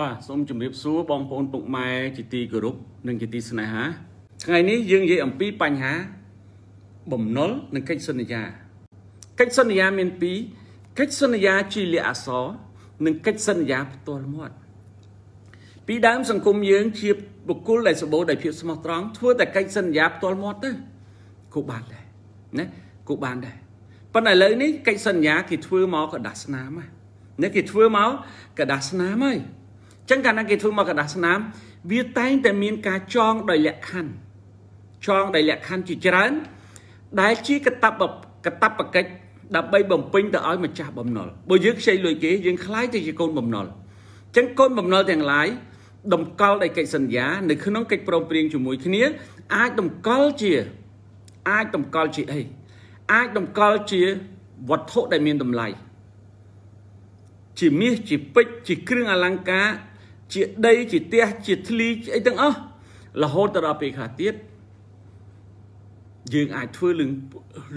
បាទសូមជម្រាបសួរបងប្អូនពុកម៉ែជាទីគោរពនិងជាទីស្នេហា ថ្ងៃនេះយើងនិយាយអំពីបញ្ហាបំណុលនិងកិច្ចសន្យា កិច្ចសន្យាមាន2កិច្ចសន្យាជាលិខិតអក្សរនិងកិច្ចសន្យាផ្ទាល់មាត់ពីដើមសង្គមយើងជាបុគ្គលដែលសម្បូរដោយភាពស្មោះត្រង់ធ្វើតែកិច្ចសន្យាផ្ទាល់មាត់ទៅគូបានដែរណាគូបានដែរប៉ុន្តែឥឡូវនេះកិច្ចសន្យាគេធ្វើមកកដាស្នាមណាគេធ្វើមកកដាស្នាមហើយចឹងកាលណាគេធ្វើមកกระดาษស្នាម វាតែងតែមានការចងដោយលក្ខខណ្ឌចងដោយលក្ខខណ្ឌជាច្រើន ដែលជាកតបកតបកិច្ចដើម្បីបំពេញទៅឲ្យម្ចាស់បំណុលបើយើងខ្ចីលុយគេយើងខ្លាយទៅជាកូនបំណុលអញ្ចឹងកូនបំណុលទាំងឡាយតម្កល់ដោយកិច្ចសន្យានៅក្នុងកិច្ចព្រមព្រៀងជាមួយគ្នា អាចតម្កល់ជា អាចតម្កល់ជាអីអាចតម្កល់ជាវត្ថុដែលមានតម្លៃជាមាសជាពេជ្រជាគ្រឿងអលង្ការជាដី ជាផ្ទះជាធ្លីអីទាំងអស់រហូតដល់ពេលខ្លះទៀតយើងអាចធ្វើលឹង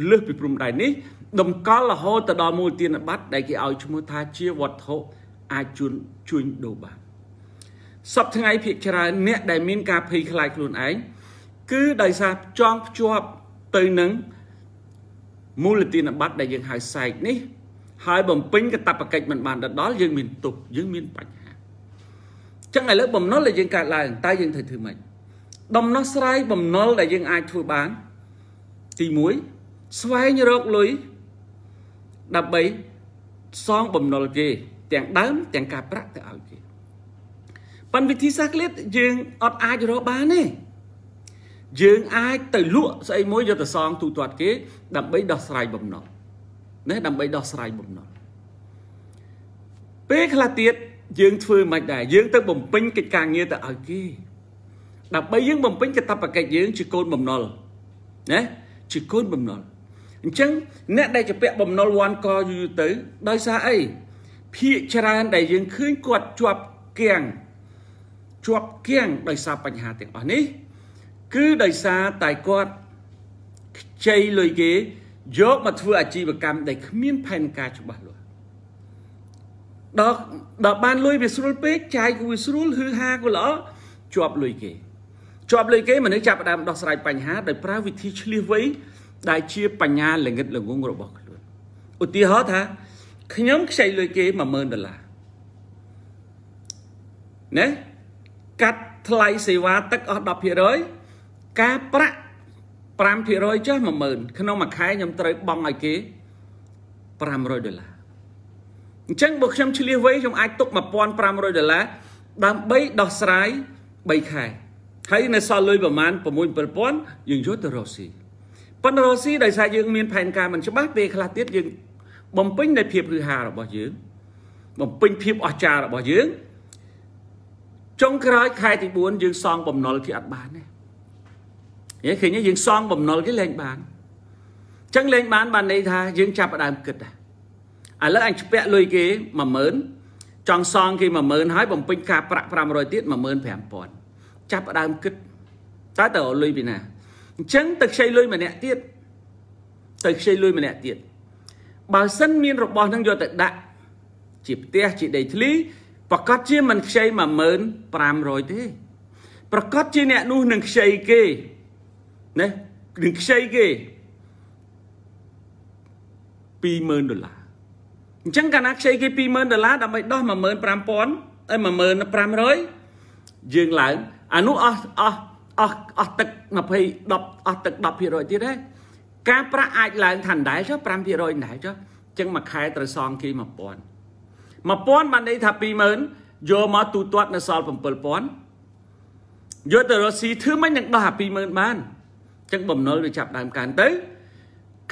លើសពីព្រំដែននេះតម្កល់រហូតទៅដល់មូលទានប័ត្រដែលគេឲ្យឈ្មោះថាជាវត្ថុអាចជួញជួញដូរបានសពថ្ងៃភាកច្រើនអ្នកដែលមានការភ័យខ្លាចខ្លួនឯងគឺដោយសារចង់ភ្ជាប់ទៅនឹងមូលទានប័ត្រដែលយើងហៅសែកនេះ ហើយបំពេញកតបកិច្ចមិនបានដដល់យើង មានទុកយើងមានបញ្ហាចឹងឥឡូវបំណុលដែលយើងកើតឡើងតើយើងត្រូវធ្វើម៉េចដំណោះស្រាយបំណុលដែលយើងអាចធ្វើបានទី1ស្វែងរកលុយដើម្បីសងបំណុលគេ ទាំងដើមទាំងការប្រាក់ទៅឲ្យគេប៉ុន្តែវិធីសាស្ត្រទៀតយើងអត់អាចរកបានទេយើងអាចទៅលក់ស្អីមួយយកទៅសងទូទាត់គេ ដើម្បីដោះស្រាយបំណុលណាដើម្បីដោះស្រាយបំណុលពេលខ្លះទៀតយើងធ្វើមិនដែរយើងទៅ បំពេញកិច្ចការងារទៅឲ្យគេដើម្បីយើងបំពេញកាតព្វកិច្ចយើងជាកូនបំណុលណាជាកូនបំណុលអញ្ចឹងអ្នកដែលជាពាក់បំណុលវ៉ាន់កយូរទៅ ដោយសារអីភាកច្រើនដែលយើងឃើញគាត់ជាប់គៀងជាប់គៀងដោយសារបញ្ហាទាំងអស់នេះគឺដោយសារតែគាត់ខ្ចីលុយគេយកមកធ្វើអាជីវកម្មដែលគ្មាន ផែនការច្បាស់លាស់ដល់ដល់បានលុយវាស្រួលពេកចាយគូវាស្រួលហឺហាគូល្អជាប់លុយគេជាប់លុយគេមនុស្សចាប់ផ្ដើមដោះស្រាយបញ្ហាដោយប្រើវិធីឆ្លៀសវៃដែលជា បញ្ញាល្ងិតល្ងងរបស់ខ្លួនឧទាហរណ៍ថាខ្ញុំខ្ចីលុយគេ10000ដុល្លារណាកាត់ថ្លៃសេវាទឹកអស់10%ការប្រាក់5%ចុះ10000ក្នុងមួយខែខ្ញុំត្រូវបង់ឲ្យគេ500ដុល្លារអញ្ចឹងបើខ្ញុំឆ្លៀសវ័យខ្ញុំអាចទុក1500ដុល្លារដើម្បីដោះស្រាយ3ខែហើយនៅសល់លុយប្រមាណ6 7000យើងយកទៅរុស្ស៊ីប៉ុន្តែរុស្ស៊ីដោយសារយើងមានផែនការមិនច្បាស់ពេលខ្លះទៀតយើង បំពេញនៃភាពឬហារបស់យើងបំពេញភាពអស្ចារ្យរបស់យើងចុងក្រោយខែទី4យើងសងបំណុលគេអត់បានទេនិយាយឃើញយើងសងបំណុលគេលែងបានអញ្ចឹងលែងបានបានន័យថាយើងចាប់ផ្ដើមគិតដែរឥឡូវអញឆ្ពាក់លុយគេ10000ចង់សងគេ10000ហើយ បំពេញការប្រាក់500ទៀត15000ចាប់ដើមគិតតើតើលុយពីណាអញ្ចឹងទៅខ្ចីលុយម្នាក់ទៀតទៅខ្ចីលុយម្នាក់ទៀតបើសិនមានរបស់នឹងយកទៅដាក់ជាផ្ទះជាដីធ្លី ប្រកាសជាមិនខ្ចី15000ទេ ប្រកាសជាអ្នកនោះនឹងខ្ចីគេណានឹងខ្ចីគេ20000ដុល្លារអញ្ចឹងកាលណាខ្ចីគេ20000ដុល្លារដើម្បីដោះ15000អី15500យើងឡើងអានោះអស់អស់អស់អស់ទឹក20 10អស់ទឹក10%ទៀតហើយការប្រាក់អាចឡើងថាដែរចុះ5%ដែរចុះអញ្ចឹងមួយខែត្រូវសងគេ1000 1000បានន័យថា20000យកមកទូទាត់នៅសល់7000យកទៅរកស៊ីធ្វើមិននឹងដោះអា20000បានអញ្ចឹងបំណុលវាចាប់ដើមកើនទៅ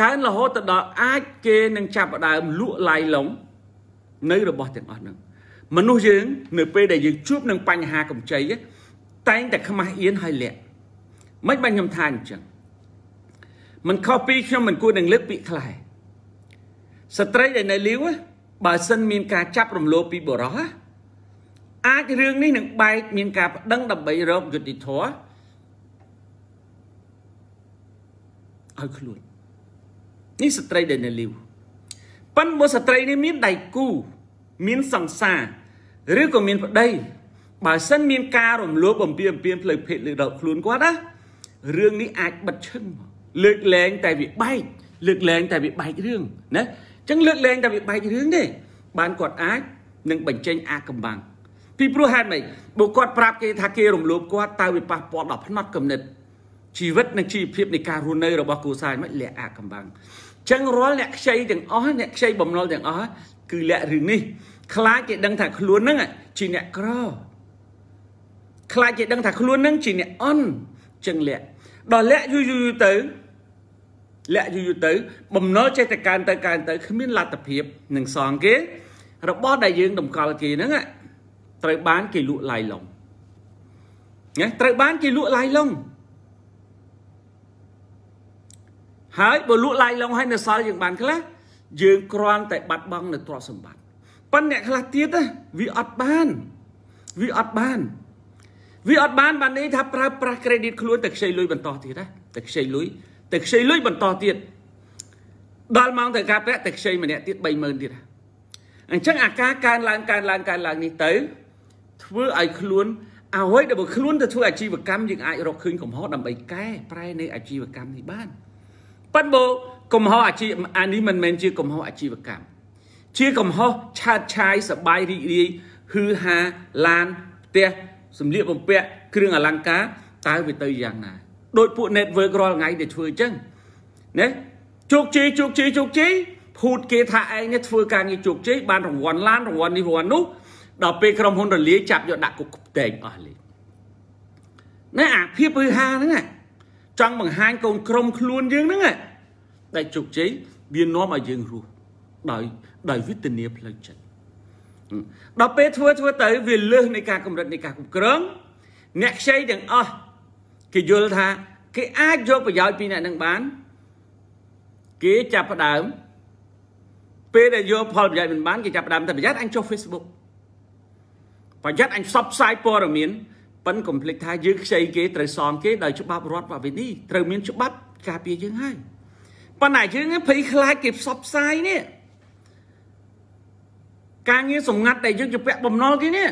កើនរហូតទៅដល់អាចគេនឹងចាប់ផ្ដើមលក់ឡាយឡុងនៅ របស់ទាំងអស់ហ្នឹងមនុស្សយើង នៅពេលដែលយើងជួបនឹងបញ្ហាកម្ចីតែងតែខ្មាស់អៀនហើយលាក់មិនបាញ់ខ្ញុំថាអញ្ចឹងมันខុសពីខ្ញុំមិនគួរនឹងលើកពាក្យខ្លែស្ត្រីដែលនៅលីវបើសិនមានការចាប់រំលោភពីបុរសអាចរឿងនេះនឹងបែក មានការប្តឹងដើម្បីរកយុត្តិធម៌ឲ្យខ្លួននេះស្ត្រីដែលនៅលីវប៉ិនបើស្ត្រីនេះមានដៃគូមានសង្សារឬក៏មានប្តីបើសិនមានការរំលោភបំពានបំពានផ្លូវភេទលើដល់ខ្លួនគាត់ណារឿងនេះអាចបិទឈឹងលើកលែង តែវាបែកលើកលែងតែវាបែករឿងណាអញ្ចឹងលើកលែងតែវាបែករឿងទេបានគាត់អាចនឹងបញ្ចេញអាកំបាំងពីព្រោះហេតុម៉េចបើគាត់ប្រាប់គេថាគេរំលោភគាត់តើវាប៉ះពាល់ដល់ផ្នត់គំនិតជីវិតនិងជីវភាពនៃការរស់នៅរបស់គ្រួសារមិនលះអាកំបាំងចឹងរាល់អ្នកខ្ចីទាំងអស់អ្នកខ្ចីបំណុលទាំងអស់គឺលាក់រឿងនេះខ្លាចគេដឹងថាខ្លួនហ្នឹងជាអ្នកក្រខ្លាចគេដឹងថាខ្លួនហ្នឹងជាអ្នកអន់ចឹងលាក់ដល់លាក់យូរយូរទៅលាក់យូរយូរទៅបំណុលចេះតែកើនទៅកើនទៅគ្មានលទ្ធភាពនឹងសងគេ របស់ ដែលយើងតម្កល់គេហ្នឹងត្រូវបានគេលក់ឡាយឡុងណាត្រូវបានគេលក់ឡាយឡុងហើយបើលក់ឡាយឡុងហើយនៅសល់យើងបានខ្លះយើងគ្រាន់តែបាត់បង់នៅទ្រព្យសម្បត្តិប៉ុន្តែអ្នក ខ្លះទៀតវាអត់បានវាអត់បានវាអត់បានបានន័យថាប្រើប្រាស់ credit ខ្លួនតែខ្ចីលុយបន្តទៀតណាតែខ្ចីលុយតែខ្ចីលុយបន្តទៀតដល់ម៉ោងទៅការប្រាក់តែខ្ចីម្នាក់ទៀត30000ទៀតអញ្ចឹងអាការកើនឡើងកើនឡើងកើនឡើងនេះទៅធ្វើឲ្យខ្លួនអ្វីដែលបើខ្លួនទៅ ធ្វើអាជីវកម្មយើងអាចរកឃើញកំហុសដើម្បីកែប្រែនៃអាជីវកម្មនេះបានប៉ិនបើកំហុសអាជីវអានេះមិនមែនជាកំហុសអាជីវកម្ម ជាកំហុសឆាតឆាយសបាយរីករាយហឺហាឡានផ្ទះសម្លៀកបំពាក់គ្រឿងអលង្ការតើវាទៅយ៉ាងណាដោយពួក network រាល់ថ្ងៃដែលធ្វើអញ្ចឹងណាជោគជ័យជោគជ័យជោគជ័យភូតគេថាឯងនេះធ្វើការងារជោគជ័យបានរង្វាន់ឡានរង្វាន់នេះរង្វាន់នោះដល់ពេលក្រុមហ៊ុនរលាយចាប់យកដាក់គុកផ្ទែងអស់លេងណាអាភាពហឺហាហ្នឹងណាចង់បង្ហាញកូនក្រុមខ្លួនយើងហ្នឹងដែលជោគជ័យវានាំឲ្យយើងរស់ដោយដោយវិធានាផ្លូវចិត្តដល់ពេលធ្វើធ្វើទៅវាលើសនៃការកម្រិតនៃការគ្រប់គ្រងអ្នកខ្ចីទាំងអស់គេយល់ថា គេអាចយកប្រយោជន៍ពីអ្នកនឹងបាន គេចាប់ផ្ដើមពេលដែលយកផលប្រយោជន៍មិនបានគេចាប់ផ្ដើមតែប្រយ័ត្នអញចុះ Facebook ប្រយ័ត្នអញផ្សព្វផ្សាយព័ត៌មានប៉ិនកុំភ្លេចថាយើងខ្ចីគេត្រូវសមគេដោយច្បាប់រដ្ឋបវេនីត្រូវមានច្បាប់ការពារយើងហើយប៉ុន្តែយើងភ័យខ្លាចគេផ្សព្វផ្សាយនេះការងារសម្ងាត់ដែលយើងជាពាក់បំណុលគេនេះ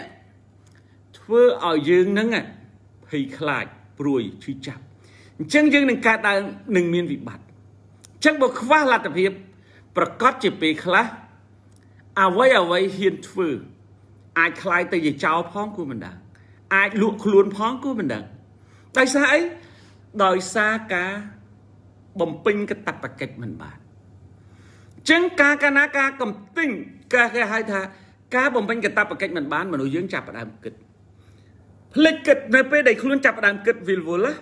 ធ្វើឲ្យយើងនឹងភ័យខ្លាចព្រួយឈឺចាប់អញ្ចឹងយើងនឹងកើតឡើងនឹងមានវិបត្តិអញ្ចឹងបើខ្វះលទ្ធភាព ប្រកាសជាពេលខ្លះអ្វីអ្វីហ៊ានធ្វើ អាចคล้ายទៅជាចោលផងគូមិនដែរអាចលក់ខ្លួនផងក៏មិនដឹងដោយសារអីដោយសារការបំពេញកតបកិច្ចមិនបានចឹងការកាណាការកំទិញការគេហៅថា ការបំពេញកតបកិច្ចមិនបានមនុស្សយើងចាប់ផ្ដើមគិតភ្លេចគិត នៅពេលដែលខ្លួនចាប់ផ្ដើមគិតវិលវល់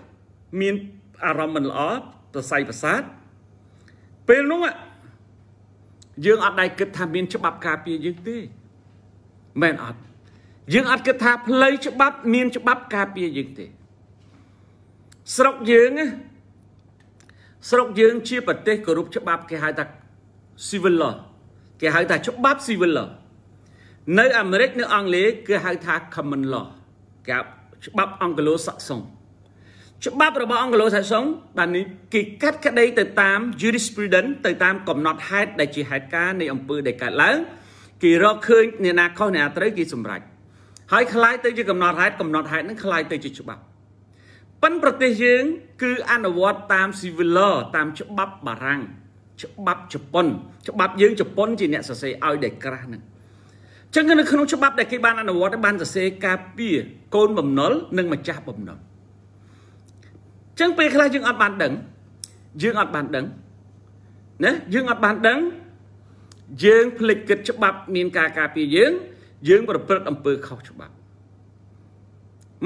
មានអារម្មណ៍មិនល្អប្រស័យប្រសាទពេលនោះយើងអត់ដែរគិតថាមាន ច្បាប់ការពារយើងទេមែនអត់យើងអត់គិតថាផ្លូវច្បាប់មាន ច្បាប់ការពារយើងទេស្រុកយើងស្រុកយើង ជាប្រទេសគោរពច្បាប់គេហៅថា civil law គេហៅថាច្បាប់ civil law នៅអាមេរិកនៅអង់គ្លេសគេហៅថា common law គេច្បាប់អង់គ្លូសាក់សុងច្បាប់របស់អង់គ្លូសាក់សុង បាននេះគេកាត់ក្តីទៅតាម jurisprudence ទៅតាមកំណត់ហេតុដែលជាហេតុការនៃអំពើដែលកើតឡើងគេរកឃើញអ្នកណាខុសអ្នកណាត្រូវគេសម្រេចហើយคล้ายទៅជាកំណត់ហេតុកំណត់ហេតុនឹងคล้ายទៅជាច្បាប់ប៉ុន្តែប្រទេសយើង គឺអនុវត្តតាម civil law តាមច្បាប់បារាំងច្បាប់ជប៉ុនច្បាប់យើងជប៉ុនជាអ្នកសរសេរឲ្យដែលក្រាស់ហ្នឹងចឹងនៅក្នុងច្បាប់ដែលគេបានអនុវត្តបានសរសេរការពារកូនបំណុលនិងម្ចាស់បំណុលចឹងពេលខ្លះយើងអត់បានដឹងយើងអត់បានដឹងណាយើងអត់បានដឹងយើងភ្លេចគិតច្បាប់ មានការការពារយើងយើងប្រព្រឹត្តអំពើខុសច្បាប់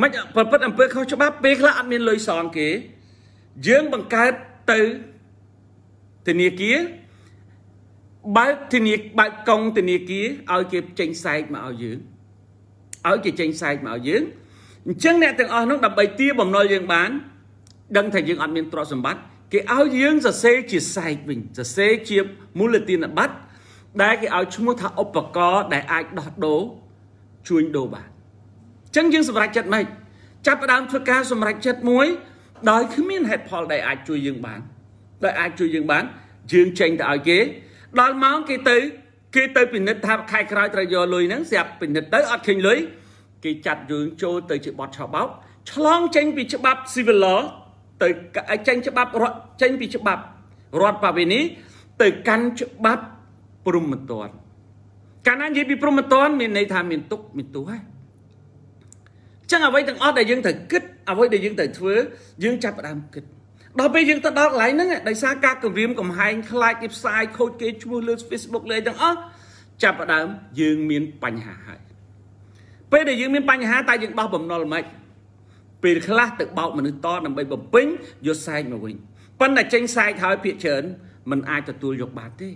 មិនប្រព្រឹត្តអំពើខុសច្បាប់ពេលខ្លះអត់មានលុយសងគេយើងបង្កើតទៅធនាគារបើកធនាបើកកងធនាគារឲ្យគេចេញផ្សែងមកឲ្យយើងឲ្យគេចេញផ្សែងមកឲ្យយើងអញ្ចឹងអ្នកទាំងអស់នោះដើម្បីទាបំណុលយើងបានដឹងថាយើងអត់មានទ្រព្យសម្បត្តិគេឲ្យយើងសរសេរជាផ្សែងវិញសរសេរជាមូលធនប័ត្រដែលគេឲ្យឈ្មោះថាឧបករណ៍ដែលអាចដោះដូរជួញដូរបានអញ្ចឹងយើងសម្រេចចិត្តមិនចាប់ផ្ដើមធ្វើការសម្រេចចិត្តមួយដោយគ្មានហេតុផលដែលអាចជួយយើងបានដែលអាចជួយយើងបានយើងចេញទៅឲ្យគេ ដល់ម៉ោងគេទៅគេទៅពិនិត្យថាខែក្រោយត្រូវយកលុយហ្នឹងស្រាប់ពិនិត្យទៅអត់ឃើញលុយគេចាត់យើងចូលទៅជាបទឆោបោកឆ្លងចេញពីច្បាប់ civil law ទៅចេញ ច្បាប់រដ្ឋចេញពីច្បាប់រដ្ឋបាវេនីទៅកាន់ច្បាប់ព្រមតនកាលណានិយាយពីព្រមតនមានន័យថាមានទុកមានទោសហើយចឹងអ្វីទាំងអស់ដែលយើងត្រូវគិតអ្វីដែលយើងត្រូវធ្វើយើង ចាប់ផ្ដើមគិតដល់ពេលយើងទៅដល់កន្លែងហ្នឹងដោយសារការគម្រាមកំហែង ខ្លាចគេផ្សាយខូចគេឈ្មោះលើ Facebook លើទាំងអស់ចាប់ផ្ដើមយើងមានបញ្ហាហើយពេលដែលយើងមានបញ្ហាតើយើងដោះបំណុលមិនពេលខ្លះទៅបោកមនុស្សតដើម្បីបំពេញយកសែកមកវិញប៉ុន្តែចេញសែកហើយភាកច្រើនมันអាចទទួលយកបានទេ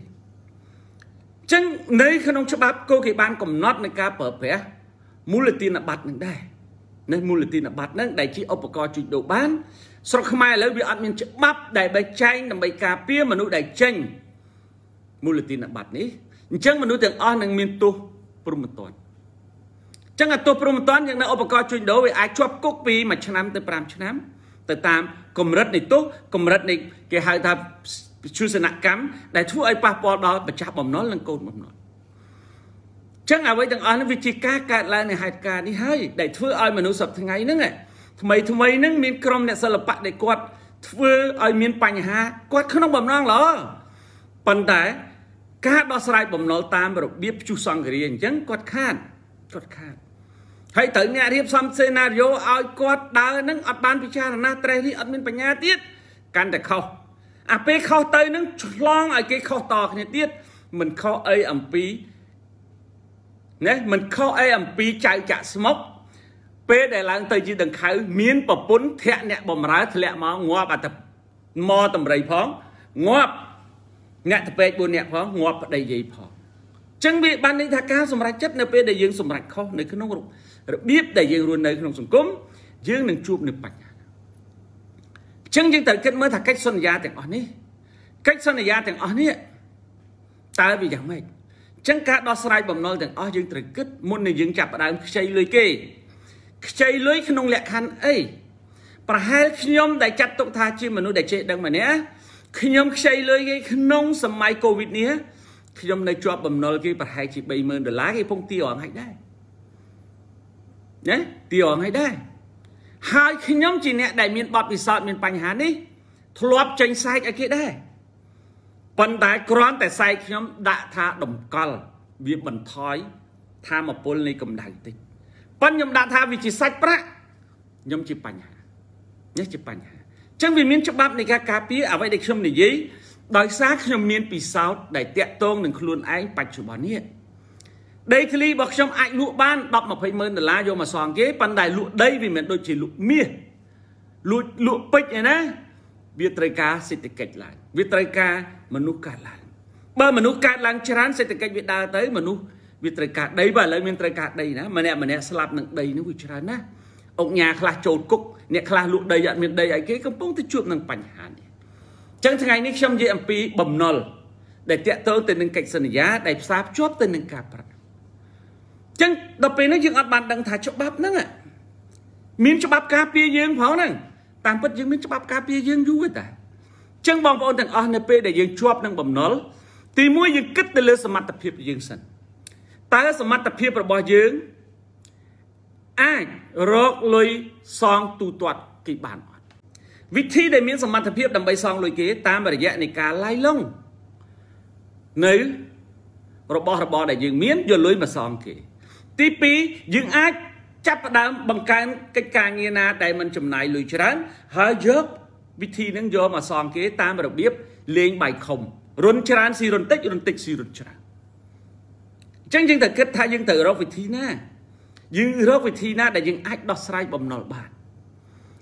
ចឹងនៅក្នុងច្បាប់ក៏គេបានកំណត់នៃការប្រើប្រាស់មូលទានប័ត្រនឹងដែរនៅមូលទានប័ត្រនឹងដែលជាឧបករណ៍ជួញដូរបានស្រុកខ្មែរឥឡូវវាអត់មានច្បាប់ ដែលបែចែងដើម្បីការពារមនុស្សដែលចេញមូលទានប័ត្រនេះអញ្ចឹងមនុស្សទាំងអស់នឹងមានទោសព្រំតន់ចឹងអាទោសព្រំតន់យ៉ាងនៅឧបករណ៍ជួញដូរវាអាចជាប់គុកពី1ឆ្នាំទៅ5ឆ្នាំ ទៅតាមកម្រិតនៃទោសកម្រិតនៃគេហៅថាជូសនកម្មដែលធ្វើឲ្យប៉ះពាល់ដល់ម្ចាស់បំណុលនិងកូនបំណុលចឹងអ្វីទាំងអស់នេះវាជាការកើតឡើងនៃហេតុការណ៍នេះហើយដែលធ្វើឲ្យមនុស្សសពថ្ងៃហ្នឹងថ្មីថ្មីហ្នឹងមានក្រុមអ្នកសិល្បៈដែលគាត់ធ្វើឲ្យមានបញ្ហាគាត់ក្នុងបំណងល្អប៉ុន្តែការដោះស្រាយបំណុលតាមរបៀបព្យុះសង្គ្រាមអញ្ចឹងគាត់ខាតគាត់ខាតហើយត្រូវអ្នករៀបចំសេណារីយ៉ូឲ្យគាត់ដើរនឹងអត់បានពិចារណាត្រេះរិះអត់មានបញ្ញាទៀតកាន់តែខុសអាពេលខុសទៅនឹងឆ្លងឲ្យគេខុសតគ្នាទៀតមិនខុសអីអំពីណាមិនខុសអីអំពីចៅចាក់ស្មុកពេលដែលឡើងទៅជាដង្ខៅមានប្រពន្ធធាក់អ្នកបំរើធ្លាក់មកងាប់អាតមកតម្រៃផងងាប់អ្នកតពេក4អ្នក ផងងាប់ប្តីយាយផងចឹងវាបានន័យថាការសម្រេចចិត្តនៅពេលដែលយើងសម្រេចខុសនៅក្នុងរបៀបដែលយើងរស់នៅក្នុងសង្គមយើងនឹងជួបនឹងបញ្ហាចឹងយើងត្រូវគិតមើលថាកិច្ចសន្យាទាំងអស់នេះកិច្ចសន្យាទាំងអស់នេះតើវាយ៉ាងម៉េចចឹងការដោះស្រាយបំណុលទាំងអស់យើងត្រូវគិតមុននឹងយើង ចាប់ផ្ដើមខ្ចីលុយគេខ្ចីលុយក្នុងលក្ខខណ្ឌអីប្រហែលខ្ញុំដែលចាត់ទុកថាជា មនុស្សដែលចេះដឹងម្នាក់ខ្ញុំ ខ្ចីលុយគេក្នុងសម័យកូវីដនេះខ្ញុំនៅជាប់បំណុលគេប្រហែលជា30000ដុល្លារគេពងទាអងហើយដែរណាទាអងហើយដែរហើយខ្ញុំជាអ្នកដែលមានបទពិសោធន៍មានបញ្ហានេះធ្លាប់ចេញសែកឲ្យគេដែរប៉ុន្តែគ្រាន់តែសែកខ្ញុំដាក់ថាដំកល់វាបន្ថយធមពលនៃកម្ដៅតិចប៉ុន្តែខ្ញុំដាក់ថាវាជាសាច់ប្រាក់ខ្ញុំជាបញ្ហានេះជាបញ្ហាអញ្ចឹងវាមាន ច្បាប់នៃការការពារអ្វីដែលខ្ញុំនិយាយដោយសារខ្ញុំមានពិសោធន៍ដែលតាក់ទងនឹងខ្លួនឯងបច្ចុប្បន្ននេះដីធ្លីរបស់ខ្ញុំអាចលក់បាន10 20ម៉ឺនដុល្លារយកមកសងគេប៉ុន្តែលក់ដីវាមិនដូចជាលក់មាសលក់លក់ពេជ្រឯណាវាត្រូវការសេដ្ឋកិច្ចឡើងវាត្រូវការមនុស្សកើតឡើងបើមនុស្សកើតឡើងច្រើនសេដ្ឋកិច្ចវាដើរទៅមនុស្សវាត្រូវការដីបើឥឡូវមានត្រូវការដីណាម្នាក់ម្នាក់ស្លាប់នឹងដីនោះវាច្រើនណាអង្គញាខ្លះចូលគុកអ្នកខ្លះលក់ដីអត់មានដីឲ្យគេកំពុងតែជួបនឹងបញ្ហានេះអញ្ចឹងថ្ងៃនេះខ្ញុំនិយាយអំពីបំណុលដែលតកតទៅទៅនឹងកិច្ចសន្យាដែលផ្សារភ្ជាប់ទៅនឹងការប្រាក់ចឹងដល់ពេលហ្នឹងយើងអត់បានដឹងថាច្បាប់ហ្នឹងមានច្បាប់ការពារយើងផងហ្នឹងតាមពិតយើងមានច្បាប់ការពារយើងយូរតែចឹងបងប្អូនទាំងអស់នៅពេលដែលយើងជាប់នឹងបំណុលទីមួយយើងគិតទៅលើសមត្ថភាពយើងសិនតើសមត្ថភាពរបស់យើងអាចរកលុយសងទូទាត់គេបានអត់វិធីដែលមានសមត្ថភាពដើម្បីសងលុយគេ តាមរយៈនៃការឡាយឡុងនៅរបស់របរដែលយើងមានយកលុយមកសងគេទី2យើងអាចចាប់ផ្ដើមបង្កើនកិច្ចការងារណាដែលมันចំណាយលុយច្រើន ហើយយកវិធីនឹងយកមកសងគេតាមរបៀបលេងបាយខំរុនច្រើនស៊ីរុនតិចរុនតិចស៊ីរុនច្រើនអញ្ចឹងយើងត្រូវគិតថាយើងត្រូវរកវិធីណា យើងរកវិធីណា ដែលយើងអាចដោះស្រាយបំណុលបានអ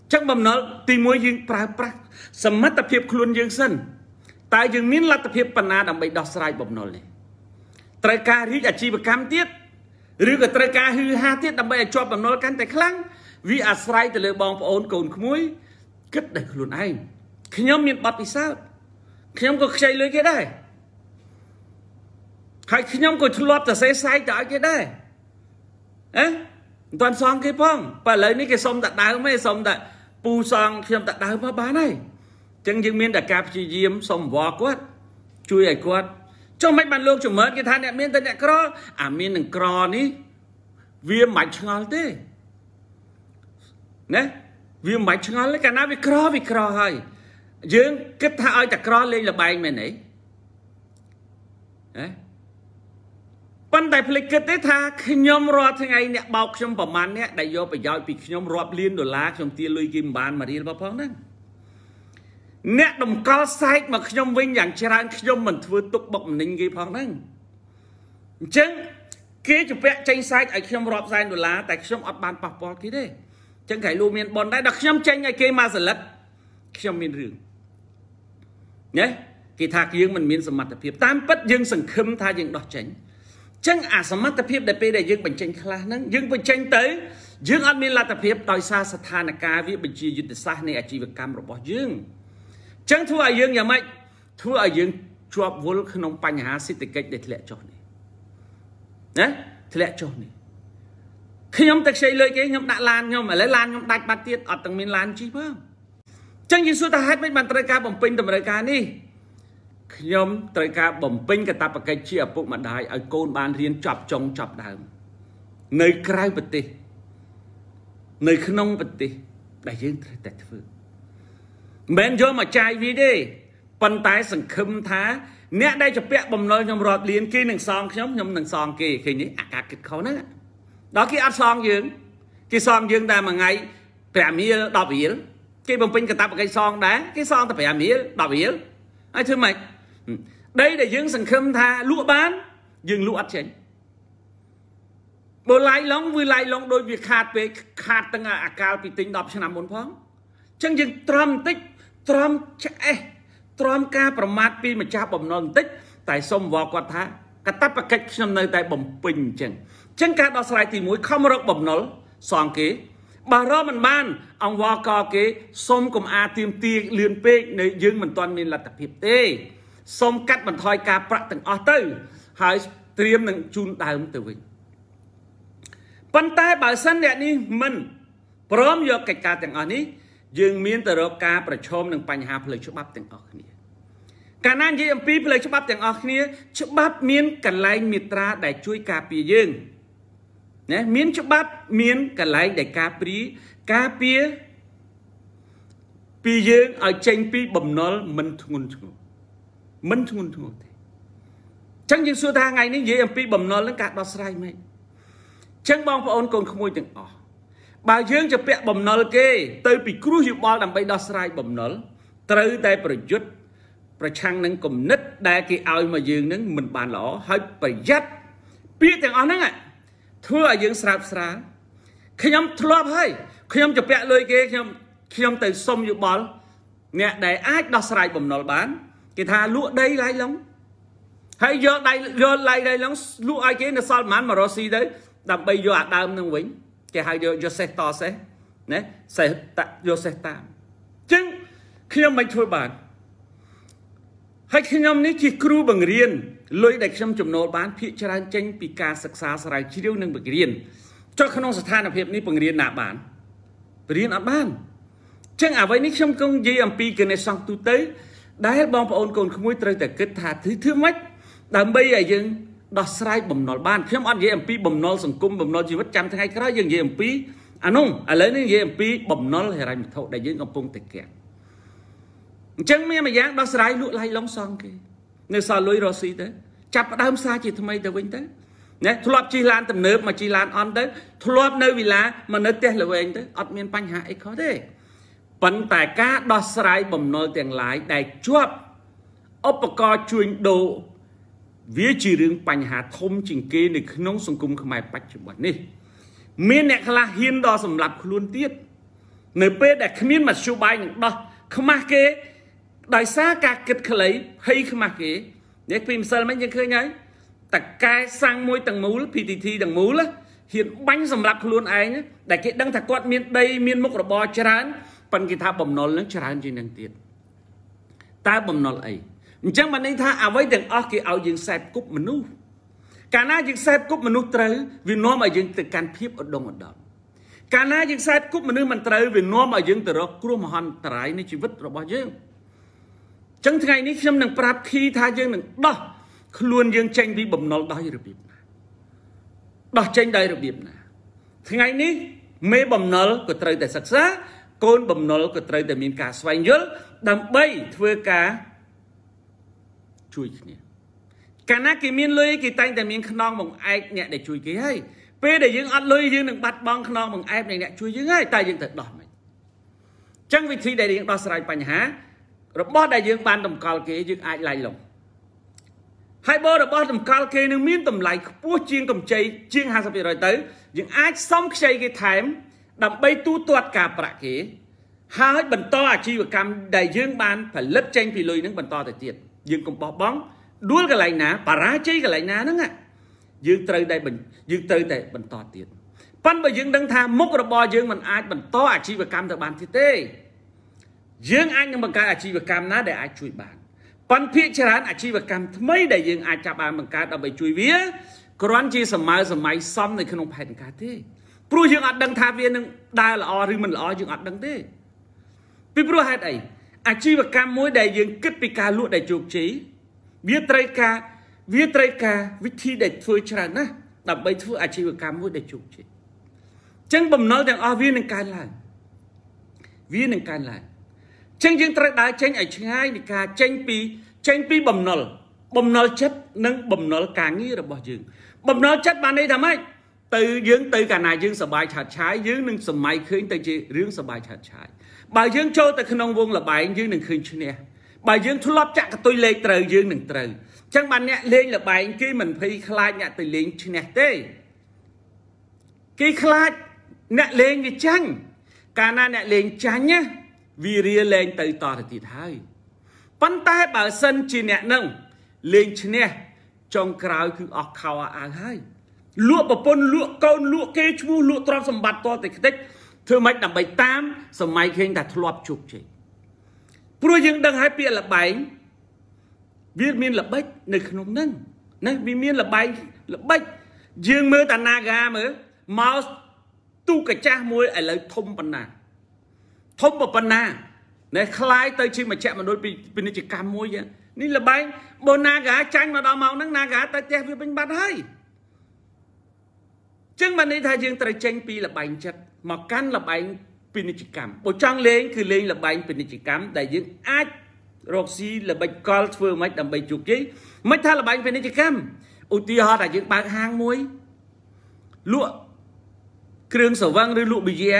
ញ្ចឹងបំណុលទី1យើងប្រើប្រាស់សមត្ថភាពខ្លួនយើងសិនតើយើងមានលទ្ធភាពប៉ុណ្ណាដើម្បីដោះស្រាយបំណុលនេះត្រូវការរីកអាជីវកម្មទៀតឬក៏ត្រូវការហឺហាទៀតដើម្បីឲ្យជាប់បំណុលកាន់តែខ្លាំងវាអាស្រ័យទៅលើបងប្អូនកូនក្មួយ គិតដល់ខ្លួនឯងខ្ញុំមានបទពិសោធន៍ខ្ញុំក៏ខ្ចីលុយគេដែរហើយខ្ញុំក៏ធ្លាប់សរសេរសាយទៅឲ្យគេដែរអេមិនទាន់សងគេផងបើឥឡូវនេះគេសុំតែដើមទេសុំតែពូសងខ្ញុំតែដើមមកបានហើយអញ្ចឹងយើងមានតែការព្យាយាមសុំអង្វរគាត់ជួយឲ្យគាត់ចុះមិនបានលោកចម្រើនគេថាអ្នកមានទៅអ្នកក្រអាមាននឹងក្រនេះវាមិនឆ្ងល់ទេណាវាមិនឆ្ងល់ទេកាលណាវាក្រ វាក្រហើយយើង គិតថាឲ្យតែក្រលេងលបែងមែនទេណាប៉ុន្តែភ្លេចគិតទេថាខ្ញុំរាល់ថ្ងៃអ្នកបោកខ្ញុំប្រមាណអ្នកដែលយកប្រយោជន៍ពីខ្ញុំរាប់លានដុល្លារខ្ញុំទាលុយគេមិនបានមួយរៀលផងហ្នឹងអ្នកតម្កល់សែកមកខ្ញុំវិញយ៉ាងច្រើនខ្ញុំមិនធ្វើទុកបុកម្នេញគេផងហ្នឹងអញ្ចឹងគេជពាក់ចេញសែកឲ្យខ្ញុំរាប់សែនដុល្លារតែខ្ញុំអត់បានប៉ះពាល់គេទេអញ្ចឹងក្រៃលូមានប៉ុនដែរដល់ខ្ញុំចេញឲ្យគេមកសន្លឹកខ្ញុំមានរឿងណែគេថាយើងមិនមានសមត្ថភាពតាមពិតយើង សង្ឃឹមថាយើងដោះចេញអញ្ចឹងអាសមត្ថភាព ដែលពេលដែលយើងបញ្ចេញខ្លះហ្នឹងយើងបញ្ចេញទៅ យើងអត់មានលទ្ធភាពដោយសារស្ថានភាពវាបញ្ជាយុទ្ធសាស្ត្រនៃអាជីវកម្មរបស់យើងចឹងធ្វើឲ្យយើងយ៉ាងម៉េចធ្វើឲ្យយើងជាប់ វល់ក្នុងបញ្ហាសេដ្ឋកិច្ចដែលធ្លាក់ចុះនេះណាធ្លាក់ចុះនេះខ្ញុំតែខ្ចីលុយគេខ្ញុំដាក់ឡានខ្ញុំឥឡូវឡានខ្ញុំដាច់បាត់ទៀតអត់ទាំងមានឡានជិះផងចឹងយើងសួរថាហេតុម៉េចបានត្រូវការបំពេញតម្រូវការនេះខ្ញុំត្រូវការបំពេញកាតព្វកិច្ចជាឪពុកម្ដាយឲ្យកូនបានរៀនចប់ចុងចប់ដើមនៅក្រៅប្រទេសនៅក្នុងប្រទេសដែលយើងត្រូវតែធ្វើមិនយកមកចាយវាទេប៉ុន្តែ សង្ឃឹមថា អ្នកដែលជាពាក់បំណុលខ្ញុំរាប់លានគេនឹងសងខ្ញុំខ្ញុំនឹងសងគេឃើញនេះអាការគិតខុសហ្នឹងដល់គេអត់សងយើងគេសងយើងតែមួយថ្ងៃ5រៀល10រៀលគេបំពេញកាតព្វកិច្ចសងដែរគេសងតែ5រៀល10រៀលហើយធ្វើម៉េចដីដែលយើងសង្ឃឹមថាលក់បានយើងលក់អត់ចេញបើឡាយឡុងវាឡាយឡុងដូចវាខាត ពេកខាតទាំងអាកាលពីទិញ10ឆ្នាំមុនផងអញ្ចឹងយើងត្រឹមបន្តិចទ្រាំឆ្អេះទ្រាំការ ប្រមាថពីម្ចាស់បំណុលបន្តិចតែសូមវល់គាត់ថាកតបកិច្ចខ្ញុំនៅតែបំពេញអញ្ចឹងអញ្ចឹងការដោះស្រាយទី1ខំរកបំណុលសងគេបើរកមិនបាន អង្វរកគេសូមកុំអាទៀមទាលឿនពេកនៅយើងមិនទាន់មានលទ្ធភាពទេសូមកាត់បន្ថយការប្រាក់ទាំងអស់ទៅហើយត្រៀមនឹងជូនដើមទៅវិញប៉ុន្តែបើសិនអ្នកនេះមិនព្រមយកកិច្ចការទាំងអស់នេះយើងមានទៅរកការប្រឈមនឹងបញ្ហាផ្លូវច្បាប់ទាំងអស់គ្នា កាលណានិយាយអំពីផ្លូវច្បាប់ទាំងអស់គ្នាច្បាប់ មានកន្លែងមេត្រាដែលជួយការពារយើងណាមាន ច្បាប់ មានកន្លែងដែលការព្រីការពារពីយើងឲ្យចេញពីបំណុលមិនធ្ងន់ធ្ងរមិនធ្ងន់ធ្ងរទេអញ្ចឹងយើងសួរថាថ្ងៃនេះនិយាយអំពីបំណុលនឹងការដោះស្រាយមិនអញ្ចឹងបងប្អូនកូនក្មួយទាំងអស់បើយើងជាពាក់បំណុលគេទៅពីគ្រោះយោបល់ដើម្បីដោះស្រាយបំណុលត្រូវតែប្រយុទ្ធប្រឆាំងនឹងគំនិត ដែលគេឲ្យមកយើងនឹងមិនបានល្អហើយប្រយ័ត្នពាក្យទាំងអស់ហ្នឹងធ្វើឲ្យយើងស្រើបស្រាលខ្ញុំធ្លាប់ហើយ ខ្ញុំជាពាក់លុយគេខ្ញុំខ្ញុំទៅសុំយោបល់អ្នកដែលអាចដោះស្រាយបំណុលបានគេថាលក់ដីឡៃឡុងហើយយកដៃយកឡៃឡៃឡុងលក់ឲ្យគេនៅសល់ប្រហែល100ស៊ីទៅដើម្បីយកអាដើមនឹងវិញគេហៅយូសេសតសេសណាសេសតយូសេសតាមអញ្ចឹងខ្ញុំមិនធ្វើបានហើយខ្ញុំនេះជាគ្រូបង្រៀនលុយដែលខ្ញុំចំណូលបាន ភាគច្រើន ចេញ ពីការសិក្សាស្រាវជ្រាវនិងបង្រៀនចុះក្នុងស្ថានភាពនេះបង្រៀនណាបានបង្រៀនអត់បានអញ្ចឹងអ្វីនេះខ្ញុំកុំនិយាយអំពីគណេសង់ទូទៅដែលបងប្អូនកូនក្មួយត្រូវតែគិតថាធ្វើធ្វើម៉េចដើម្បីឲ្យយើងដោះស្រាយបំណុលបានខ្ញុំអត់និយាយអំពីបំណុលសង្គមបំណុលជីវិតចាំថ្ងៃក្រោយយើងនិយាយអំពីអានោះឥឡូវនេះនិយាយអំពីបំណុលហិរញ្ញវត្ថុដែលយើងកំពុងតែកៀកអញ្ចឹងមានមួយយ៉ាងដោះស្រាយលក់ឡាយឡុងសងគេនៅសល់លុយរស់ស៊ីទៅចាប់ផ្ដើមសារជាថ្មីទៅវិញទៅណាធ្លាប់ជិះឡានទំនើបមកជិះឡានអន់ទៅធ្លាប់នៅវិឡាមកនៅផ្ទះល្វែងទៅអត់មានបញ្ហាអីខុសទេប៉ុន្តែការដោះស្រាយបំណុលទាំងឡាយដែលជាប់ឧបករណ៍ជួញដូរវាជារឿងបញ្ហាធំជាងគេ នៅក្នុងសង្គមខ្មែរបច្ចុប្បន្ននេះ មានអ្នកខ្លះហ៊ានដល់សម្លាប់ខ្លួនទៀតនៅពេលដែលគ្មានមធ្យោបាយនឹងដោះខ្មាស់គេដោយសារការគិតខ្លីភ័យខ្មាស់គេនេះពីម្សិលមិញយើងឃើញហើយតកែសាំងមួយទាំងមូល PTT ទាំងមូលហ៊ានបាញ់សម្រាប់ខ្លួនឯងដែលគេដឹងថាគាត់មានដីមានមុខរបរច្រើនប៉ុន្តែគេថាបំណុលនឹងច្រើនជាងនឹងទៀតតើបំណុលអីអញ្ចឹងបានន័យថាអ្វីទាំងអស់គេឲ្យយើងខ្សែគប់មនុស្សកាលណាយើងខ្សែគប់មនុស្សត្រូវវានាំឲ្យយើងទៅកាន់ភាពឧត្តមឧត្តមកាលណាយើងខ្សែគប់មនុស្សមិនត្រូវវានាំឲ្យយើងទៅរកគ្រោះមហន្តរាយនៃជីវិតរបស់យើងអញ្ចឹងថ្ងៃនេះខ្ញុំនឹងប្រាប់ឃីថាយើងនឹងដោះខ្លួនយើងចេញពីបំណុលដោយរបៀបណាដោះចេញដោយរបៀបណាថ្ងៃនេះមេបំណុលក៏ត្រូវតែសិក្សាកូនបំណុលក៏ត្រូវតែមានការស្វែងយល់ដើម្បីធ្វើការជួយគ្នាកាលណាគេមានលុយគេតែងតែមានខ្នងបង្អែកអ្នកដែលជួយគេហើយពេលដែលយើងអត់លុយយើងនឹងបាត់បង់ខ្នងបង្អែកនៃអ្នកជួយយើងហើយតែយើងត្រូវដោះមិនអញ្ចឹងវិធីដែលយើងដោះស្រាយបញ្ហា របស់ដែលយើងបានតម្កល់គេយើងអាចឡាយលុងហើយបើរបស់តម្កល់គេនឹងមានតម្លៃខ្ពស់ជាងកម្ចីជាង50%ទៅយើងអាចសុំខ្ចីគេថែម ដើម្បីទូទាត់ការប្រាក់គេ ហើយបន្តអាជីវកម្មដែលយើងបានផលិតចេញពីលុយនឹងបន្តទៅទៀត។យើងកំបោះបង់ដួលកន្លែងណាបរាជ័យកន្លែងណាហ្នឹងយើងត្រូវតែយើងត្រូវតែ បន្តទៀតប៉ុន្តែយើងដឹងថាមុខរបរយើងមិនអាច បន្តអាជីវកម្មទៅបានទៀតទេយើងអាចនឹងបង្កើតអាជីវកម្មណាដែលអាចជួយបានប៉ុន្តែភាគច្រើនអាជីវកម្មថ្មីដែលយើងអាចចាប់បានបង្កើតដើម្បីជួយវាគ្រាន់ជាសម័យសម័យសមនៅក្នុង ផែនការទេព្រោះយើងអត់ដឹងថាវានឹងដើរល្អឬមិនល្អយើងអត់ដឹងទេ ពីព្រោះហេតុអីអាជីវកម្មមួយដែលយើងគិតពីការលក់ដែលជោគជ័យវាត្រូវការវាត្រូវការវិធីដែលធ្វើច្រើនណាស់ដើម្បីធ្វើអាជីវកម្មមួយដែលជោគជ័យអញ្ចឹងបំណុលទាំងអស់វានឹងកើនឡើងវានឹងកើនឡើងអញ្ចឹងយើងត្រូវដើរចេញឲ្យឆ្ងាយពីការចេញពីចេញពីបំណុលបំណុលចិត្តនិងបំណុលការងាររបស់ យើង បំណុលចិត្តបានន័យថាម៉េចទៅយើងទៅកាលណាយើងសบายឆាតឆាយយើងនឹងសម័យឃើញទៅជារឿងសบายឆាតឆាយបើយើងចូលទៅក្នុងវងលបែងយើងនឹងឃើញឈ្នះបើយើងធ្លាប់ចាក់កតុយលេខត្រូវយើងនឹងត្រូវអញ្ចឹងបានអ្នកលេងលបែងគេមិនភ័យខ្លាចអ្នកទៅលេងឈ្នះទេគេខ្លាចអ្នកលេងវាចាញ់កាលណាអ្នកលេងចាញ់ណាវារៀលេងទៅតទៅទៀតហើយប៉ុន្តែបើសិនជាអ្នកនឹងលេងឈ្នះចុងក្រោយគឺអស់ខោអាវហើយ លក់ប្រពន្ធលក់កូនលក់គេឈ្មោះលក់ទ្រព្យសម្បត្តិតតែខ្ទេចធ្វើម៉េចដើម្បីតាមសម័យឃើញថាធ្លាប់ជោគជ័យព្រោះយើងដឹងហើយពាក្យលបែងវាមានល្បិចនៅក្នុងនឹងណាវាមានលបែងល្បិចយើងមើលតាណាហ្គាមើលមកទូកចាស់មួយឥឡូវធំប៉ុណ្ណាធំប៉ុណ្ណាណែคล้ายទៅជាមជ្ឈមណ្ឌលពាណិជ្ជកម្មមួយនេះលបែងបូណាហ្គាចាញ់មកដល់ម៉ោងហ្នឹងណាហ្គាទៅផ្ទះវាពេញបាត់ហើយចឹងបាននេះថាយើងត្រូវចេញពីលបែងចិត្តមកកាន់លបែងពាណិជ្ជកម្មបើចង់លេងគឺលេងលបែងពាណិជ្ជកម្មដែលយើង អាច រកស៊ីល្បិចកលធ្វើមិនដើម្បីជោគជ័យមិនថាលបែងពាណិជ្ជកម្មឧទាហរណ៍ថាយើងបើកហាងមួយលក់គ្រឿងស្រវឹងឬលក់ប៊ីយ៉ា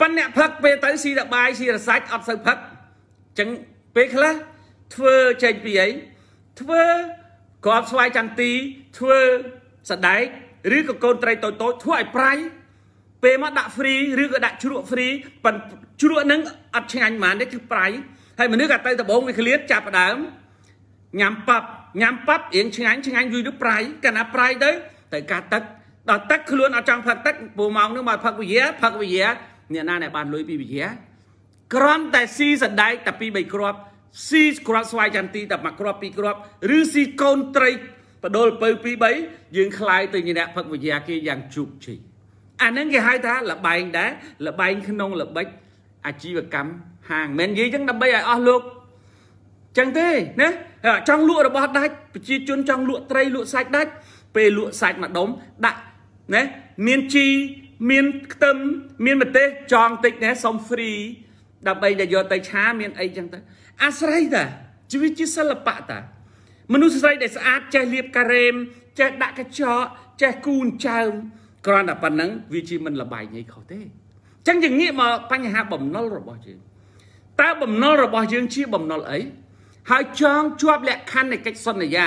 ប៉ិនអ្នកផឹកពេលទៅស៊ីតបាយស៊ីរសាច់អត់សូវផឹកអញ្ចឹងពេលខ្លះធ្វើចេញពីអីធ្វើក្របស្វាយចន្ទីធ្វើសដែកឬក៏កូនត្រីតូចតូចធ្វើឲ្យប្រៃពេលមកដាក់ free ឬក៏ដាក់ជ្រក់ free ប៉ិនជ្រក់ហ្នឹងអត់ឆ្ងាញ់ប៉ុន្មានទេគឺប្រៃហើយមនុស្សក៏ទៅដបងវាឃ្លាតចាប់ដើមញ៉ាំប៉ាប់ញ៉ាំប៉ាប់រៀងឆ្ងាញ់ឆ្ងាញ់យូរទៅប្រៃកាលណាប្រៃទៅទៅការទឹកដល់ទឹកខ្លួនអត់ចង់ផឹកទឹកពូម៉ោងនោះមកផឹកវិយាផឹកវិយាអ្នកណាដែលបានលុយពីវិយាក្រំតែស៊ីសដែកតែពីរបីគ្រាប់ស៊ីគ្រាប់ស្វាយចន្ទីតែមួយគ្រាប់ពីរគ្រាប់ឬស៊ីកូនត្រីបដូលពៅពីរបីយើងคลายទៅជាអ្នកផឹកវិយាគេយ៉ាងជោគជ័យអានឹងគេហៅថា លបែងដែរលបែងក្នុងល្បិចអាជីវកម្មហាងមិននិយាយចឹងដើម្បីឲ្យអស់លោកចឹងទេណាចង់លក់របស់ដាច់ប្រជាជនចង់លក់ត្រីលក់សាច់ដាច់ពេលលក់សាច់មួយដុំដាក់ណាមានជីមានខ្ទឹមមានម្ទេសចងតិចណាសុំហ្វ្រីដើម្បីតែយកទៅឆាមានអីចឹងទៅអាស្រ័យតាជីវិតជាសិល្បៈតាមនុស្សស្រីដែលស្អាតចេះលាបការ៉េមចេះដាក់កញ្ចក់ចេះគូនចើមគ្រាន់តែប៉ុណ្្នឹងវាជាមិនលបាយញីខុសទេអញ្ចឹងយើងងាកមកបញ្ហាបំណុលរបស់យើងតើបំណុលរបស់យើងជាបំណុលអីហើយចងជាប់ លក្ខខណ្ឌនៃកិច្ចសន្យា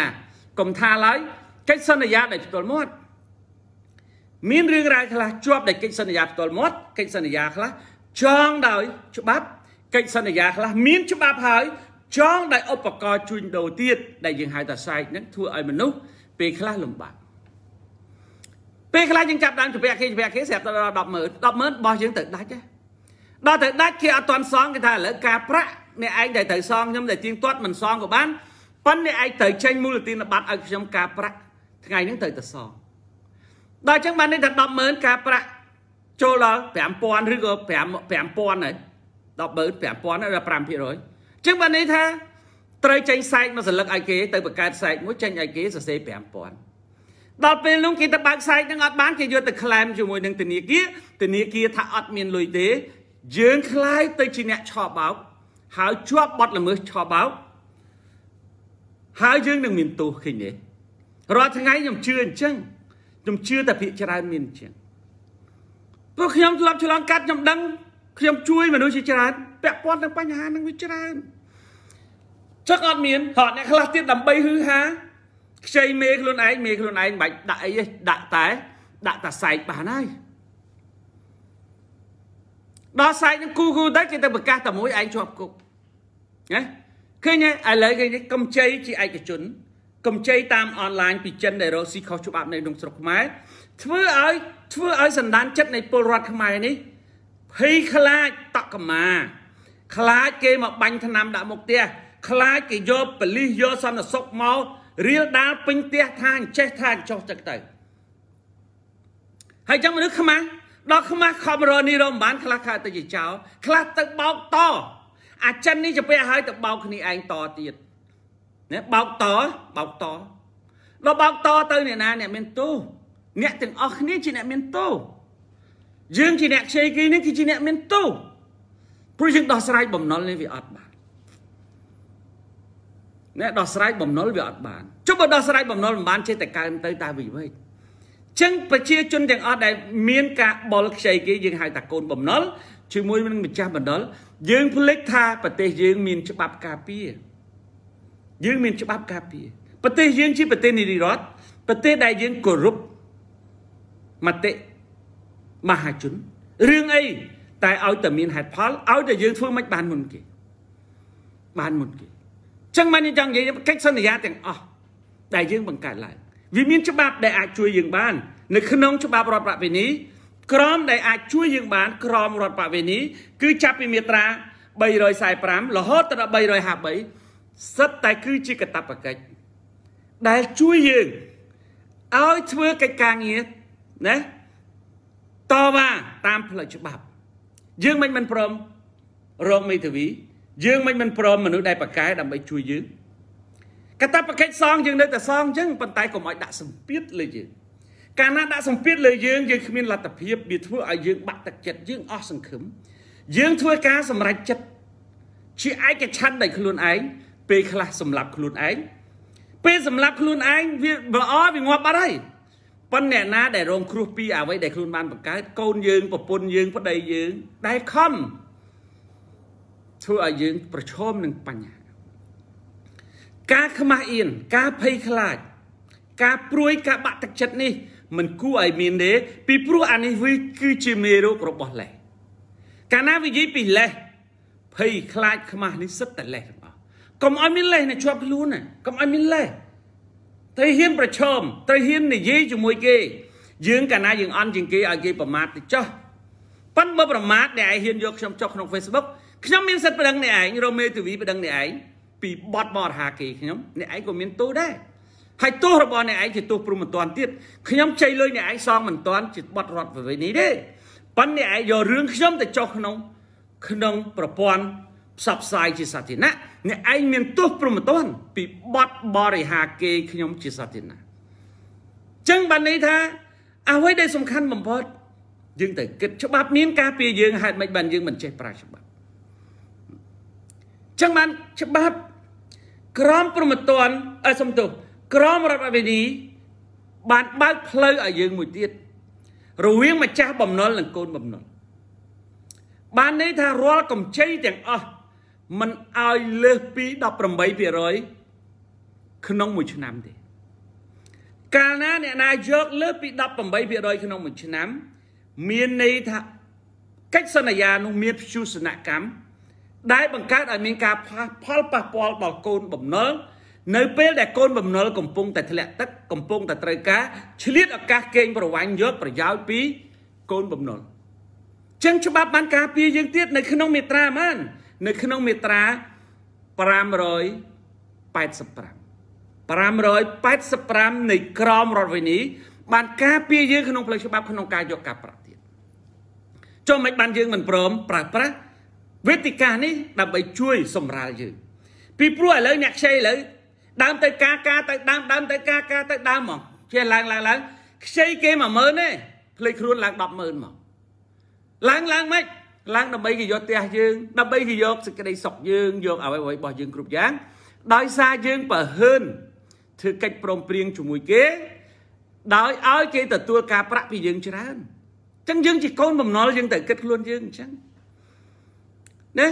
កុំថាឡើយកិច្ចសន្យាដែលផ្ទាល់មាត់មានរឿងរ៉ាវខ្លះជាប់ដោយកិច្ចសន្យាផ្ទាល់មាត់កិច្ចសន្យាខ្លះចងដោយច្បាប់កិច្ចសន្យាខ្លះមានច្បាប់ហើយ ចងដោយឧបករណ៍ជួញដូរទៀតដែលយើងហៅថាសែកហ្នឹងធ្វើឲ្យមនុស្សពេលខ្លះលំបាកពេលខ្លះយើងចាប់ដើមជំពាក់គេជំពាក់គេស្រាប់ទៅដល់100000 100000បោះយើងទៅដាច់ដល់ទៅដាច់គេអត់ទាន់សងគេថាឥឡូវការប្រាក់អ្នកឯងដែលត្រូវសងខ្ញុំតែជាងទាត់មិនសងក៏បានប៉ុន្តែអ្នកឯងត្រូវចេញមូលធនប័ណ្ណឲ្យខ្ញុំការប្រាក់ថ្ងៃហ្នឹងត្រូវទៅសងដល់អញ្ចឹងបាននេះថា100000ការប្រាក់ចូលដល់5000ឬក៏5 5000ហើយ100000 5000ដល់5%អញ្ចឹងបាននេះថា ត្រូវចេញសែកមកសិលឹកឲ្យគេទៅបង្កើតសែកមួយចេញឲ្យគេសរសេរ5000ដល់ពេលនោះគេទៅបើកសាច់នឹងអត់បានគេយកទៅក្លែមជាមួយនឹងធនាគារធនាគារថាអត់មានលុយទេយើងខ្លាយទៅជាអ្នកឆោបបោកហើយជាប់បទល្មើសឆោបបោកហើយយើងនឹងមានទោសឃើញទេរាល់ថ្ងៃខ្ញុំជឿអញ្ចឹងខ្ញុំជឿតែភាកច្រើនមានអញ្ចឹងព្រោះខ្ញុំធ្លាប់ឆ្លងកាត់ខ្ញុំដឹង ខ្ញុំជួយមនុស្សជាច្រើនពាក់ព័ន្ធនឹងបញ្ហានឹងវាច្រើនចឹកអត់មានហត់អ្នកខ្លះទៀតដើម្បីហឺហាខ្ចីមេខ្លួនឯងមេខ្លួនឯងមិនបាច់ដាក់អីទេដាក់តែ ដាក់តែសែកបានហើយដល់សែកនឹងគូគូទៅគេទៅប្រកាសតែមួយឯងជាប់គុកណាឃើញឥឡូវគេកំជ័យជាឯកជនកំជ័យតាមអនឡាញពីចិន ដែលរកស៊ីខុសច្បាប់នៅក្នុងស្រុកខ្មែរធ្វើឲ្យធ្វើឲ្យសន្តាន ចិត្តនៃពលរដ្ឋខ្មែរនេះភ័យខ្លាចតកមាខ្លាចគេមកបាញ់ថ្នាំដាក់មុខផ្ទះខ្លាចគេយកបលិសយកសន្តិសុខមករៀលដាលពេញផ្ទះថាអញ្ចេះថាអញ្ចោះទឹកទៅហើយចឹងមនុស្សខ្មាស់ដល់ខ្មាស់ខំរនេះរមិនបានខ្លះខែទៅជាចោលខ្លះទៅបោកតអាចិននេះជាពេលហើយទៅបោកគ្នាឯងតទៀតណាបោកតបោកតដល់បោកតទៅ អ្នកណាអ្នកមានទោសអ្នកទាំងអស់គ្នាជាអ្នកមានទោសយើងជាអ្នកខ្ចីគេនេះគឺជាអ្នកមានទោសព្រោះយើងដោះស្រាយបំណុលនេះវាអត់បានណាដោះស្រាយបំណុលវាអត់បានចុះបើដោះស្រាយបំណុលមិនបានចេះតែកើនទៅតែវិវេកចឹងប្រជា ជនទាំងអស់ដែលមានការ បលខ្ចីគេយើងហៅថាកូនបំណុលជាមួយនឹងម្ចាស់បណ្ដុលយើងភ្លេចថាប្រទេសយើងមាន ច្បាប់ការពារយើងមានច្បាប់ការពារប្រទេសយើងជាប្រទេសនារីរដ្ឋប្រទេសដែលយើងគោរពមតិមហាជនរឿងអីតែឲ្យតែមានហេតុផលឲ្យតែយើងធ្វើមិនបានមុនគេបានមុនគេចឹងមិនចង់និយាយកិច្ចសន្យាទាំងអស់ដែលយើងបង្កើតឡើងវាមានច្បាប់ ដែលអាចជួយយើងបាននៅក្នុងច្បាប់រដ្ឋបវេនីក្រមដែលអាចជួយយើងបាន ក្រមរដ្ឋបវេនីគឺចាប់ពីមាត្រា345រហូតដល់353សិតតែគឺជាកតបកិច្ចដែលជួយយើងឲ្យធ្វើកិច្ចការងារណាតវ៉ាតាមផ្លូវច្បាប់យើងមិនមិនព្រមរងមេធាវីយើងមិនមិនព្រមមនុស្សដែលប្រកែដើម្បីជួយយើងកតាបកិច្ចសងយើងនៅតែសងអញ្ចឹងប៉ុន្តែកុំឲ្យដាក់សម្ពាធលើយើងកាលណាដាក់សម្ពាធលើយើងយើងគ្មានលទ្ធភាពវាធ្វើឲ្យយើងបាក់ទឹកចិត្តយើងអស់សង្ឃឹមយើងធ្វើការសម្រេចចិត្តជាឯកច្ឆន្ទដោយខ្លួនឯងពេលខ្លះសម្លាប់ខ្លួនឯងពេលសម្លាប់ខ្លួនឯងវាល្អវាងាប់អត់ហើយប៉ុន្តែអ្នកណាដែលរងគ្រោះពីអ្វីដែលខ្លួនបានបង្កើតកូនយើងប្រពន្ធយើងប្តីយើងដែលខំធ្វើឲ្យយើងប្រឈមនឹងបញ្ហាការខ្មាស់អៀនការភ័យខ្លាច ការព្រួយការបាក់ទឹកចិត្តនេះមិនគួរឲ្យមានទេ ពីព្រោះអានេះវាគឺជាមេរោគរបស់លេះកាលណាវិនិយាយពីលេះភ័យខ្លាចខ្មាស់នេះសិតតែលេះទាំងអស់កុំឲ្យមានលេះនៅជាប់ខ្លួនណាកុំឲ្យមានលេះត្រូវហ៊ាន ប្រឈមត្រូវហ៊ាននិយាយជាមួយគេយើងកាលណាយើងអន់ជាងគេឲ្យគេប្រមាថទៅចោះប៉ិនបើប្រមាថដែលឯងហ៊ានយកខ្ញុំចុះក្នុង Facebook ខ្ញុំមានសិទ្ធិប្តឹងអ្នកឯងរមេធាវីប្តឹងអ្នកឯងពីបត់មរហាគេខ្ញុំអ្នកឯងក៏មានទោសដែរហើយទោសរបស់អ្នកឯងជាទោសព្រមមិនតាន់ទៀតខ្ញុំចៃលុយអ្នកឯងសងមិនតាន់ជាបត់រដ្ឋវិវេនេះទេប៉ិនអ្នកឯងយករឿងខ្ញុំទៅចុះក្នុងក្នុងប្រព័ន្ធផ្សព្វផ្សាយជាសាធារណៈអ្នកឯងមានទោសព្រមតាន់ពីបត់បរិហាគេខ្ញុំជាសាធារណៈចឹងបានន័យថាអ្វីដែលសំខាន់បំផុតយើងត្រូវគិតច្បាប់មានការពារយើងហេតុម៉េចបានយើងមិនចេះប្រើច្បាប់ចឹងបានច្បាប់ក្រមព្រហ្មទណ្ឌអសំទោសក្រមរដ្ឋវិនីបានបើកផ្លូវឲ្យយើងមួយទៀតរវាងម្ចាស់បំណុលនិងកូនបំណុលបានន័យថារាល់កម្ចីទាំងអស់มันឲ្យលើសពី18%ក្នុងមួយឆ្នាំទេ កាលណាអ្នកណាយកលើសពី18%ក្នុងមួយឆ្នាំ មានន័យថាកិច្ចសន្យានោះមានផ្ទុះសនកម្មដែលបង្កើតឲ្យមានការផលប៉ះពាល់ដល់កូនបំណុលនៅពេលដែលកូនបំណុលកំពុងតែធ្លាក់ទឹកកំពុងតែត្រូវការឆ្លៀតឱកាសកេងប្រវ័ញ្ចយកប្រយោជន៍ពីកូនបំណុលចឹងច្បាប់បាន ការពារយើងទៀតនៅក្នុងមេត្រាហ្មងនៅក្នុងមេត្រា585 585នៃក្រមរដ្ឋវិន័យបានការពារយើងក្នុងផ្លូវច្បាប់ក្នុងការយកការប្រាក់ទៀតចុះមិនបាន យើងមិនព្រមប្រើប្រាស់វេទិកានេះដើម្បីជួយសម្រាលយើងពីព្រោះឥឡូវអ្នកខ្ចីឥឡូវដើមទៅការការទៅដើមដើមទៅការការទៅដើមមកជាឡើងឡើងឡើងខ្ចីគេ10000ទេភ្លេចខ្លួនឡើង100000មកឡើងឡើងមិនឡើងដើម្បីគេយកផ្ទះយើងដើម្បីគេយកសេចក្តីសុខយើងយកអ្វីៗរបស់យើងគ្រប់យ៉ាង ដោយសារយើងប្រហើនធ្វើកិច្ចព្រមព្រៀងជាមួយគេដោយឲ្យគេទទួលការប្រាក់ពីយើងច្រើនអញ្ចឹងយើងជាកូនបំណុលយើងត្រូវគិតខ្លួនយើងអញ្ចឹងណា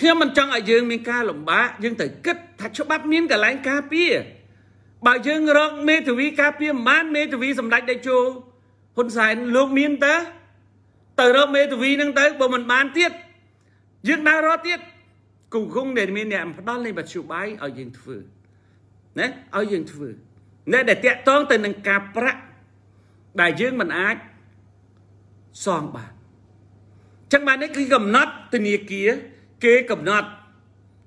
ខ្ញុំមិនចង់ឲ្យយើងមានការលំបាកយើងត្រូវគិតថាច្បាប់មានកលែងការពារបើយើងរកមេធាវីការពារមិនបានមេធាវីសម្ដេចតេជោហ៊ុនសែនលោកមានតើទៅរកមេធាវីហ្នឹងទៅបើមិនបានទៀតយើងដើររកទៀតគង្គងដែលមានអ្នកផ្ដាល់នៃបទសុបាយឲ្យយើងធ្វើណាឲ្យយើងធ្វើណែដែលតាក់តងទៅនឹងការប្រាក់ដែលយើងមិនអាចសងបានចឹងបាននេះគឺកំណត់ធនាគារគេកំណត់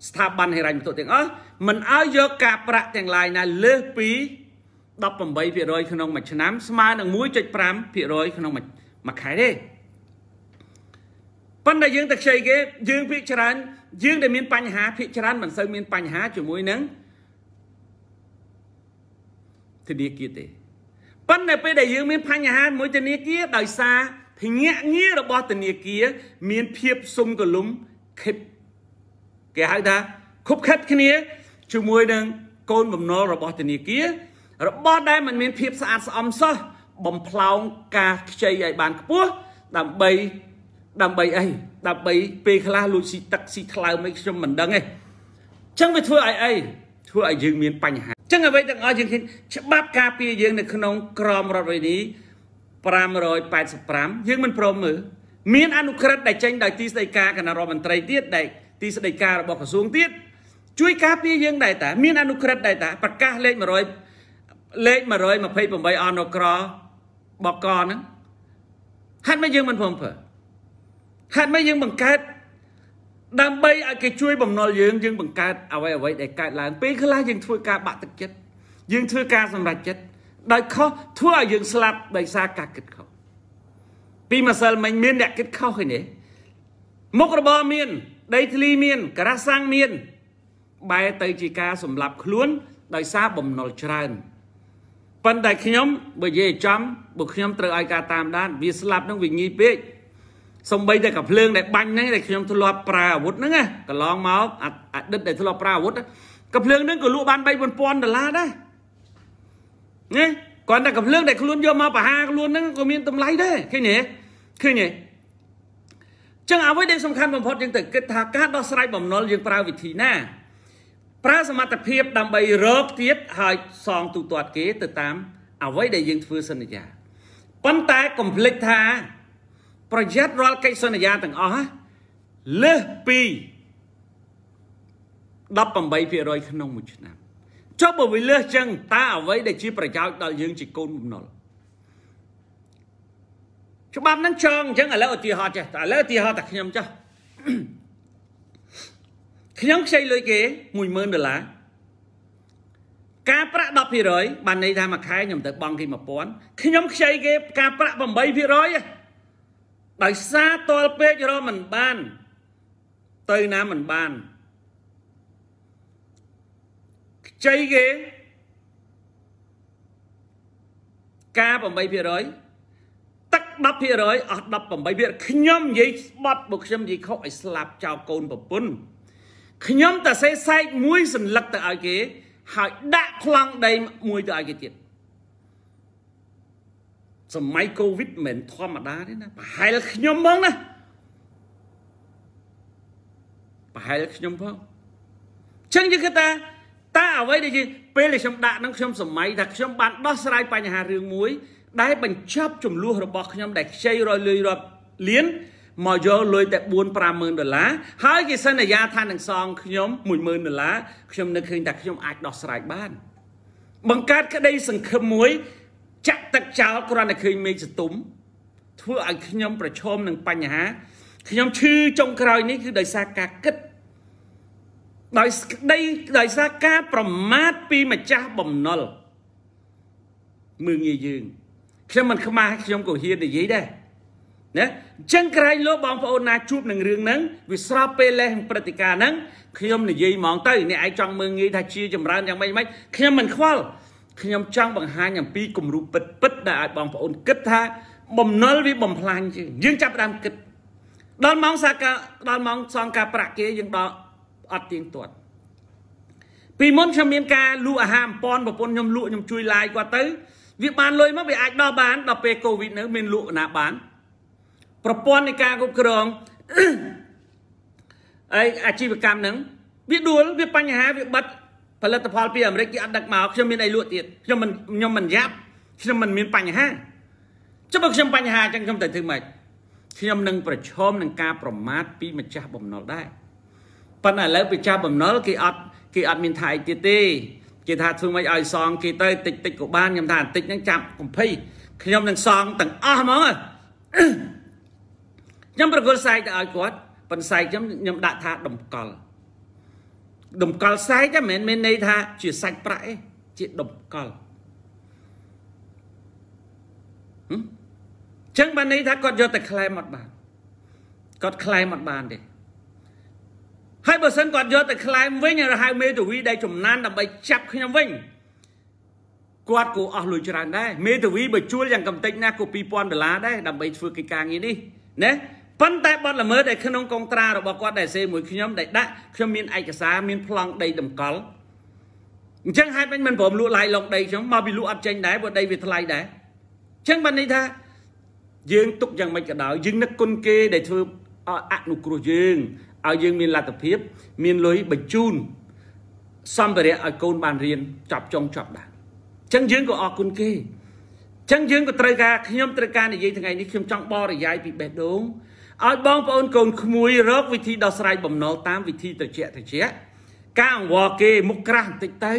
ស្ថាប័នហិរញ្ញវត្ថុទាំងអស់មិនឲ្យយកការប្រាក់ទាំងឡាយណា លើសពី18%ក្នុងមួយឆ្នាំ ស្មើនឹង1.5%ក្នុងមួយខែទេប៉ុន្តែយើងតែខ្ចីគេយើងភាគច្រើនយើងដែលមាន បញ្ហាភាគច្រើនមិនសូវមានបញ្ហាជាមួយនឹងធនាគារទេប៉ុន្តែពេលដែលយើងមានបញ្ហាមួយធនាគារដោយសារភ្នាក់ងាររបស់ធនាគារមានភាពសុំកលុំខិបគេហៅថាខុបខិតគ្នាជាមួយ នឹង កូនបំណុលរបស់ធនាគារ របស់ដែលมันមានភាពស្អាតស្អំសោះបំផ្លោងការខ្ចីឲ្យបានខ្ពស់ដើម្បីដើម្បីអីដើម្បីពេលខ្លះលួចស៊ីទឹកស៊ីថ្លើមអីខ្ញុំមិនដឹងទេអញ្ចឹងវាធ្វើឲ្យអីធ្វើឲ្យយើងមានបញ្ហាអញ្ចឹងអ្វីទាំងអស់យើងឃើញច្បាប់ការពារយើងនៅក្នុងក្រមរដ្ឋវិនី585យើងមិនព្រមមើលមានអនុក្រឹត្យដែលចេញដោយទីស្តីការគណៈរដ្ឋមន្ត្រីទៀតដែលទីស្តីការរបស់ក្រសួងទៀតជួយការពារយើងដែរតាមានអនុក្រឹត្យដែរតាប្រកាសលេខ100លេខ128អនុក្រមបកហ្នឹងហេតុម៉េចយើងមិនព្រមធ្វើហេតុម៉េចយើងបង្កើតដើម្បីឲ្យគេជួយបំណុលយើងយើងបង្កើតអ្វីអ្វីដែលកើតឡើងពេលខ្លះយើងធ្វើការបាក់ទឹកចិត្តយើងធ្វើការសម្រេចចិត្តដោយខុសធ្វើឲ្យយើងស្លាប់ដោយសារការគិតខុសពីម្សិលមិញមាន អ្នកគិតខុសឯនេះមុខរបរមានដីធ្លីមានការ៉ាសាំងមាន បែរទៅជាការសម្លាប់ខ្លួនដោយសារបំណុលច្រើនប៉ុន្តែខ្ញុំបើនិយាយចំបើខ្ញុំត្រូវឲ្យការតាមដាន វាស្លាប់នឹងវិងាយពេកសំបីតែកាភ្លើងដែលបាញ់ហ្នឹងដែលខ្ញុំធ្លាប់ប្រើអាវុធហ្នឹងណាកន្លងមកអតីតដែលធ្លាប់ប្រើអាវុធកាភ្លើងហ្នឹងក៏លក់បាន3 4000ដុល្លារដែរណាគាត់តែកម្លឹងដែលខ្លួនយកមកបហាខ្លួនហ្នឹងក៏មានតម្លៃដែរឃើញទេឃើញទេចឹងអ្វីដែលសំខាន់បំផុតយើងទៅគិតថា ការដោះស្រាយបំណុលយើងប្រើវិធីណាប្រើសមត្ថភាព ដើម្បីរកទៀតហើយសងទូទាត់គេ ទៅតាមអ្វីដែលយើងធ្វើសន្យាប៉ុន្តែកុំភ្លេចថា ប្រយ័ត្នរាល់កិច្ចសន្យាទាំងអស់លើសពី18%ក្នុងមួយឆ្នាំចុះបើវាលើសចឹងតើអ្វីដែលជាប្រយោជន៍ដល់យើងជាកូនបំណុលច្បាប់ហ្នឹងចង់អញ្ចឹងឥឡូវឧទាហរណ៍ចេះឥឡូវឧទាហរណ៍តែខ្ញុំចាស់ខ្ញុំខ្ចីលុយគេ10000ដុល្លារការប្រាក់10%បានន័យថាមួយខែខ្ញុំទៅបង់គេ1000ខ្ញុំខ្ចីគេការប្រាក់8%ដោយសារតលពេករកមិនបានទៅណាមិនបានជ័យគេការ8%ទឹក10%អស់18%ខ្ញុំនិយាយស្បត់បើខ្ញុំនិយាយខុសឲ្យស្លាប់ចោលកូនប្រពន្ធខ្ញុំតែសេសែកមួយសន្លឹកទៅឲ្យគេ ហើយដាក់ប្លង់ដីមួយទៅឲ្យគេទៀតសម័យកូវីដមិនធម្មតាទេណាប្រហែលខ្ញុំហ្មងណាប្រហែលខ្ញុំផងចឹងនិយាយគេថាតើអ្វីដែលយើងពេលដែលខ្ញុំដាក់នឹងខ្ញុំសម័យថាខ្ញុំបានដោះស្រាយបញ្ហារឿងមួយដែល បញ្ចប់ចំនួនរបស់ខ្ញុំ ដែលខ្ចីរយលុយរាប់លានមកយកលុយតែ4 50000ដុល្លារហើយគេសន្យាថានឹងសងខ្ញុំ10000ដុល្លារខ្ញុំនឹកឃើញថាខ្ញុំអាចដោះស្រាយបាន បង្កើតក្តីសង្ឃឹមមួយ ចាក់ទឹកចោលគ្រាន់តែឃើញមេឃសន្ទុំ ធ្វើឲ្យខ្ញុំប្រឈមនឹងបញ្ហាខ្ញុំឈឺចុងក្រោយនេះគឺដោយសារការគិតដោយក្តីដោយសារការ ប្រមាថពីម្ចាស់បំណុលមើងងាយយើង ខ្ញុំមិនខ្មាស់ខ្ញុំក៏ហ៊ាននិយាយដែរណាអញ្ចឹងក្រែងលោកបងប្អូនណាជួបនឹងរឿងហ្នឹងវាស្របពេលលេះព្រឹត្តិការណ៍ហ្នឹងខ្ញុំនិយាយហ្មងទៅអ្នកឯងចង់មើងងាយថាជា ចម្រើនយ៉ាងម៉េចម៉េចខ្ញុំមិនខ្វល់ខ្ញុំចង់បង្ហាញអំពីគំរូពិតពិតដែលឲ្យបងប្អូនគិតថា បំណុលវាបំផ្លាញយើងយើងចាប់ដើមគិតដល់ម៉ោងសាកាដល់ម៉ោងសងការប្រាក់គេយើងដល់អត់ទៀងទាត់ពីមុនខ្ញុំមានការលក់អាហារអំពន់ប្រពន្ធខ្ញុំលក់ខ្ញុំជួយឡាយគាត់ទៅវាបានលុយមកវាអាចដល់បានដល់ពេលកូវីដនៅមានលក់ណាបាន ប្រព័ន្ធនៃការគ្រប់គ្រងអីអាជីវកម្មហ្នឹងវាដួល វាបញ្ហាវាបិទផលិតផលពីអាមេរិកគេអត់ដឹកមកខ្ញុំមានអីលក់ទៀតខ្ញុំមិនខ្ញុំមិនយ៉ាប់ខ្ញុំមិនមានបញ្ហាចុះបើខ្ញុំបញ្ហាអញ្ចឹងខ្ញុំទៅធ្វើម៉េចខ្ញុំនឹងប្រឈមនឹងការប្រមាថពីម្ចាស់បំណុលដែរប៉ុន្តែឥឡូវពិចារបំណុលគេអត់គេអត់មានថាអីទៀតទេគេថាធ្វើម៉េចឲ្យសងគេទៅតិចតិចក៏បានខ្ញុំថាតិចហ្នឹងចាប់កំភៃខ្ញុំនឹងសងទាំងអស់ហ្មងខ្ញុំប្រគល់សែកទៅឲ្យគាត់ប៉ុន្តែសែកខ្ញុំខ្ញុំដាក់ថាតម្កល់តម្កល់សែកហ្នឹងមិនមែនន័យថា ជាសាច់ប្រាក់ទេជាតម្កល់អញ្ចឹងបានន័យថាគាត់យកទៅខ្លែមអត់បានគាត់ខ្លែមអត់បានទេហើយបើសិនគាត់យកទៅក្លែមវិញរហៅមេធាវីដែលចំណានដើម្បីចាប់ខ្ញុំវិញគាត់ក៏អស់លុយច្រើនដែរមេធាវីបើជួលយ៉ាងកំតិចណាស់ក៏2000ដុល្លារដែរដើម្បីធ្វើកិច្ចការងារនេះណាប៉ុន្តែបទល្មើសដែលក្នុងកងត្រារបស់គាត់ដែលសេមួយខ្ញុំដែលដាក់ខ្ញុំមានឯកសារមានប្លង់ដីតម្កល់អញ្ចឹងហេតុមិនមិនព្រមលក់ឡាយឡុកដីខ្ញុំមកពីលក់អត់ចេញដែរព្រោះដីវាថ្លៃដែរអញ្ចឹងបានន័យថាយើងទុកយ៉ាងម៉េចក៏ដោយយើងនឹកគុណគេដែលធ្វើអនុគ្រោះយើងឲ្យយើងមានលទ្ធភាពមានលុយបញ្ជូនសម្ភារៈឲ្យកូនបានរៀនចប់ចុងចប់ដែរអញ្ចឹងយើងក៏អរគុណគេអញ្ចឹងយើងក៏ត្រូវការខ្ញុំត្រូវការនិយាយថ្ងៃនេះខ្ញុំចង់បរិយាយពីបេះដូងឲ្យបងប្អូនកូនក្មួយរកវិធីដោះស្រាយបំណុលតាមវិធីត្រជាក់ត្រជាក់ការអង្វរគេមុខក្រាស់បន្តិចទៅ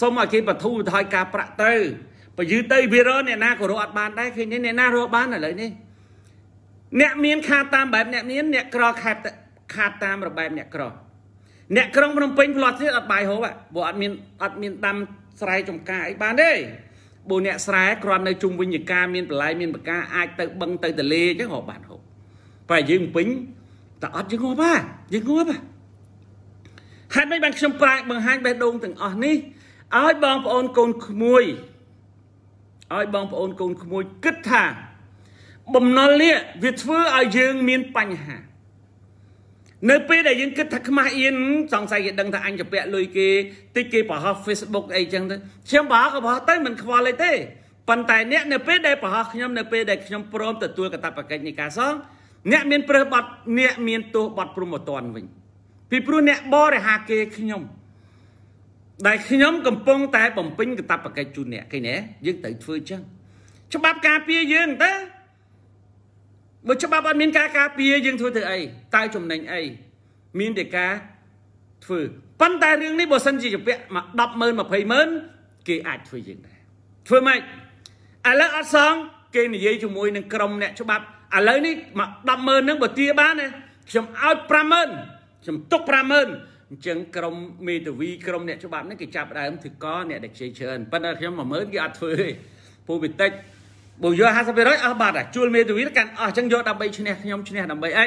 សូមឲ្យគេបធូរថយការប្រាក់ទៅបើយឺទៅវារកអ្នកណាក៏រកអត់បានដែរឃើញនេះអ្នកណារកបានឥឡូវនេះអ្នកមានខាតតាមបែបអ្នកមានអ្នកក្រខាតខាតតាមរបបែបអ្នកក្រ អ្នកក្រុងភ្នំពេញផ្លត់ទៀតអត់បាយហូបព្រោះអត់មានអត់មានដាំស្រែចំការអីបានទេបើអ្នកស្រែគ្រាន់នៅជុំវិញយកាមានបលាយមានបកាអាចទៅបឹងទៅទលេអញ្ចឹងហូបបានហូបតែយើងពេញតែអត់យើងហូបបានយើងហូបបានហេតុម៉េចបានខ្ញុំប្រាជ្ញបង្ហាញបេះដូងទាំងអស់នេះឲ្យបងប្អូនកូនក្មួយឲ្យបងប្អូនកូនក្មួយគិតថា បំណុលនេះវាធ្វើឲ្យយើងមានបញ្ហានៅពេលដែលយើងគិតថាខ្មាស់អៀនសង្ស័យគេដឹងថាអញជពាក់លុយគេតិចគេប្រហោះ Facebook អីចឹងទៅខ្ញុំប្រហោះក៏ប្រហោះទៅមិនខ្វល់អីទេប៉ុន្តែអ្នកនៅពេលដែលប្រហោះខ្ញុំនៅពេលដែលខ្ញុំព្រមទទួលកាតព្វកិច្ចនៃការសង អ្នកមានព្រឹសបាត់អ្នកមានទោសបាត់ព្រំអតនវិញ ពីព្រោះអ្នកបរិហាគេខ្ញុំដែលខ្ញុំកំពុងតែបំពេញកាតព្វកិច្ចជូនអ្នកគេណែយើងត្រូវធ្វើចឹងច្បាប់ការពារយើងទៅមកច្បាប់អត់មានការការពារយើងធ្វើទៅអីតើចំណេញអីមានតែការធ្វើប៉ុន្តែរឿងនេះបើសិនជាជាពាក់មក100000 20000គេអាចធ្វើយើងដែរធ្វើម៉េចឥឡូវអត់សង គេនិយាយជាមួយនឹងក្រុមអ្នកច្បាប់ឥឡូវនេះមក100000ហ្នឹងបើទាបានណាខ្ញុំឲ្យ50000ខ្ញុំទុក50000អញ្ចឹងក្រុមមេធាវីក្រុមអ្នកច្បាប់ហ្នឹងគេចាប់ដើមធ្វើកអ្នកដែលខ្ចីច្រើនប៉ុន្តែខ្ញុំ10000គេអត់ធ្វើទេពូវាតិចបើយក50%អស់បាត់ជួលមេធាវីកាន់អស់អញ្ចឹងយកដើម្បីឈ្នះខ្ញុំឈ្នះដើម្បីអី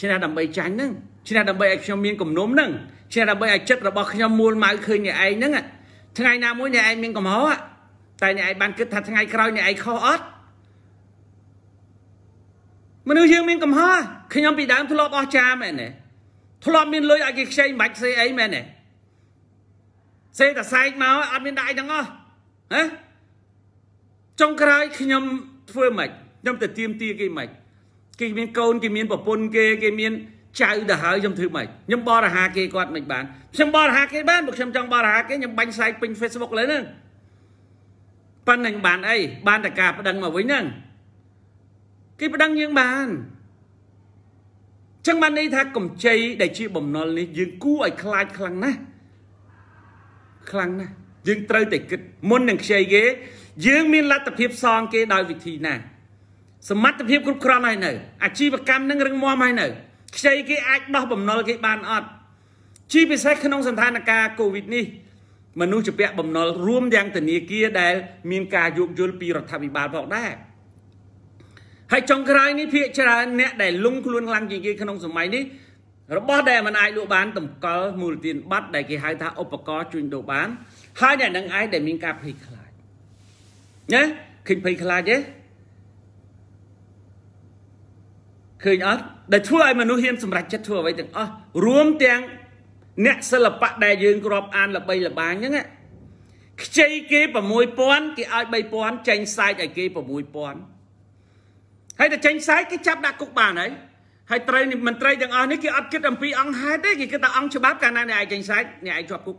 ឈ្នះដើម្បីចាញ់ហ្នឹងឈ្នះដើម្បីឲ្យខ្ញុំមានគំនុំហ្នឹងឈ្នះដើម្បីឲ្យចិត្តរបស់ខ្ញុំមួលម៉ៅឃើញអ្នកឯងហ្នឹងថ្ងៃណាមួយអ្នកឯងមានកំហុសតែអ្នកឯងបានគិតថាថ្ងៃក្រោយអ្នកឯងខុសអត់មនុស្សយើងមានកំហុសខ្ញុំពីដើមធ្លាប់អស់ចាមែនទេធ្លាប់មានលុយឲ្យគេខ្ចីមិនបាច់សេអីមែនទេសេតែសែកមកអត់មានដាក់អីទាំងអស់ហ៎ចុងក្រោយខ្ញុំធ្វើម៉េចខ្ញុំទៅទៀមទា គេម៉េចគេមានកូនគេមាន ប្រពន្ធគេគេមានចៅទៅហើយខ្ញុំធ្វើម៉េចខ្ញុំបរិហាគេគាត់មិនបានខ្ញុំបរិហាគេបានបើខ្ញុំចង់បរិហាគេខ្ញុំបាញ់ផ្សាយពេញ Facebook ឡើយហ្នឹងប៉ិននឹងបានអីបានតែការប្តឹងមកវិញហ្នឹងគេប្តឹងយើងបានចឹងបានន័យថាកម្ចីដែលជាបំណុលនេះយើងគួរឲ្យខ្លាចខ្លាំងណាស់ខ្លាំងណាស់យើងត្រូវតែគិតមុននឹងខ្ចីគេយើងមានលទ្ធភាពសងគេដោយវិធីណាសមត្ថភាពគ្រប់គ្រាន់ហើយនៅអាជីវកម្មនឹងរឹងមាំហើយនៅខ្ចីគេអាចដោះបំណុលគេបានអត់ជាពិសេសក្នុងស្ថានភាព Covid នេះមនុស្សជាពាក់បំណុលរួមយ៉ាងធនាគារដែលមានការយោគយល់ពីរដ្ឋាភិបាលផងដែរហើយចុងក្រោយនេះភាកច្រើនអ្នកដែលលងខ្លួនខ្លាំងជាង គេក្នុងសម័យនេះរបស់ដែលมันអាចលក់បានតម្កល់មូលទានប័ណ្ណដែលគេហៅថាឧបករណ៍ជួញដូរបានហើយអ្នកនឹងឯងដែលមានការភ័យខ្លាចណាឃើញភ័យខ្លាចទេឃើញអត់ដែលធ្វើឲ្យ មនុស្សហ៊ានសម្រេចចិត្តធ្វើអ្វីទាំងអស់រួមទាំងអ្នកសិល្បៈដែលយើងគ្រាប់អានល្បីល្បាញហ្នឹងខ្ចីគេ6000គេឲ្យ3000ចេញសាយឲ្យគេ6000ហើយតែចេញសាយគេចាប់ដាក់គុកបានហើយហើយត្រីមន្ត្រីទាំងអស់នេះគេអត់គិតអំពីអង្គហេតុទេគេគិតតែអង្គច្បាប់កាលណាអ្នកឯងចេញសាយអ្នកឯងជាប់គុក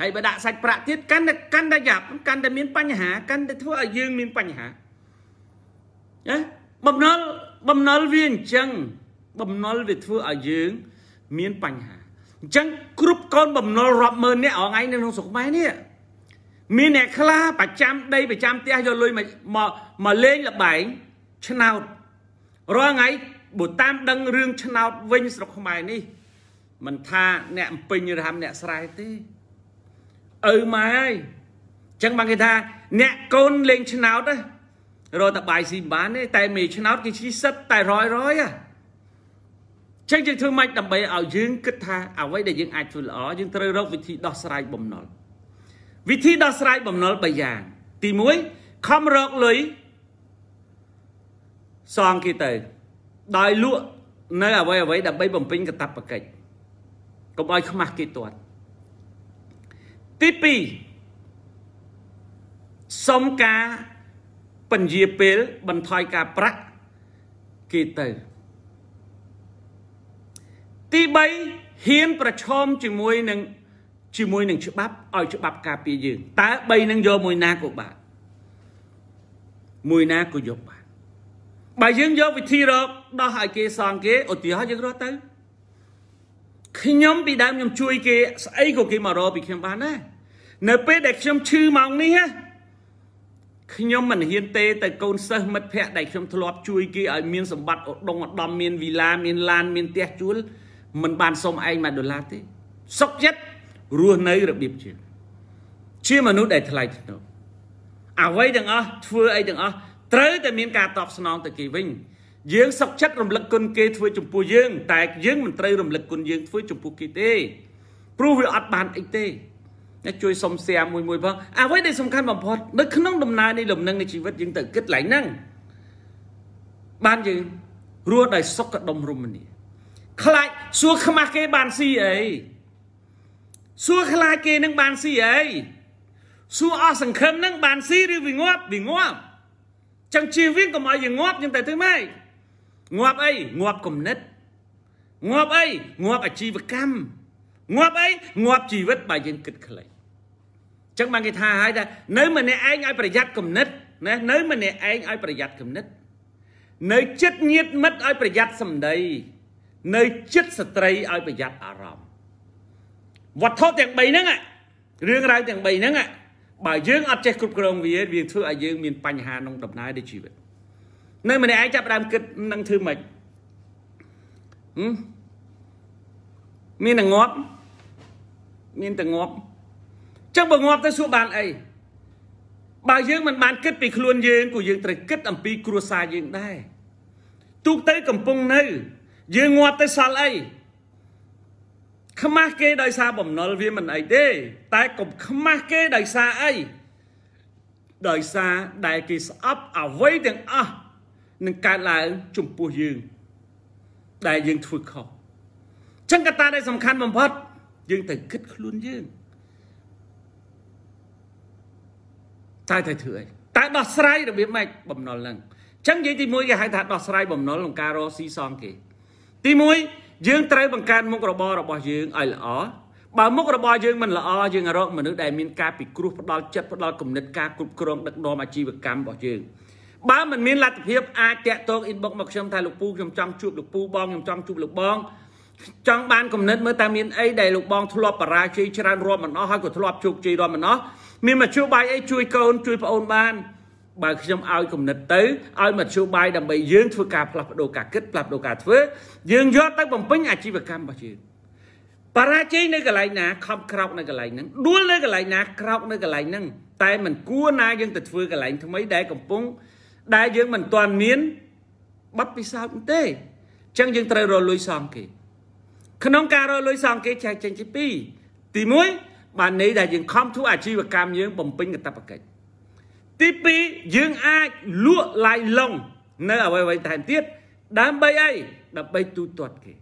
ហើយបើដាក់សាច់ប្រាក់ទៀតកាន់តែកាន់តែយ៉ាប់កាន់តែមានបញ្ហាកាន់តែធ្វើឲ្យយើង មានបញ្ហាណាបំណុលបំណុលវាអញ្ចឹងបំណុលវាធ្វើឲ្យយើងមានបញ្ហាអញ្ចឹងគ្រប់កូនបំណុលរាប់ម៉ឺនអ្នកអងៃនៅក្នុងស្រុកខ្មែរនេះមានអ្នកខ្លះប្រចាំដីប្រចាំផ្ទះយកលុយមកមកលេងលបែងឆ្នោតរាល់ថ្ងៃបើតាមដឹងរឿងឆ្នោតវិញស្រុកខ្មែរនេះមិនថា អ្នកពេញឬហាមអ្នកស្រែទេឪម៉ែហើយអញ្ចឹងបានគេថា អ្នកកូនលេងឆ្នោតណារត់តបាយស៊ីមិនបានទេតែមេឆ្នោតគេជីសិតតែរយរយចឹងយើងធ្វើម៉េចដើម្បីឲ្យយើងគិតថា អ្វីដែលយើងអាចធ្វើល្អយើងត្រូវរកវិធីដោះស្រាយបំណុលវិធីដោះស្រាយបំណុល3យ៉ាង ទី1ខំរកលុយសងគេទៅដោយលក់នៅអ្វីអ្វីដើម្បីបំពេញកតបកិច្ចកុំឲ្យខ្មាស់គេទាត់ទី2សុំការពញាពេល បន្ថយការប្រាក់គេទៅទី3ហ៊ានប្រឈមជាមួយនឹងជាមួយនឹងច្បាប់ឲ្យច្បាប់ការពារយើងតើ3នឹងយកមួយណាក៏បានមួយណាក៏យកបានបើយើងយកវិធីរកដោះឲ្យគេសងគេឧទាហរណ៍យើងរត់ទៅខ្ញុំ ពីដើមខ្ញុំជួយគេ ស្អីក៏គេមករកពីខ្ញុំបានដែរនៅពេលដែលខ្ញុំឈឺម៉ោងនេះខ្ញុំមិនហ៊ានទេទៅកូនសិស្សមិត្តភ័ក្តិដែលខ្ញុំធ្លាប់ ជួយគេឲ្យមានសម្បត្តិឧត្តមឧត្តមមានវិឡាមានឡានមានផ្ទះជួលមិនបានសុំឯង1ដុល្លារទេសុខចិត្តរស់នៅរបៀបជាជាមនុស្សដែលថ្លៃថ្នូរអ្វីទាំងអស់ធ្វើអីទាំងអស់ត្រូវតែមានការតបស្នងទៅគេវិញយើងសុខចិត្តរំលឹកគុណគេធ្វើចំពោះយើង តែយើងមិនត្រូវរំលឹកគុណយើងធ្វើចំពោះគេទេព្រោះវាអត់បានអីទេអ្នកជួយសុំសៀមមួយមួយផងអ្វីដែលសំខាន់បំផុតនៅក្នុងដំណើរនៃលំនឹងនៃជីវិតយើងត្រូវគិតឡើងហ្នឹងបានយើងរស់ដោយសុខដុមរមនាខ្លាចសួរខ្មាស់គេបានស៊ីអីសួរខ្លាចគេនឹងបានស៊ីអីសួរអស់សង្ឃឹមនឹងបានស៊ីឬវាងាប់វាងាប់ចឹងជាវិញកុំឲ្យយើងងាប់យើងតែធ្វើម៉េចងាប់អីងាប់គំនិតងាប់អីងាប់អាជីវកម្មងាប់អីងាប់ជីវិតបើយើងគិតខ្លីអញ្ចឹងបានគេថាហើយថានៅម្នាក់ឯងឲ្យប្រយ័ត្នគំនិតណានៅម្នាក់ឯងឲ្យប្រយ័ត្នគំនិតនៅចិត្តញាតមិត្តឲ្យប្រយ័ត្នសម្ដី នៅចិត្តស្ត្រីឲ្យប្រយ័ត្នអារម្មណ៍វត្ថុទាំង3ហ្នឹងរឿងរ៉ាវទាំង3ហ្នឹងបើយើងអត់ចេះគ្រប់គ្រងវាវាធ្វើឲ្យយើងមាន បញ្ហាក្នុងដំណើរនៃជីវិតនៅម្នាក់ឯងចាប់ដើមគិតនឹងធ្វើម៉េចមានតែងាប់មានតែងាប់ចឹងបើងាប់ទៅសួរបានអីបើយើងមិនបានគិតពីខ្លួនយើងក៏យើងត្រូវគិត អំពីគ្រួសារយើងដែរទូកទៅកំពុងនៅ យើងងាប់ទៅសល់អីខ្មាស់គេដោយសារបំណុលវាមិនអីទេ តែកុំខ្មាស់គេដោយសារអីដោយសារដែលគេស្អប់អ្វីទាំងអស់នឹងកើតឡើងចំពោះយើងដែលយើងធ្វើខុសចឹងកត្តាដែលសំខាន់បំផុត យើងត្រូវគិតខ្លួនយើងតើត្រូវធ្វើអីតើដោះស្រាយរបៀបម៉េចបំណុលហ្នឹងចឹងនិយាយទី1គេហៅថាដោះស្រាយបំណុលក្នុងការរកស៊ីសងគេ ទី1យើង ត្រូវបង្កើតមុខរបររបស់យើងឲ្យល្អបើមុខរបរយើងមិនល្អយើងរកមនុស្សដែលមានការពិគ្រោះផ្ដាល់ចិត្តផ្ដាល់គំនិតការគ្រប់គ្រងដឹកនាំអាជីវកម្មរបស់យើងបើមិនមានលទ្ធភាពអាចតាក់ទង inbox មកខ្ញុំថាលោកពូខ្ញុំចង់ជួបលោកពូបងខ្ញុំចង់ជួបលោកបងចង់បានគំនិតមើលតើមានអីដែលលោកបងធ្លាប់បរាជ័យច្រើនរាប់មិនអស់ហើយក៏ធ្លាប់ជោគជ័យរាប់មិនអស់មានមធ្យោបាយអីជួយកូនជួយប្អូនបានបើខ្ញុំឲ្យគំនិតទៅឲ្យមធ្យោបាយដើម្បីយើងធ្វើការផ្លាស់ប្ដូរការគិតផ្លាស់ប្ដូរការធ្វើយើងយកទៅបំពេញអាជីវកម្មរបស់យើងបរាជ័យនៅកន្លែងណាខំក្រោកនៅកន្លែងហ្នឹងដួលនៅកន្លែងណាក្រោកនៅកន្លែងហ្នឹងតែមិនគួរណាយើងទៅធ្វើកន្លែងថ្មីដែលកំពុងដែលយើងមិនទាន់មានប័ណ្ណពិសោធន៍ទេអញ្ចឹងយើងត្រូវរលួយសងគេ ក្នុងការរលួយសងគេចែកចេញជា2ទី1បានន័យដែលយើងខំធ្វើអាជីវកម្មយើងបំពេញកាតព្វកិច្ចទី2យើងអាចលក់ឡាយឡុងនៅ អ្វីអ្វីថែមទៀតដើម្បីអីដើម្បីទូទាត់គេ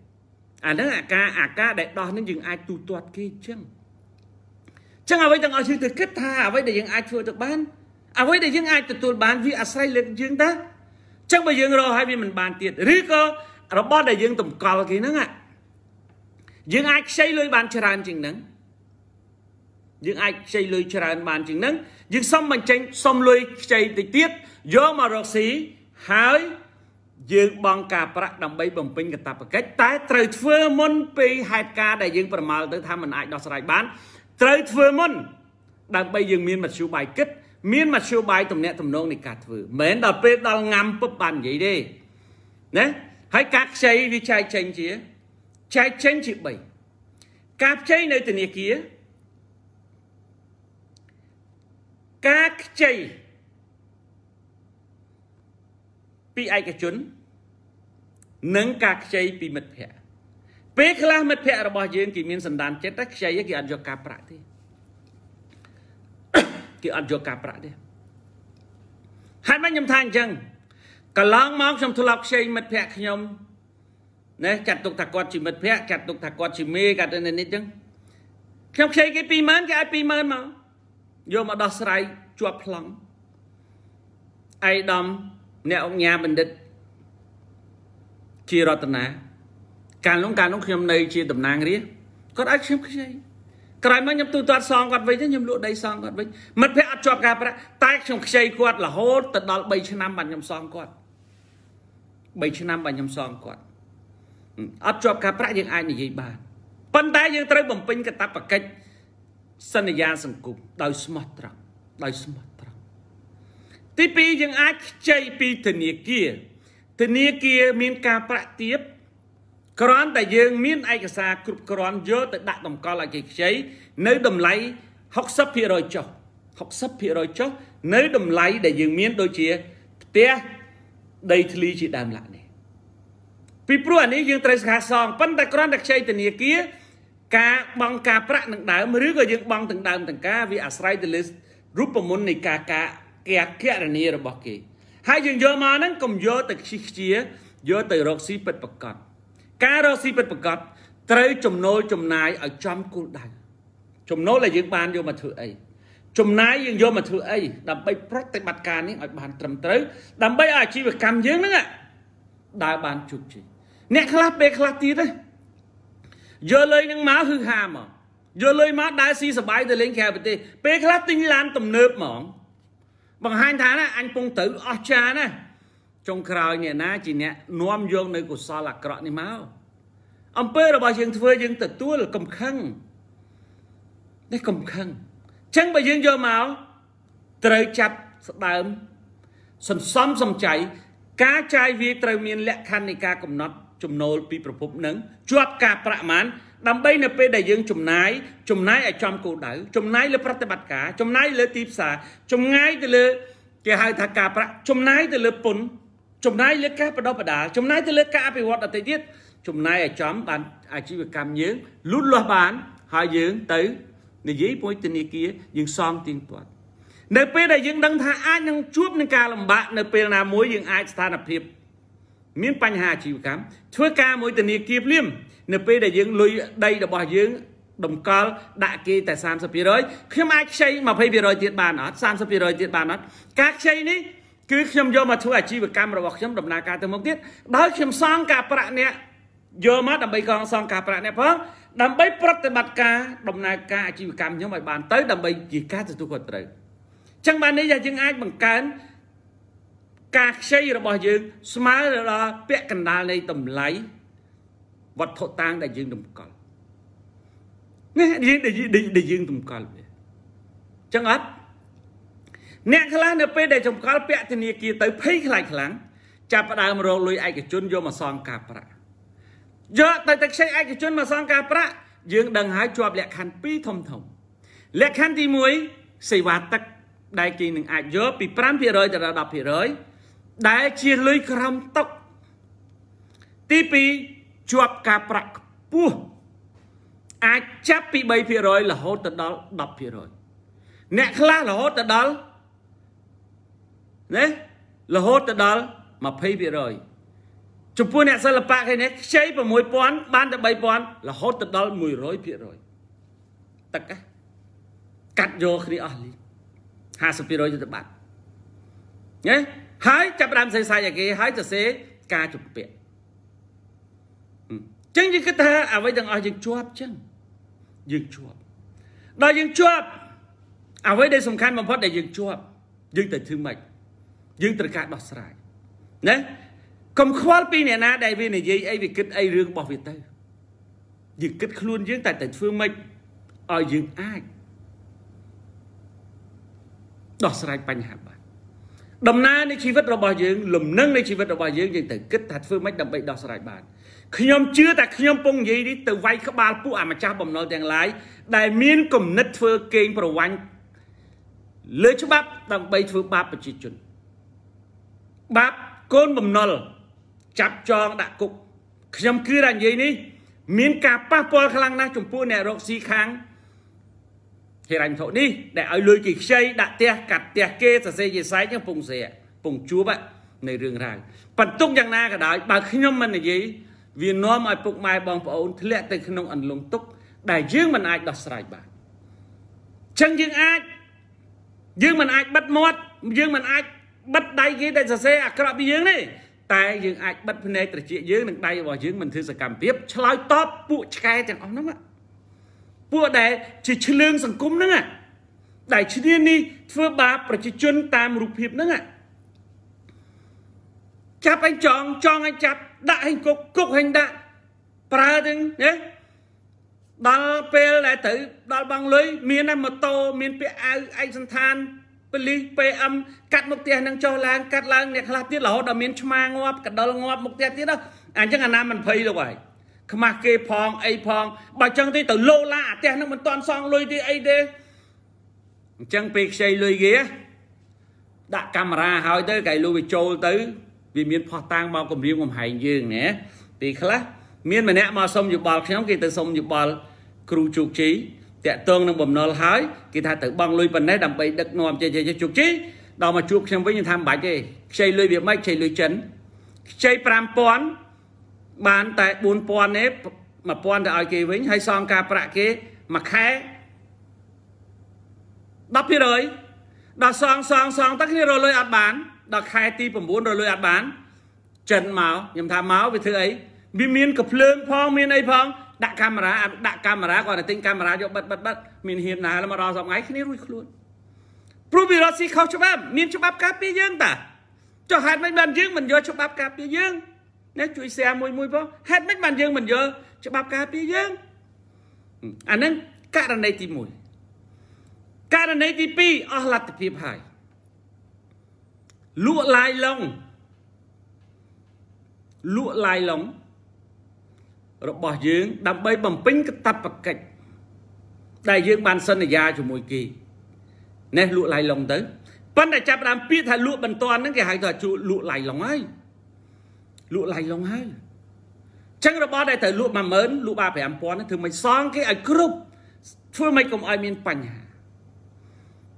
អាហ្នឹងអាការអាការ ដែលដោះហ្នឹងយើងអាចទូទាត់គេអញ្ចឹងអញ្ចឹងអ្វីទាំងអស់យើងទៅគិតថាអ្វីដែលយើងអាចធ្វើទៅបានអ្វីដែលយើងអាចទទួលបានវាអាស្រ័យលើយើងតើចឹងបើយើងរកហើយវាមិនបានទៀតឬក៏របស់ដែលយើងតម្កល់គេហ្នឹងយើងអាចខ្ចីលុយបានច្រើនជាងហ្នឹងយើងអាចខ្ចីលុយច្រើនបានជាងហ្នឹងយើងសុំបញ្ចេញសុំលុយខ្ចីតិចទៀតយកមករកស៊ីហើយយើងបង់ការប្រាក់ដើម្បីបំពេញកាតព្វកិច្ចតែត្រូវធ្វើមុនពេលហេតុការណ៍ដែលយើង ប្រមាលទៅថាมันអាចដោះស្រាយបានត្រូវធ្វើមុនដើម្បីយើងមានមធ្យោបាយគិតមានមធ្យោបាយទំនាក់ទំនងនៃការធ្វើមិនមែនដល់ពេលដល់ងាំពឹបបាននិយាយទេណាហើយការខ្ចីវាចែកចេញជាចែកចេញជា3ការខ្ចីនៅធនាគារការខ្ចីពីឯកជននិងការខ្ចីពីមិត្តភ័ក្តិពេលខ្លះមិត្តភ័ក្តិរបស់យើងគេមានសម្ដានចិត្តតែខ្ចីគេអត់យកការប្រាក់ទេគេអត់យកការប្រាក់ទេហេតុម៉េចខ្ញុំថាអញ្ចឹងកន្លងមកខ្ញុំធ្លាប់ខ្ចីមិត្តភ័ក្ដិខ្ញុំណែចាត់ទុកថាគាត់ជាមិត្តភ័ក្ដិចាត់ទុកថាគាត់ជាមេគាត់នេះនេះអញ្ចឹងខ្ញុំខ្ចីគេ20000គេឲ្យ20000មកយកមកដោះស្រាយជាប់ប្លង់អៃដាមអ្នកអង្គញាបណ្ឌិតជារតនាកាលនោះកាលនោះខ្ញុំនៅជា តំណាងរាជគាត់ឲ្យខ្ញុំខ្ចីក្រោយមកខ្ញុំទូទាត់សងគាត់វិញទៅខ្ញុំលក់ដីសងគាត់វិញមិត្តភ័ក្តិអត់ជាប់ការប្រាក់តែខ្ញុំខ្ចីគាត់រហូតទៅដល់3ឆ្នាំបាត់ខ្ញុំសងគាត់3ឆ្នាំបាត់ខ្ញុំសងគាត់អត់ជាប់ការប្រាក់យើងអាចនិយាយបានប៉ុន្តែយើងត្រូវបំពេញកាតព្វកិច្ចសន្យាសង្គមដោយស្មោះត្រង់ដោយស្មោះត្រង់ទី2យើងអាចខ្ចីពីធនាគារធនាគារមានការប្រាក់ទាបគ្រាន់តែយើងមានឯកសារគ្រប់គ្រាន់យកទៅដាក់តម្កល់ឲ្យគេខ្ចីនៅតម្លៃ60%ចុះ60%ចុះនៅតម្លៃដែលយើងមានដូចជាផ្ទះដីធ្លីជាដើមឡាក់នេះពីព្រោះអានេះយើងត្រូវសិក្ខាសងប៉ុន្តែគ្រាន់តែខ្ចីធនាគារការបង់ការប្រាក់នឹងដើមឬក៏យើងបង់ទាំងដើមទាំងការវាអាស្រ័យទៅលើរូបមន្តនៃការការកិច្ចករណីរបស់គេហើយយើងយកមកហ្នឹងកុំយកទៅខ្ជិះខ្ជាយកទៅរកស៊ីពិតប្រកបការរកស៊ីពិតប្រាកដត្រូវចំណូលចំណាយឲ្យចំគោលដៅចំណូលដែលយើងបានយកមកធ្វើអីចំណាយយើងយកមកធ្វើអីដើម្បីប្រតិបត្តិការនេះឲ្យបានត្រឹមត្រូវដើម្បីឲ្យអាជីវកម្មយើងហ្នឹងដើរបានជោគជ័យអ្នកខ្លះពេលខ្លះទៀតយកលុយហ្នឹងមកហឺហាមកយកលុយមកដើរស៊ីសបាយទៅលេងក្រៅប្រទេសពេលខ្លះទិញឡាន ទំនើបហ្មង បង្ហាញថាណាអញពងទៅអស្ចារណាស់ចុងក្រោយអ្នកណាជាអ្នកនាំយកនៅកុសលអាក្រក់នេះមកអំពើរបស់យើងធ្វើយើងទទួលកំខឹងនេះកំខឹងអញ្ចឹងបើយើងយកមកត្រូវចាប់ស្ដើមសន្សំសំចៃការចាយវាយត្រូវមានលក្ខខណ្ឌនៃការកំណត់ ចំណូលពីប្រភពនឹងជាប់ការប្រមាណដើម្បីនៅពេលដែលយើងចំណាយចំណាយឲ្យចំគោលដៅចំណាយលើប្រតិបត្តិការចំណាយលើទីផ្សារចំណាយទៅលើគេហៅថាការប្រាក់ចំណាយទៅលើពន្ធចំណាយលើការបដិបដាចំណាយទៅលើការអភិវឌ្ឍអតិទៀតចំណាយឲ្យចំបានអាជីវកម្មយើងលូតលាស់បានហើយយើងទៅនិយាយមួយធនាគារយើងសងទៀងទាត់នៅពេលដែលយើងដឹងថាអាចនឹងជួបនឹងការលំបាកនៅពេលណាមួយយើងអាចស្ថានភាពមានបញ្ហាអាជីវកម្មធ្វើការមួយធនាគារភ្លាមនៅពេលដែលយើងលុយដីរបស់យើងតម្កល់ដាក់គេតែ30%ខ្ញុំអាចខ្ចី20%ទៀតបានអត់30%ទៀតបានអត់ការខ្ចីនេះគឺខ្ញុំយកមកធ្វើអាជីវកម្មរបស់ខ្ញុំដំណើរការទៅមុខទៀតដោយខ្ញុំសងការប្រាក់អ្នកយកមកដើម្បីកងសងការប្រាក់អ្នកផងដើម្បីប្រតិបត្តិការដំណើរការអាជីវកម្មខ្ញុំឲ្យបាន ទៅដើម្បីជាការទទួលខុសត្រូវអញ្ចឹងបាននេះយើងអាចបង្កើនការខ្ចីរបស់យើងស្មើទៅដល់ពាក់កណ្ដាលនៃតម្លៃវត្ថុតាងដែលយើងតម្កល់នេះយើងដែលយើងតម្កល់វាអញ្ចឹងអត់អ្នកខ្លះនៅពេលដែលចំកល់ពាក់ធនាគារទៅភ័យខ្លាចខ្លាំងចាប់ផ្ដើមរកលុយឯកជនយកមកសងការប្រាក់យកទៅតែខ្ចីឯកជនមកសងការប្រាក់យើងដឹងហើយជាប់លក្ខខណ្ឌ2ធំធំលក្ខខណ្ឌទី1សេវាទឹកដែលគេនឹងអាចយកពី5%ទៅដល់10%ដែលជាលុយក្រំតុកទី2ជាប់ការប្រាក់ខ្ពស់អាចចាប់ពី3%រហូតទៅដល់10%អ្នកខ្លះរហូតទៅដល់ណារហូតទៅដល់20%ចំពោះអ្នកសិល្បៈគេនេះខ្ចី6000បានតែ3000រហូតទៅដល់100%ទឹកកាត់យកគ្នាអស់លី50%យុទ្ធបត្រណាហើយចាប់ដើមសេសាយឲ្យគេហើយទៅសេការជំពាក់ចឹងយើងគិតថាអ្វីទាំងអស់យើងជាប់ចឹងយើងជាប់ដល់យើងជាប់អ្វីដែលសំខាន់បំផុតដែលយើងជាប់យើងទៅធ្វើម៉េចយើងត្រូវការដោះស្រាយណាកុំខ្វល់ពីអ្នកណាដែលវានិយាយអីវាគិតអីរឿងរបស់វាទៅយើងគិតខ្លួនយើងតែតែធ្វើម៉េចឲ្យយើងអាចដោះស្រាយបញ្ហាបានដំណើរនៃជីវិតរបស់យើងលំនឹងនៃជីវិតរបស់យើងយើងត្រូវគិតថាធ្វើម៉េចដើម្បីដោះស្រាយបានខ្ញុំជឿតែខ្ញុំពងនិយាយនេះទៅវាយក្បាលពួកអាម្ចាស់បំណុលទាំងឡាយដែលមានគំនិតធ្វើកេងប្រវ័ញ្ចលើច្បាប់ដើម្បីធ្វើបាបប្រជាជនបាបកូនបំណុលចាប់ចងដាក់គុក ខ្ញុំគឺតែនិយាយនេះមាន ការប៉ះពាល់ខ្លាំងណាស់ចំពោះអ្នករកស៊ីខាងហេរ៉ាញ់ធុនេះដែលឲ្យលុយគេខ្ចីដាក់ផ្ទះកាត់ផ្ទះគេសរសេរជាសែកពងស្រាពងជួបនៃរឿងរ៉ាវបន្ទុកយ៉ាងណាក៏ដោយបើខ្ញុំមិននិយាយវានាំឲ្យពុកម៉ែបងប្អូនធ្លាក់ទៅក្នុងអន្លង់ទុកដែលយើងមិនអាចដោះស្រាយបានចឹងយើងអាចយើងមិនអាចបិទមាត់យើងមិនអាចបិទដៃគេដែលសរសេរអាក្រក់ពីយើងនេះតែយើងអាចបិទភ្នែកត្រចៀកយើងនិងដៃរបស់យើងមិនធ្វើសកម្មភាព ឆ្លើយតបពួកឆ្កែទាំងអស់ហ្នឹងពួកដែលជាឆ្លៀងសង្គមហ្នឹងដែលឈ្នានេះធ្វើបាបប្រជាជនតាមរូបភាពហ្នឹងចាប់អញចងចងអញចាប់ដាក់អញគុកគុកអញដាក់ប្រើទាំងណាដល់ពេលដែលត្រូវដល់បងលុយមានម៉ូតូ មាន ពាក់អាវឯកសន្តានប៉ូលីស PM កាត់មុខផ្ទះនឹងចុះឡើងកាត់ឡើងអ្នកខ្លះទៀតរហូតដល់មានឆ្មាងាប់កដុលងាប់មុខផ្ទះទៀតអញ្ចឹងអាណាមិនភ័យលោកហើយខ្មាស់គេផងអីផងបើចឹងទេទៅលោឡាអាផ្ទះនឹងមិនតាន់សងលុយទេអីទេអញ្ចឹងពេលខ្ចីលុយគេដាក់កាមេរ៉ាហើយទៅគេលុយវាចូលទៅវាមានផោះតាំងមកគម្រាមកំហែងយើងណាពេលខ្លះមានម្នាក់មកសុំយោបល់ខ្ញុំគេទៅសុំយោបល់គ្រូជោគជ័យតាក់ទងនឹងបំណុលហើយគេថាទៅបង់លុយប៉ុណ្ណេះដើម្បីដឹកនាំជ័យជ័យជោគជ័យដល់មកជួបខ្ញុំវិញខ្ញុំថាមិនបាច់ទេខ្ចីលុយវាមិនខ្ចីលុយចិនខ្ចី5000បានតែ4000ទេ1000ទៅឲ្យគេវិញ ហើយសងការប្រាក់គេមួយខែ10%ដល់សងសងសងតើគ្នារលុយអត់បានដល់ខែទី9រលុយអត់បាន ចិនមកខ្ញុំថាមកវាធ្វើអីវាមានកភ្លើងផងមានអីផងដាក់កាមេរ៉ាដាក់កាមេរ៉ាគាត់តែទិញកាមេរ៉ាយកបិទបិទបិទមានហ៊ានណាស់មកដល់សប្ងៃគ្នារួចខ្លួនព្រោះវារត់ស៊ីខុសច្បាប់មានច្បាប់ការពារយើងតាចុះហេតុម៉េចបានយើងមិនយកច្បាប់ការពារយើងណាជួយ share មួយមួយផងហេតុម៉េចបានយើងមិនយកច្បាប់ការពារយើងអាហ្នឹងករណីទី1ករណីទី2អស់លទ្ធភាពហើយលក់ឡាយឡុងលក់ឡាយឡុងរបស់យើងដើម្បីបំពេញកតបកិច្ចដែលយើងបានសន្យាជាមួយគេណេះលក់ឡៃឡុងទៅប៉ុន្តែចាប់ដើមពាក្យថាលក់បន្តហ្នឹងគេហៅថាជួលក់ឡៃឡុងហើយលក់ឡៃឡុងហើយចឹងរបស់ដែលត្រូវលក់10000លក់បាន5000ហ្នឹងធ្វើមិនសងគេឲ្យគ្រប់ធ្វើមិនកុំឲ្យមានបញ្ហា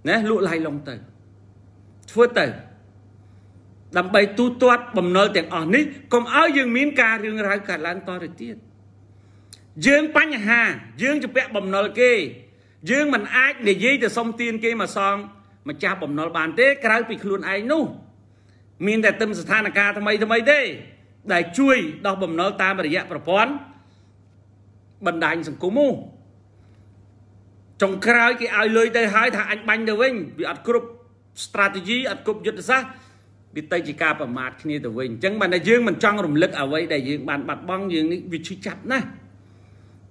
ណេះលក់ឡៃឡុងទៅធ្វើទៅដើម្បីទូទាត់បំណុលទាំងអស់នេះកុំឲ្យយើងមានការរឿងរ៉ាវកើតឡើងតទៅទៀត។យើងបញ្ហាយើងជាពាក់បំណុលគេយើងមិនអាចនិយាយទៅសុំទានគេមកសង ម្ចាស់បំណុលបានទេក្រៅពីខ្លួនឯងនោះមានតែទឹមស្ថានភាពថ្មី ថ្មីទេដែល ជួយដោះបំណុលតាមរយៈប្រព័ន្ធបណ្ដាញសង្គមនោះចុងក្រោយគេឲ្យលុយទៅហើយថាអញបាញ់ទៅវិញវាអត់គ្រប់ strategy អត់គ្រប់យុទ្ធសាស្ត្រវាទៅជាការប្រមាថគ្នាទៅវិញអញ្ចឹងបានតែយើងមិនចង់រំលឹកអ្វីដែលយើងបានបាត់បង់យើងនេះវាឈឺចាប់ណាស់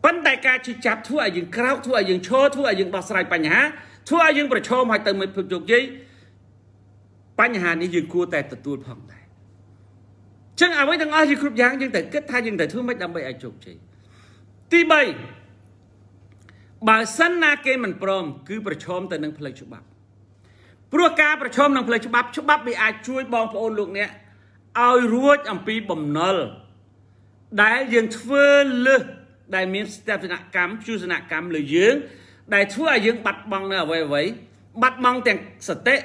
ប៉ុន្តែការជិះចាប់ធ្វើឲ្យយើងក្រោកធ្វើឲ្យយើងឈរធ្វើឲ្យយើងដោះស្រាយបញ្ហាធ្វើឲ្យយើងប្រឈមឲ្យទៅមេភពជោគជ័យបញ្ហានេះយើងគួរតែទទួលផងដែរចឹងអ្វីទាំងអស់ជាគ្រប់យ៉ាងយើងត្រូវគិតថាយើងត្រូវធ្វើម៉េចដើម្បីឲ្យជោគជ័យទី3បើសិនណាគេមិនព្រមគឺប្រឈមទៅនឹងផ្លូវច្បាប់ព្រោះការប្រឈមនឹងផ្លូវច្បាប់ច្បាប់វាអាចជួយបងប្អូនលោកអ្នកឲ្យរួចអំពីបំណុលដែលយើងធ្វើលើសដែលមានស្ថាបនកម្មជូសនកម្មលើយើង ដែលធ្វើឲ្យយើង បាត់បង់នៅអ្វីអ្វីបាត់បង់ទាំងសតិ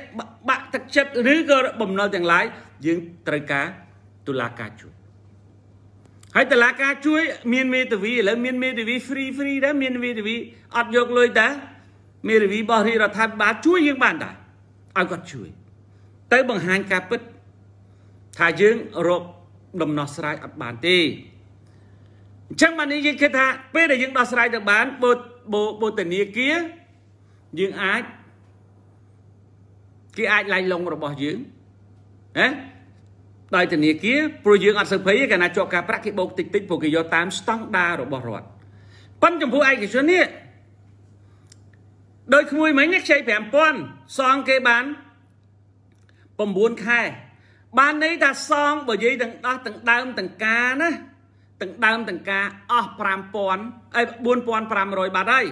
បាក់ទឹកចិត្តឬក៏បំណុលទាំងឡាយយើងត្រូវការតុលាការជួយហើយតុលាការជួយ មានមេធាវីឥឡូវមានមេធាវី free free ដែរមានមេធាវីអត់យកលុយដែរមេធាវីរបស់រដ្ឋាភិបាលជួយយើងបានដែរឲ្យគាត់ជួយ ទៅបង្ហាញការពិតថាយើងរកដំណោះស្រាយអត់បានទេអញ្ចឹងបាននេះយើងគិតថា ពេលដែលយើងដោះស្រាយទៅបានបូបូតនីគាយើងអាចគេអាចឡាយឡងរបស់យើងហ៎ដោយធនាគារព្រោះយើងអត់សូវភ័យទេកាលណាជាប់ការប្រាក់គេបោកតិចតិចព្រោះគេយកតាម ស្តង់ដាររបស់រដ្ឋប៉ុន្តែចំពោះឯកជននេះដោយក្មួយមិញខ្ចី5000សងគេបាន9ខែបានន័យថាសងបើនិយាយទាំងដោះទាំងដើមទាំងការណាទាំងដើមទាំងការអស់5000អី4500បាត់ហើយ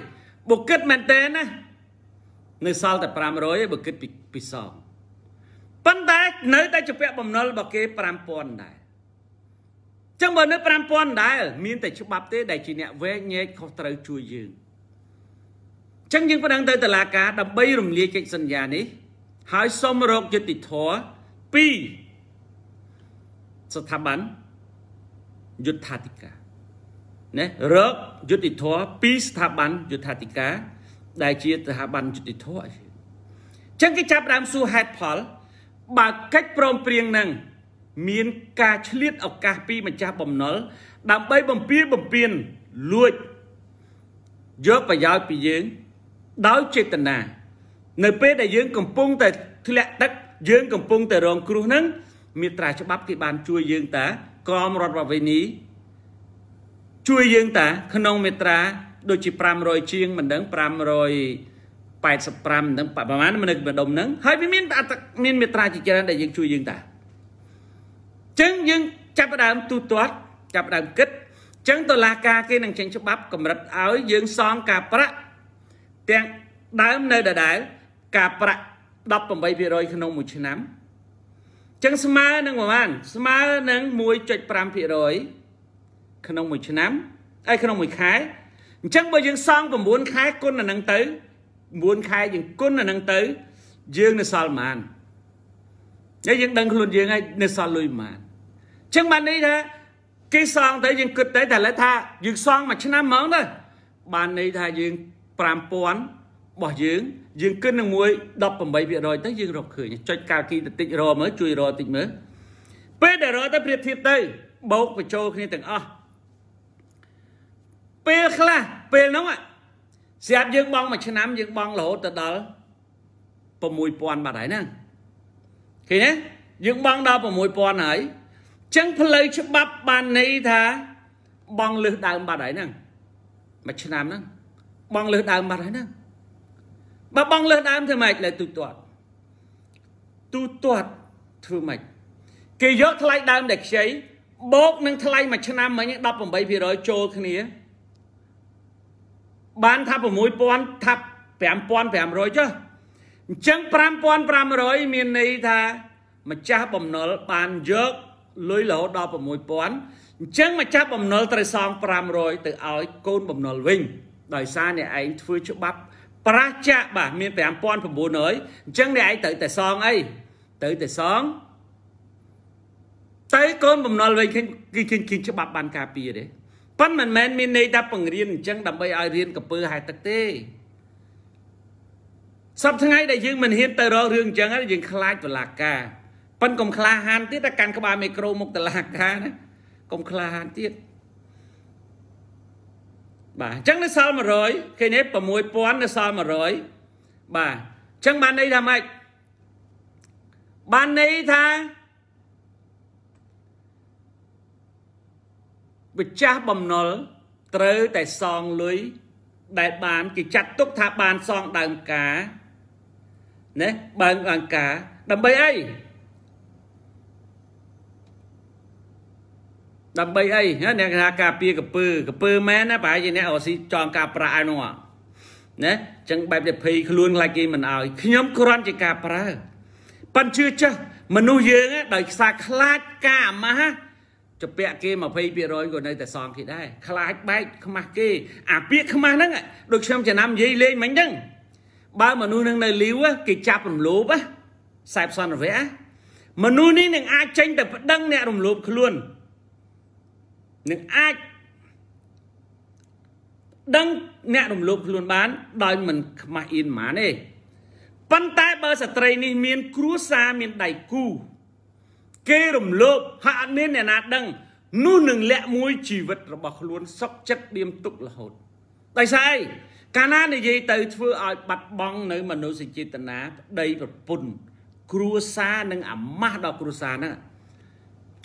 បើគិតមែនទេណានៅសល់តែ500ឯងបើគិតពីពីសងប៉ុន្តែនៅតែជាពាក់បំណុលរបស់គេ5000ដែរចឹងបើនៅ5000ដែរមានតែច្បាប់ទេដែលជាអ្នកវែងញែកខុសត្រូវជួយយើងចឹងយើងប្តឹងទៅតុលាការដើម្បីរំលាយកិច្ចសន្យានេះហើយសុំរកយុត្តិធម៌ពីស្ថាប័នយុទ្ធាធិការណារកយុតិធម៌ពីស្ថាប័នយុទ្ធាធិការដែល ជាស្ថាប័នយុតិធម៌ចឹងគេចាប់ដើមសួរហេតុផលបើកិច្ចព្រមព្រៀងនឹងមានការឆ្លៀតឱកាសពីម្ចាស់បំណុលដើម្បីបំពៀបំពៀនលួចយកប្រយោជន៍ពីយើងដោយចេតនានៅ ពេលដែលយើងកំពុងតែធ្លាក់ទឹកយើងកំពុងតែរង គ្រោះនឹងមេត្រាច្បាប់គេបាន ជួយយើងតាក្រមរដ្ឋវិនីជួយយើងតា ក្នុងមេត្រា ដូចជា500ជាងមិនដឹង585មិនដឹងប្រហែលមនុស្សម្ដុំហ្នឹងហើយវាមានមានមេត្រាជាច្រើនដែលយើងជួយយើងតាអញ្ចឹងយើង ចាប់ដើម ទូទាត់ចាប់ដើមគិតអញ្ចឹងតឡាការគេនឹងចេញច្បាប់កម្រិតឲ្យយើងសងការប្រាក់ទាំងដើមនៅដដែលការប្រាក់18%ក្នុងមួយឆ្នាំចឹងស្មើនឹងប្រហែលស្មើនឹង1.5%ក្នុងមួយឆ្នាំហើយក្នុងមួយខែអញ្ចឹងបើយើងសង9ខែគុណអានឹងទៅ9ខែយើងគុណអានឹង ទៅយើងនៅសល់ប្រហែលហើយយើងដឹង ខ្លួនយើងហើយនៅសល់លុយប្រហែលអញ្ចឹងបាននេះថាគេសងទៅយើងគិតតែតែឡើយថាយើងសងមួយឆ្នាំហ្មងទៅបានន័យថាយើង5000របស់យើងយើងគិតនឹងមួយ18%ទៅយើងរកឃើញចុចកាលគីបន្តិចរមើលជួយរតិចមើលពេលដែលរទៅប្រៀបធៀបទៅបោកបញ្ចូលគ្នាទាំងអស់ពេលខ្លះពេលហ្នឹងស្រាប់យើងបងមួយឆ្នាំ យើងបងរហូតទៅដល់6000បាត់ហើយណាឃើញទេយើងបងដល់6000ហើយចឹងផ្លូវច្បាប់បានន័យថា បងលើសដើមបាត់ហើយហ្នឹងមួយឆ្នាំហ្នឹងបងលើសដើមបាត់ហើយហ្នឹងបើបងលើសដើមធ្វើម៉េចលើទូទាត់ទូទាត់ធ្វើម៉េចគេយកថ្លៃដើមដែលខ្ចីបូកនឹងថ្លៃមួយឆ្នាំមិញ18%ចូលគ្នាបានថា6000ថា5500ចុះអញ្ចឹង5500មានន័យថា ម្ចាស់បំណុលបានយកលុយរហូតដល់6000អញ្ចឹងម្ចាស់បំណុលត្រូវសង500ទៅឲ្យកូនបំណុលវិញ ដោយសារអ្នកឯងធ្វើច្បាប់ប្រាសចាក់បាទមាន5900អញ្ចឹងអ្នកឯងត្រូវតែសងអីត្រូវតែសងតែកូនបំណុលវិញគឺគឺច្បាប់បានការពារទេប៉ុន្តែមិនមែនមានន័យថាបង្រៀនអញ្ចឹងដើម្បីឲ្យរៀនកពើហែទឹកទេសពថ្ងៃដែលយើងមិនហ៊ានទៅរករឿងអញ្ចឹងយើងខ្លាចតឡាកាប៉ុន្តែកុំខ្លាហានទៀតតែកាន់ក្បាលមីក្រូមុខតឡាកាណាកុំខ្លាហានទៀតបាទអញ្ចឹងនៅសល់100គេនេះ6000នៅសល់100បាទអញ្ចឹងបានន័យថាម៉េចបានន័យថាម្ចាស់បំណុលត្រូវតែសងលុយដែលបានគេចាត់ទុកថាបានសងដើមការណាបើអង្គការ ដើម្បីអីដើម្បីអីអ្នកគេថាការពារកពើកពើមែនណាប្រហែលជាអ្នករស៊ីចង់ការប្រាឲ្យនោះណាចឹងបែបតែភ័យខ្លួនខ្លាចគេមិនឲ្យខ្ញុំគ្រាន់ជាការប្រើប៉ិនជឿចាស់មនុស្សយើងដោយខ្សែខ្លាចការអាម៉ាស់ជពាក់គេ20%ក៏នៅតែសងគេដែរខ្លាចបែកខ្មាស់គេអាពាក ខ្មាស់ហ្នឹងដូចខ្ញុំចំណាំនិយាយលេងមិញហ្នឹងបើមនុស្សនឹងនៅលីវគេចាប់រំលោភខ្សែផ្សន្នរវៈមនុស្សនេះនឹងអាចចេញទៅប្តឹងអ្នករំលោភខ្លួននឹងអាចដឹងអ្នករំលោភខ្លួនបាន ដោយមិនខ្មាស់អៀនម៉ានទេប៉ុន្តែបើស្ត្រីនេះមាន គ្រួសារមានដៃគូគេរំលោភហាក់អត់មានអ្នកណា ដឹងនោះនឹងលាក់មួយជីវិតរបស់ខ្លួនសុកចិត្តដៀមទុករហូតដោយសារកាលណានិយាយទៅ ធ្វើឲ្យបាត់បង់នៅមនោសញ្ចេតនាប្តីប្រពន្ធគ្រួសារនិង អាម៉ាស់ដល់គ្រួសារហ្នឹងអ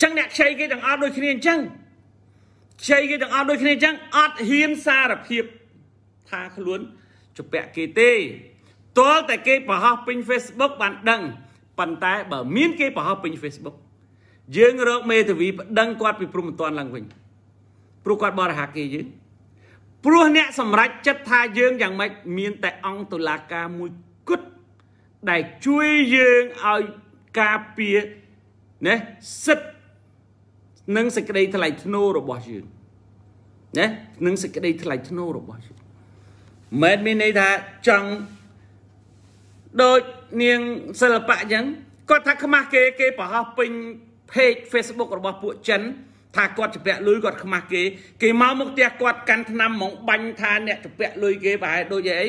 ញ្ចឹងអ្នកខ្ចីគេទាំងអស់ដូចគ្នាអញ្ចឹងខ្ចីគេទាំងអស់ដូចគ្នាអញ្ចឹងអត់ហ៊ានសារភាពថាខ្លួនជពាក់គេទេទាល់តែគេប្រហោះពេញ Facebook បានដឹងប៉ុន្តែបើមានគេប្រហោះពេញ Facebook យើងរកមេធាវីប្តឹងគាត់ពីព្រំមិនតាន់ឡើងវិញព្រោះគាត់បរិហាគេយើងព្រោះអ្នក សម្រេចចិត្តថាយើងយ៉ាងម៉េចមានតែអង្គតុលាការមួយគត់ដែលជួយយើងឲ្យការពារណាសិទ្ធនិងសេចក្តីថ្លៃថ្នូររបស់យើងណានឹងសេចក្តីថ្លៃថ្នូររបស់យើងមិនមានន័យថាចង់ដូចនាងសិល្បៈអញ្ចឹងគាត់ថាខ្មាស់គេគេ ប្រហោះពេញ page Facebook របស់ពួកចិនថាគាត់ច្បាក់លុយគាត់ខ្មាស់គេគេមកមកផ្ទះគាត់កាន់ឆ្នាំហ្មងបាញ់ថាអ្នកច្បាក់លុយគេប្រហែលដូចអី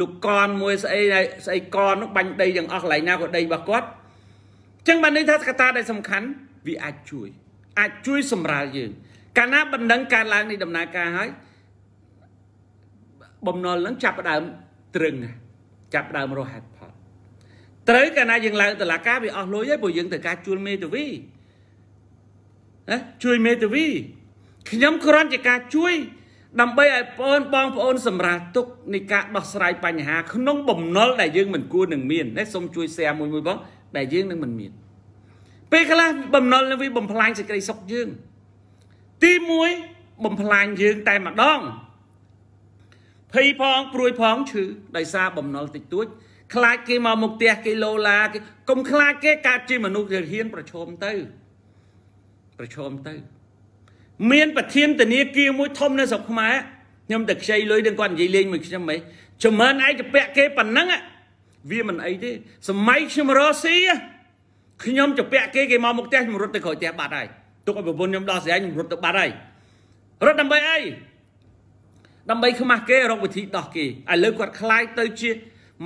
លោកកន មួយស្អីស្អីកននោះបាញ់ដីទាំងអស់កន្លែងណាក៏ដីរបស់គាត់អញ្ចឹងបានន័យថាកត្តាដែលសំខាន់វាអាចជួយ អាចជួយសម្រាលយើងកាលណាបណ្ដឹងការឡើងនេះដំណើរការហើយបំណុលនឹងចាប់ដើមត្រឹងចាប់ដើមរស់ហេតុផលត្រូវកាលណាយើងឡើងតឡាការវាអស់លុយហើយព្រោះយើងត្រូវការជួលមេធាវីណាជួយមេធាវីខ្ញុំគ្រាន់ជាការជួយដើម្បីឲ្យបងបងប្អូនសម្រាប់ទុកនៃការដោះស្រាយបញ្ហា ក្នុង បំណុលដែលយើងមិនគួរនឹងមានណាសូមជួយ share មួយមួយបងដែលយើងនឹងមិនមានពេលខ្លះបំណុលនឹងវាបំផ្លាញសេចក្តីសុខយើងទី1បំផ្លាញយើងតែម្ដងភ័យផងព្រួយផងឈឺដោយសារបំណុលតិចតួចខ្លាចគេមកមុខផ្ទះគេលោឡាគេកុំខ្លាចគេកើតជាមនុស្សដែលហ៊ានប្រឈមទៅប្រឈមទៅ មានប្រធានធនាគារមួយ ធំនៅស្រុកខ្មែរខ្ញុំតែខ្ចីលុយនឹងគាត់និយាយលេងមួយខ្ញុំហីចំណើឯកពាក់គេប៉ុណ្ណឹងវាមិនអីទេសម័យខ្ញុំរស់ស៊ីខ្ញុំជពាក់គេគេមកមុខផ្ទះខ្ញុំរត់ទៅក្រោយផ្ទះបាត់ហើយទុកឲ្យប្រពន្ធខ្ញុំដោះស្រាយខ្ញុំរត់ទៅបាត់ហើយរត់ដើម្បីអីដើម្បីខ្មាស់គេរកវិធីដោះគេឥឡូវគាត់คล้ายទៅជា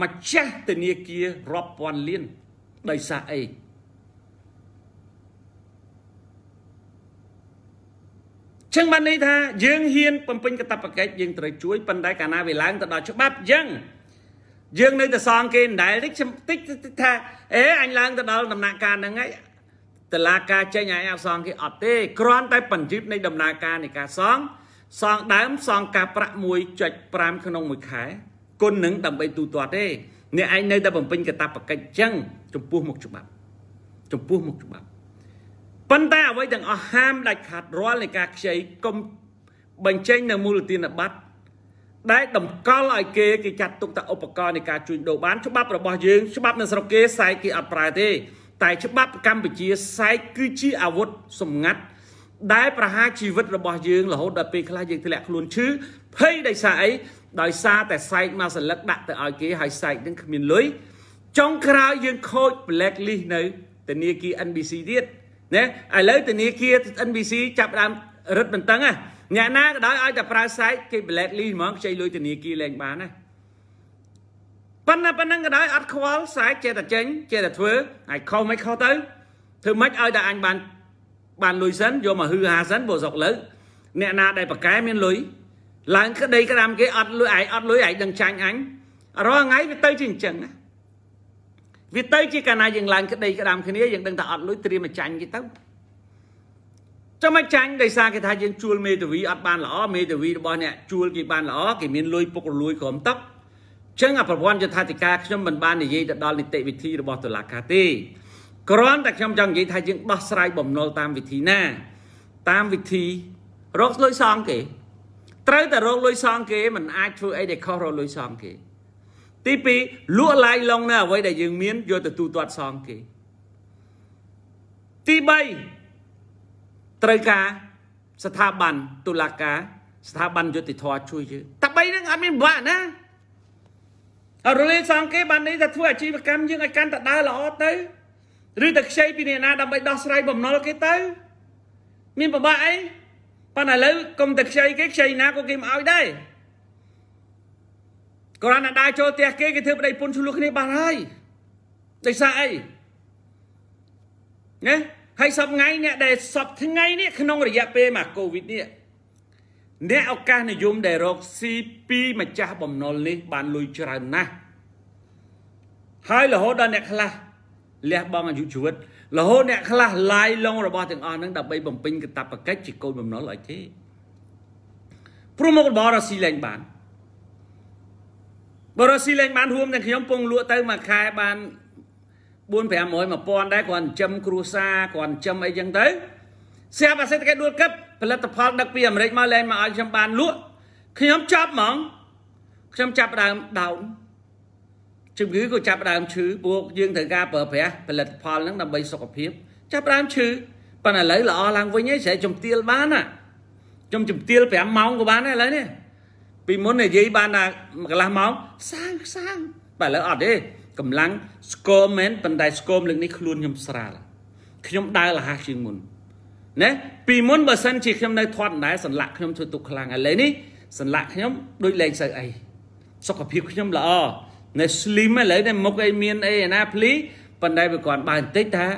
ម្ចាស់ធនាគាររាប់ពាន់លានដោយសារអីចឹងបានន័យថាយើងហ៊ានបំពេញកាតព្វកិច្ចយើងត្រូវជួយប៉ុន្តែកាលណាវាឡើងទៅដល់ច្បាប់យើងយើងនៅតែសងគេដដែលតិចតិចថាអេអញឡើងទៅដល់ដំណាក់កាលហ្នឹងហើយតឡាការចេញអាយអសងគេអត់ទេគ្រាន់តែបញ្ជីបនៃដំណើរការនៃការសង សងដើមសងការប្រាក់1.5ក្នុងមួយខែគុណនឹងដើម្បីទូទាត់ទេអ្នកឯងនៅតែបំពេញកាតព្វកិច្ចចឹងចំពោះមុខច្បាប់ចំពោះមុខច្បាប់ប៉ុន្តែអ្វីទាំងអស់ហាមដាច់ខាតរាល់នៃការខ្ចីកុំបញ្ចេញនៅមូលទានប័ត្រដែលតម្កល់ឲ្យគេគេចាត់ទុកថាឧបករណ៍នៃការជួញដូរបានច្បាប់របស់យើងច្បាប់នៅស្រុកគេសែកគេអត់ប្រើទេតែច្បាប់កម្ពុជាសែកគឺជាអាវុធសម្ងាត់ ដែលប្រហារជីវិតរបស់យើងរហូតដល់ពេលខ្លះយើងធ្លាក់ខ្លួនឈឺភ័យដោយសារអីដោយសារតែសែកមកសន្លឹកដាក់ទៅឲ្យគេហើយសែកនឹងគ្មានលុយចុងក្រោយយើងខូច blacklist នៅធនាគារ NBC ទៀតណាឥឡូវធនាគារ NBC ចាប់ដើមរឹតបន្តឹងណាអ្នកណាក៏ដោយឲ្យតែប្រើសែកគេ blacklist ហ្មងខ្ចីលុយធនាគារលែងបានណាប៉ុន្តែប៉ុណ្្នឹងក៏ដោយអត់ខ្វល់ស្រែកចេះតែចេញចេះតែធ្វើហើយខុសមិនខុសទៅ ធ្វើម៉េចឲ្យតែអញបាន បានលុយសិនយកមកហឺហាសិនបើសុកលើ អ្នកណាដែលប្រកែមានលុយឡើងក្តី ក្តាមគេអត់លុយឯងអត់លុយឯងដឹងចាញ់អញរាល់ថ្ងៃវាទៅជាអញ្ចឹងវាទៅជាកាលណាយើងឡើងក្តីក្តាមគ្នាយើងដឹងថាអត់លុយត្រៀមមកចាញ់គេទៅចាំមកចាញ់ដោយសារគេថាយើងជួលមេតាវីអត់បានល្អមេតាវីរបស់អ្នកជួលគេបានល្អគេមានលុយពុករលួយក្រុមទឹកចឹងអាប្រព័ន្ធយន្តធិការខ្ញុំមិនបាននិយាយទៅដល់នីតិវិធីរបស់តុលាការទេគ្រាន់តែខ្ញុំចង់និយាយថាយើងដោះស្រាយបំណុលតាមវិធីណាតាមវិធីរកលុយសងគេ ត្រូវតែរកលុយសងគេមិនអាចធ្វើអីដែលខុសរកលុយសងគេ ទី2លក់ឡាយឡងនៅអ្វីដែលយើងមានយកទៅទូទាត់សងគេទី3ត្រូវការស្ថាប័នតុលាការស្ថាប័នយុតិធធជួយយើងតែ3ហ្នឹងអត់មានពិបាកណារលែងសងគេបាននេះថាធ្វើអាជីវកម្មយើងឲ្យកាន់តែដើរល្អទៅឬតែខ្ចីពីអ្នកណាដើម្បីដោះស្រាយបំណុលគេទៅមានពិបាកអីប៉ុន្តែឥឡូវកុំតែខ្ចីគេខ្ចីណាក៏គេមិនឲ្យដែរគាត់ណាដើរចូលផ្ទះគេគេធ្វើប្តីពុនឆ្លោះគ្នាបាត់ហើយដោយសារអីណាហើយសពថ្ងៃអ្នកដែលសពថ្ងៃនេះក្នុងរយៈពេលមកកូវីដនេះអ្នកឱកាសនិយមដែលរកស៊ីពីម្ចាស់បំណុលនេះបានលុយច្រើនណាស់ហើយរហូតដល់អ្នកខ្លះលះបង់អាយុជីវិតរហូតអ្នកខ្លះឡាយលងរបស់ទាំងអស់ហ្នឹងដើម្បីបំពេញកាតព្វកិច្ចជាកូនបំណុលឲ្យទេព្រោះមុខរបររកស៊ីលែងបានបរស៊ីលែងបានរួមទាំងខ្ញុំពងលក់ទៅមួយខែបាន4 500 1000ដែរគ្រាន់ចិញ្ចឹមគ្រួសារគ្រាន់ចិញ្ចឹមអីចឹងទៅស្រាប់អាសេដ្ឋកិច្ចដួលកឹបផលិតផលដឹកពីអាមេរិកមកលែងមកឲ្យខ្ញុំបានលក់ខ្ញុំចាប់ហ្មងខ្ញុំចាប់ដើមដោនជំងឺក៏ចាប់ដើមឈឺពួកយើងត្រូវការប្រើប្រាស់ផលិតផលហ្នឹងដើម្បីសុខភាពចាប់ដើមឈឺប៉ុន្តែឥឡូវល្អឡើងវិញហើយស្រែជំទាលបានណាខ្ញុំជំទាល5ម៉ោងក៏បានដែរឥឡូវនេះពីមុននិយាយបានថាកន្លះម៉ោងសាងសាងបើឥឡូវអត់ទេកម្លាំងស្គមមែនប៉ុន្តែស្គមលើកនេះខ្លួនខ្ញុំស្រាលខ្ញុំដើរលះជាងមុនណាពីមុនបើសិនជាខ្ញុំនៅធាត់ដែរសន្លាក់ខ្ញុំធ្វើទុកខ្លាំងឥឡូវនេះសន្លាក់ខ្ញុំដូចលែងសូវអីសុខភាពខ្ញុំល្អនៅ slim ឥឡូវនេះមុខអីមានអីណាភ្លីប៉ុន្តែវាគាត់បើបន្តិចថា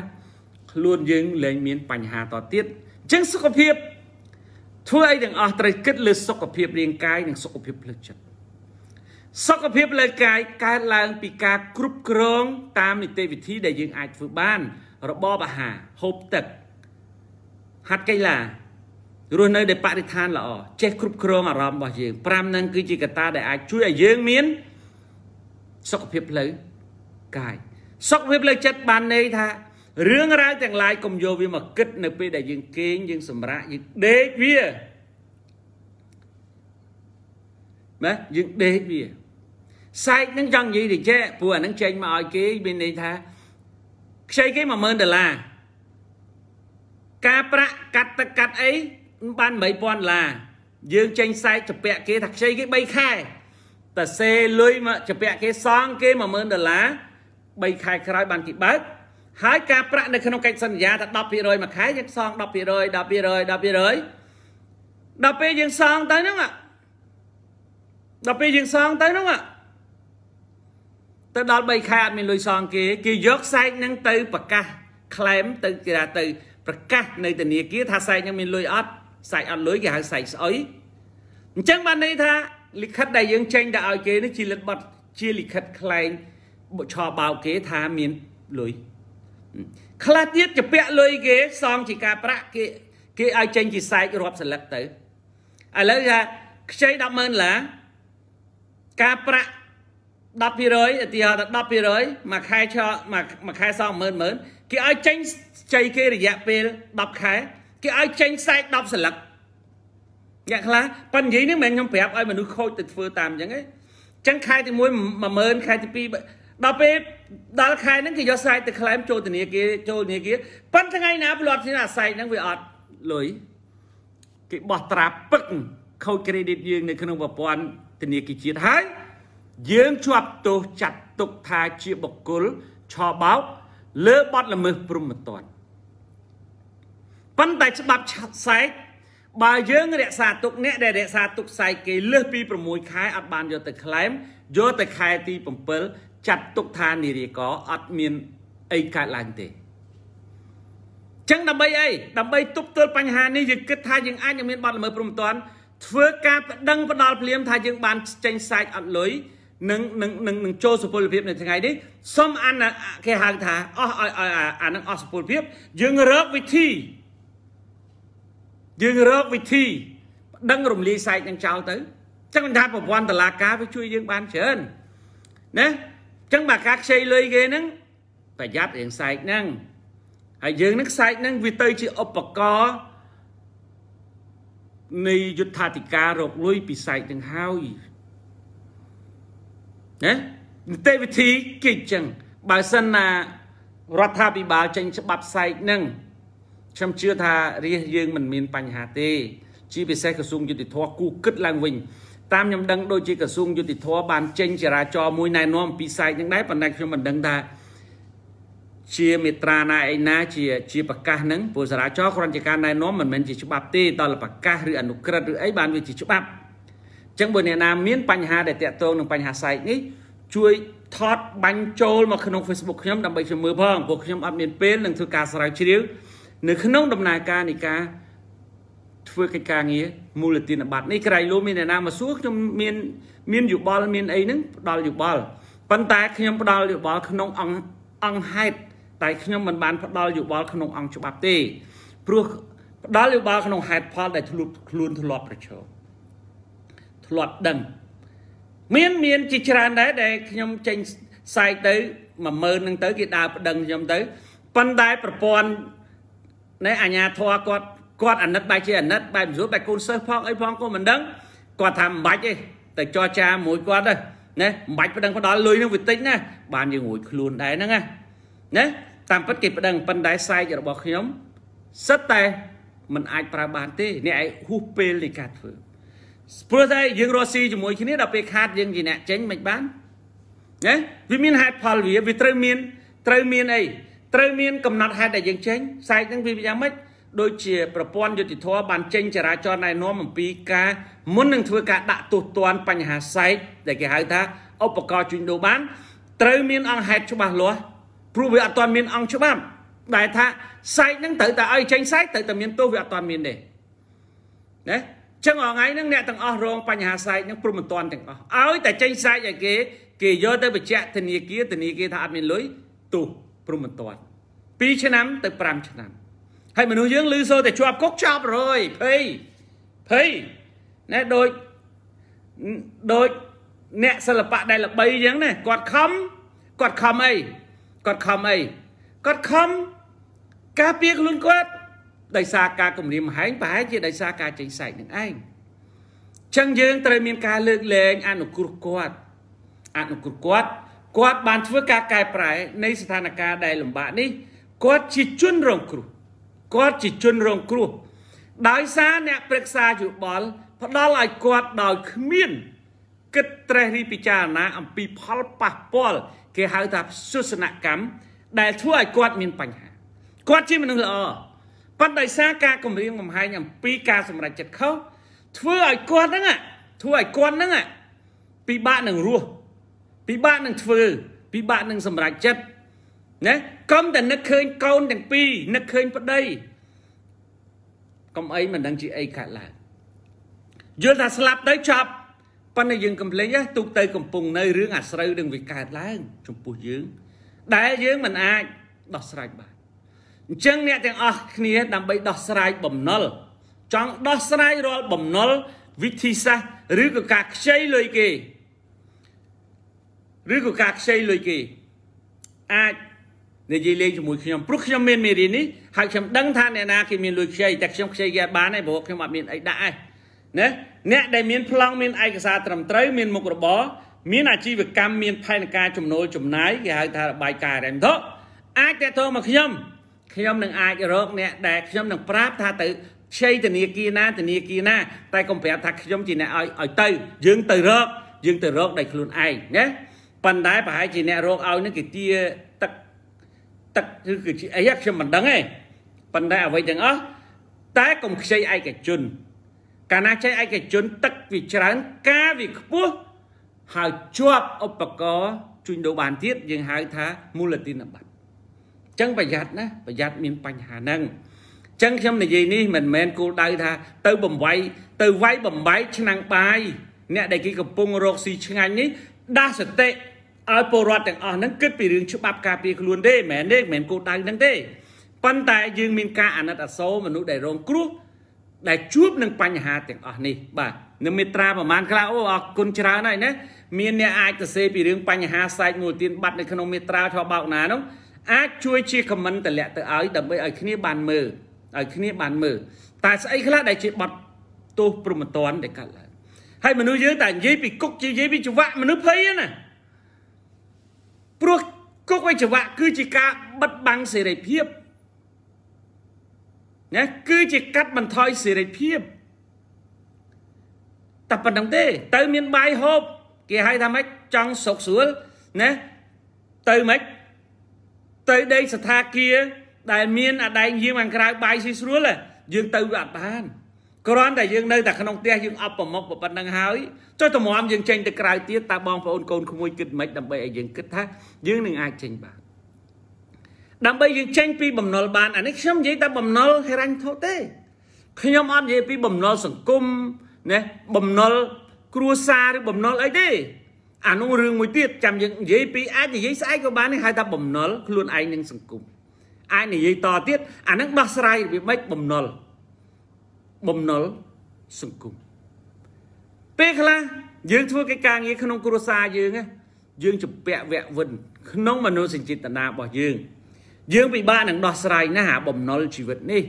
ខ្លួនយើងលែងមានបញ្ហាតទៀតអញ្ចឹងសុខភាពធ្វើអីទាំងអស់ត្រូវគិតលើសុខភាពរាងកាយនិងសុខភាពផ្លូវចិត្តសុខភាពផ្លូវកាយកើតឡើងពីការគ្រប់គ្រងតាមនីតិវិធីដែលយើងអាចធ្វើបាន របបអាហារហូបទឹកហាត់កីឡារស់នៅដោយបរិស្ថានល្អចេះគ្រប់គ្រងអារម្មណ៍របស់យើង5នឹងគឺជាកត្តាដែលអាចជួយឲ្យយើងមានសុខភាពផ្លូវកាយសុខភាពផ្លូវចិត្តបានន័យថារឿងរ៉ាវទាំងឡាយកុំយកវាមកគិត នៅពេលដែលយើងគេងយើងសម្រាកយើងដេកវាណាយើងដេកវាសែកនឹងចង់និយាយតិចព្រោះអានឹងចេញមកឲ្យគេមានន័យថាខ្ចីគេ10000ដុល្លារការប្រាក់កាត់ទឹកកាត់អីបាន3000ដុល្លារយើងចេញសែកជពាក់ គេថាខ្ចីគេ3ខែតសេលុយមកជពាក់គេសងគេ10000ដុល្លារ3ខែក្រោយបានគេបើកហើយការប្រាក់នៅក្នុងកិច្ចសន្យាថា10%មួយខែយើងសង10% 10% 10%ដល់ពេលយើងសងទៅហ្នឹងដល់ពេលយើងសងទៅហ្នឹងទៅដល់3ខែអត់មានលុយសងគេគេយកសែកហ្នឹងទៅប្រកាសក្លែមទៅគេថាទៅប្រកាសនៅធនាគារថាសែកនឹងមានលុយអត់សែកអត់លុយគេហៅសែកស្អុយអញ្ចឹងបានន័យថាលិខិតដែលយើងចេញទៅឲ្យគេនេះជាលិខិតប័ណ្ណជាលិខិតខ្លែងឆោបោកគេថាមានលុយខ្លះទៀតជាពាក់លុយគេសងជាការប្រាក់គេគេឲ្យចេញជាសែករាប់សន្លឹកទៅឥឡូវថាខ្ចី100,000ដុល្លារការប្រាក់10%ឧទាហរណ៍ថា10%មួយខែឆោមួយខែសង100,000គេឲ្យចេញចៃគេរយៈពេល10ខែ គេឲ្យចេញខ្សែ10សន្លឹកអ្នកខ្លះប៉ិននិយាយនេះមិនខ្ញុំប្រាប់ឲ្យមនុស្សខូចទៅធ្វើតាមអញ្ចឹងឯងចឹងខែទី1 10000ខែទី2ដល់ពេលដល់ខែហ្នឹងគេយកស្រែកទៅក្លែមចូលធនាគារចូលធនាគារប៉ុន្តែថ្ងៃណាប្លត់ធានាស្រែកហ្នឹងវាអត់លុយគេបោះត្រាពឹកខូច credit យើង នៅក្នុងប្រព័ន្ធធនាគារជាតិហើយយើងជាប់ទោសចាត់ទុកថាជាបុគ្គលឆោបោកលើបទល្មើសព្រហ្មទណ្ឌប៉ុន្តែច្បាប់ឆាត់សែកបើយើង រក្សាទុកអ្នកដែលរក្សាទុកសែកគេលើសពី6ខែអត់បានយកទៅក្លែមយកទៅខែទី7ចាត់ទុកថានារីកអត់មានអីកើតឡើងទេចឹងដើម្បីអីដើម្បីទប់ទល់បញ្ហានេះយើងគិតថាយើងអាចនឹងមានបទល្មើសព្រំតាន់ធ្វើការបដិងផ្ដាល់ភ្លាមថាយើងបានចេញសាច់អត់លុយនឹងនឹងនឹងនឹងចូលសុពលភាពនៅថ្ងៃនេះសូមអានគេហៅថាអស់ឲ្យឲ្យអានឹងអស់សុពលភាព យើងរកវិធីយើងរកវិធីប្តឹងរំលាយសាច់នឹងចោលទៅចឹងមិនថាប្រព័ន្ធតឡាការវាជួយយើងបានច្រើនណាចឹងបើការខ្ចីលុយគេហ្នឹងប្រយ័ត្នរឿងសាច់ហ្នឹងហើយយើង នឹងខ្សែកហ្នឹងវាទៅ ជាឧបករណ៍នៃយុទ្ធាធិការរកលុយពីខ្សែកទាំងហើយណានីតិវិធីគេអញ្ចឹង បើសិនណារដ្ឋាភិបាលចេញច្បាប់ខ្សែកហ្នឹងខ្ញុំជឿថារាជយើងមិនមានបញ្ហាទេជាពិសេសក្រសួងយុតិធម៌គូគិតឡើងវិញ តាមខ្ញុំដឹងដូចជាក្រសួងយុតិធម៌បាន ចេញចរាចរមួយណែនាំពីសាយនឹងដែរប៉ុន្តែខ្ញុំមិនដឹងថាជាមេត្រាណាឯណា ជា ជាប្រកាសហ្នឹងពលសារាចរគ្រាន់ជាការណែនាំមិនមែនជាច្បាប់ទេដល់ប្រកាសឬអនុក្រឹត្យឬអីបានវាជាច្បាប់អញ្ចឹងបើអ្នកណាមានបញ្ហាដែលតាក់ទងនឹងបញ្ហាសាយនេះជួយថតបាញ់ចូលមកក្នុង Facebook ខ្ញុំដើម្បីខ្ញុំមើលផងព្រោះខ្ញុំអត់មានពេលនឹងធ្វើការស្រាវជ្រាវនៅក្នុងដំណើរការនៃការធ្វើកិច្ចការងារមូលទានប័ត្រនេះក្រៃលោកមានអ្នកណាមកសួរខ្ញុំមានមានយោបល់មានអីហ្នឹងផ្ដល់យោបល់ប៉ុន្តែខ្ញុំផ្ដល់យោបល់ក្នុងអង្គអង្គហេតុតែខ្ញុំមិនបានផ្ដល់យោបល់ក្នុងអង្គច្បាប់ទេព្រោះផ្ដល់យោបល់ក្នុងហេតុផល ដែលធ្លុបខ្លួនធ្លាប់ប្រជុំធ្លាប់ដឹង មានមានជាច្រើនដែរដែលខ្ញុំចេញផ្សាយទៅ10000ហ្នឹងទៅគេដើរប្តឹងខ្ញុំទៅប៉ុន្តែប្រព័ន្ធណែអាញាធរគាត់គាត់អាណិតបែបជាអាណិតបែបមិនស្រួលបែបកូនសិស្សផងអីផងគាត់មិនដឹងគាត់ថាមិនបាច់ទេតែចរចាមួយគាត់ទៅណាមិនបាច់ប្តឹងផ្ដាល់លុយនឹងវាតិចណាបានយើងរួចខ្លួនដែរហ្នឹងណាណាតាមពិតគេប្តឹងប៉ុន្តែសែករបស់ខ្ញុំសិតតែมันអាចប្រើបានទេអ្នកឯងហ៊ូសពេលនៃការធ្វើព្រោះតែយើងរស់ស៊ីជាមួយគ្នាដល់ពេលខាតយើងជាអ្នកចេញមិនបានណាវាមានហេតុផលវាវាត្រូវមានត្រូវមានអីត្រូវមានកំណត់ហេតុដែលយើងចេញផ្សែកនឹងវាយ៉ាងម៉េចដូចជាប្រព័ន្ធយុតិធធបានចេញចរាចរណែនាំអំពីការមុននឹងធ្វើការដាក់ទោសទណ្ឌបញ្ហាសែកដែលគេហៅថាឧបករណ៍ជួញដូរបានត្រូវមានអង្គហេតុច្បាស់លាស់ព្រោះវាអត់ទាន់មានអង្គច្បាប់ដែលថាសែកហ្នឹងត្រូវតែឲ្យចេញសែកត្រូវតែមានទោសវាអត់ទាន់មានទេណាចឹងថ្ងៃហ្នឹងអ្នកទាំងអស់រងបញ្ហាសែកហ្នឹងព្រមមិនទាន់ទាំងអស់ឲ្យតែចេញសែកឲ្យគេគេយកទៅបញ្ជាក់ធនាគារធនាគារថាអត់មានលុយទោសព្រំមិនទាន់2ឆ្នាំ ទៅ5ឆ្នាំហើយមនុស្សយើងឮសូរតែជាប់គុកចប់រយភ័យភ័យណែដូចដូចអ្នកសិល្បៈដែលល្បីអញ្ចឹងណាគាត់ខំគាត់ខំអីគាត់ខំអីគាត់ខំការពារខ្លួនគាត់ដោយសារការគម្រាមកំហែងប្រហែលជាដោយសារការចេញសាច់នឹងឯងចឹងយើងត្រូវមានការលើកលែងអនុគ្រោះគាត់អនុគ្រោះគាត់គាត់បានធ្វើការកែប្រែ នៃស្ថានភាពដែលលំបាកនេះ គាត់ជាជនរងគ្រោះគាត់ជាជនរងគ្រោះដោយសារអ្នកប្រឹក្សាយោបល់ផ្ដល់ឲ្យគាត់ដោយគ្មានគិតត្រេះរិះពិចារណា អំពីផលប៉ះពាល់គេហៅថាទស្សនកម្មដែលធ្វើឲ្យគាត់មានបញ្ហា គាត់ជាមនុស្សល្អប៉ុន្តែដោយសារការគម្រាមកំហែងអំពីការសម្រេចចិត្តខុសធ្វើឲ្យគាត់ហ្នឹងធ្វើឲ្យគាត់ហ្នឹងពិបាកនឹងរស់ពិបាកនឹងធ្វើពិបាកនឹងសម្រេចចិត្តណាកុំតែនឹកឃើញកូនទាំងពីរនឹកឃើញប្តីកុំអីមិនដឹងជាអីកើតឡើងយល់ថាស្លាប់ទៅចប់ប៉ុន្តែយើងកំភ្លេចទុកទៅកំពុងនៅរឿងអាស្រូវនឹងវាកើតឡើងចំពោះយើងដែលយើងមិនអាចដោះស្រាយបានអញ្ចឹងអ្នកទាំងអស់គ្នាដើម្បីដោះស្រាយបំណុល ចង់ដោះស្រាយរាល់បំណុលវិធីសាស្ត្រឬក៏ការខ្ចីលុយគេឬក៏ការខ្ចីលុយគេអាចនិយាយលេងជាមួយខ្ញុំព្រោះខ្ញុំមានមេរៀននេះហើយខ្ញុំដឹងថាអ្នកណាគេមានលុយខ្ចីតែខ្ញុំខ្ចីគេបានទេព្រោះខ្ញុំអត់មានអីដាក់ទេណាអ្នកដែលមានប្លង់មានឯកសារត្រឹមត្រូវមានមុខរបរមានអាជីវកម្មមានផែនការចំណូលចំណាយគេហៅថារបាយការណ៍រ៉ែមធអាចតទៅមកខ្ញុំខ្ញុំនឹងអាចរកអ្នកដែលខ្ញុំនឹងប្រាប់ថាទៅឆៃធនាគារណាធនាគារណា តែកុំប្រាប់ថាខ្ញុំជាអ្នកឲ្យឲ្យទៅយើងទៅរកយើងទៅរកដោយខ្លួនឯងណាប៉ុន្តែប្រហែលជាអ្នករកឲ្យនឹងគេទាទឹកទឹកឬគឺអីខ្ញុំមិនដឹងទេប៉ុន្តែអ្វីទាំងអស់តែកុំខ្ចីឯកជន កាលណាខ្ចីឯកជន ទឹកវាច្រើនការវាខ្ពស់ហើយជាប់ឧបករណ៍ជួញដូរបានទៀតយើងហៅថាមូលធនប័ត្រអញ្ចឹងប្រយ័ត្នណា ប្រយ័ត្នមាន បញ្ហាហ្នឹងចឹងខ្ញុំនិយាយនេះមិនមែនគោលដៅថា ទៅបំវាយទៅវាយបំបាយឆ្នាំងបាយអ្នកដែលគេកំពុងរកស៊ីឆ្ងាញ់នេះដាស់សតិឲ្យពលរដ្ឋទាំងអស់ហ្នឹងគិតពីរឿងច្បាប់ការពារខ្លួនទេមិនមែនទេមិនមែនគោលដៅហ្នឹងទេប៉ុន្តែយើងមានការអាណិតអាសូរមនុស្សដែលរងគ្រោះដែលជួបនឹងបញ្ហាទាំងអស់នេះបាទនៅមេត្រាប្រមាណខ្លះអូអរគុណច្រើនហើយណាមានអ្នកអាចទៅសេពីរឿងបញ្ហាសែកមួយទៀតបាត់នៅក្នុងមេត្រាឆោបោកណានោះអាចជួយជាខមមិនតម្លាក់ទៅឲ្យដើម្បីឲ្យគ្នាបានមើលឲ្យគ្នាបានមើលតែស្អីខ្លះដែលជាបាត់ទោសព្រមតនដែលកើតឡើងហើយមនុស្សយើងតែនិយាយពីគុកនិយាយពីចង្វាក់មនុស្សភ័យណាព្រោះគុកវិជ្ជវៈគឺជាការបិទបាំងសេរីភាពណាគឺជាកាត់បន្ថយសេរីភាពតែប៉ុណ្្នឹងទេ ទៅមានបាយហូបគេហៅថាម៉េចចង់សុខស្រួលណាទៅម៉េចទៅដីស្ថាគារដែលមានអដែងយាមខាងក្រៅបាយស៊ីស្រួលយើងទៅវាអត់បានគ្រាន់តែយើងនៅតែក្នុងផ្ទះយើងអប់ប្រមុខប៉ុណ្្នឹងហើយចុះតម្រាំយើងចេញទៅក្រៅទៀតតើបងប្អូនកូនក្មួយគិតមិនដើម្បីឲ្យយើងគិតថាយើងនឹងអាចចេញបានដើម្បីយើងចេញពីបំណុលបានអានេះខ្ញុំនិយាយតែបំណុលហិរញ្ញធុទេខ្ញុំអត់និយាយពីបំណុលសង្គមណាបំណុលគ្រួសារឬបំណុលអីទេអានោះរឿងមួយទៀតចាំយើងនិយាយពីអាចនិយាយស្អែកក៏បានហៅថាបំណុលខ្លួនឯងនឹងសង្គមអាចនិយាយតទៀតអានឹងដោះស្រាយរបៀបម៉េចបំណុលបំណុលសង្គមពេលខ្លះយើងធ្វើកិច្ចការងារក្នុងគ្រួសារយើងយើងជំពាក់វៈវិនក្នុងមនោសញ្ចេតនារបស់យើង យើងពិបាកនឹងដោះស្រាយណាស់បំណុលជីវិតនេះ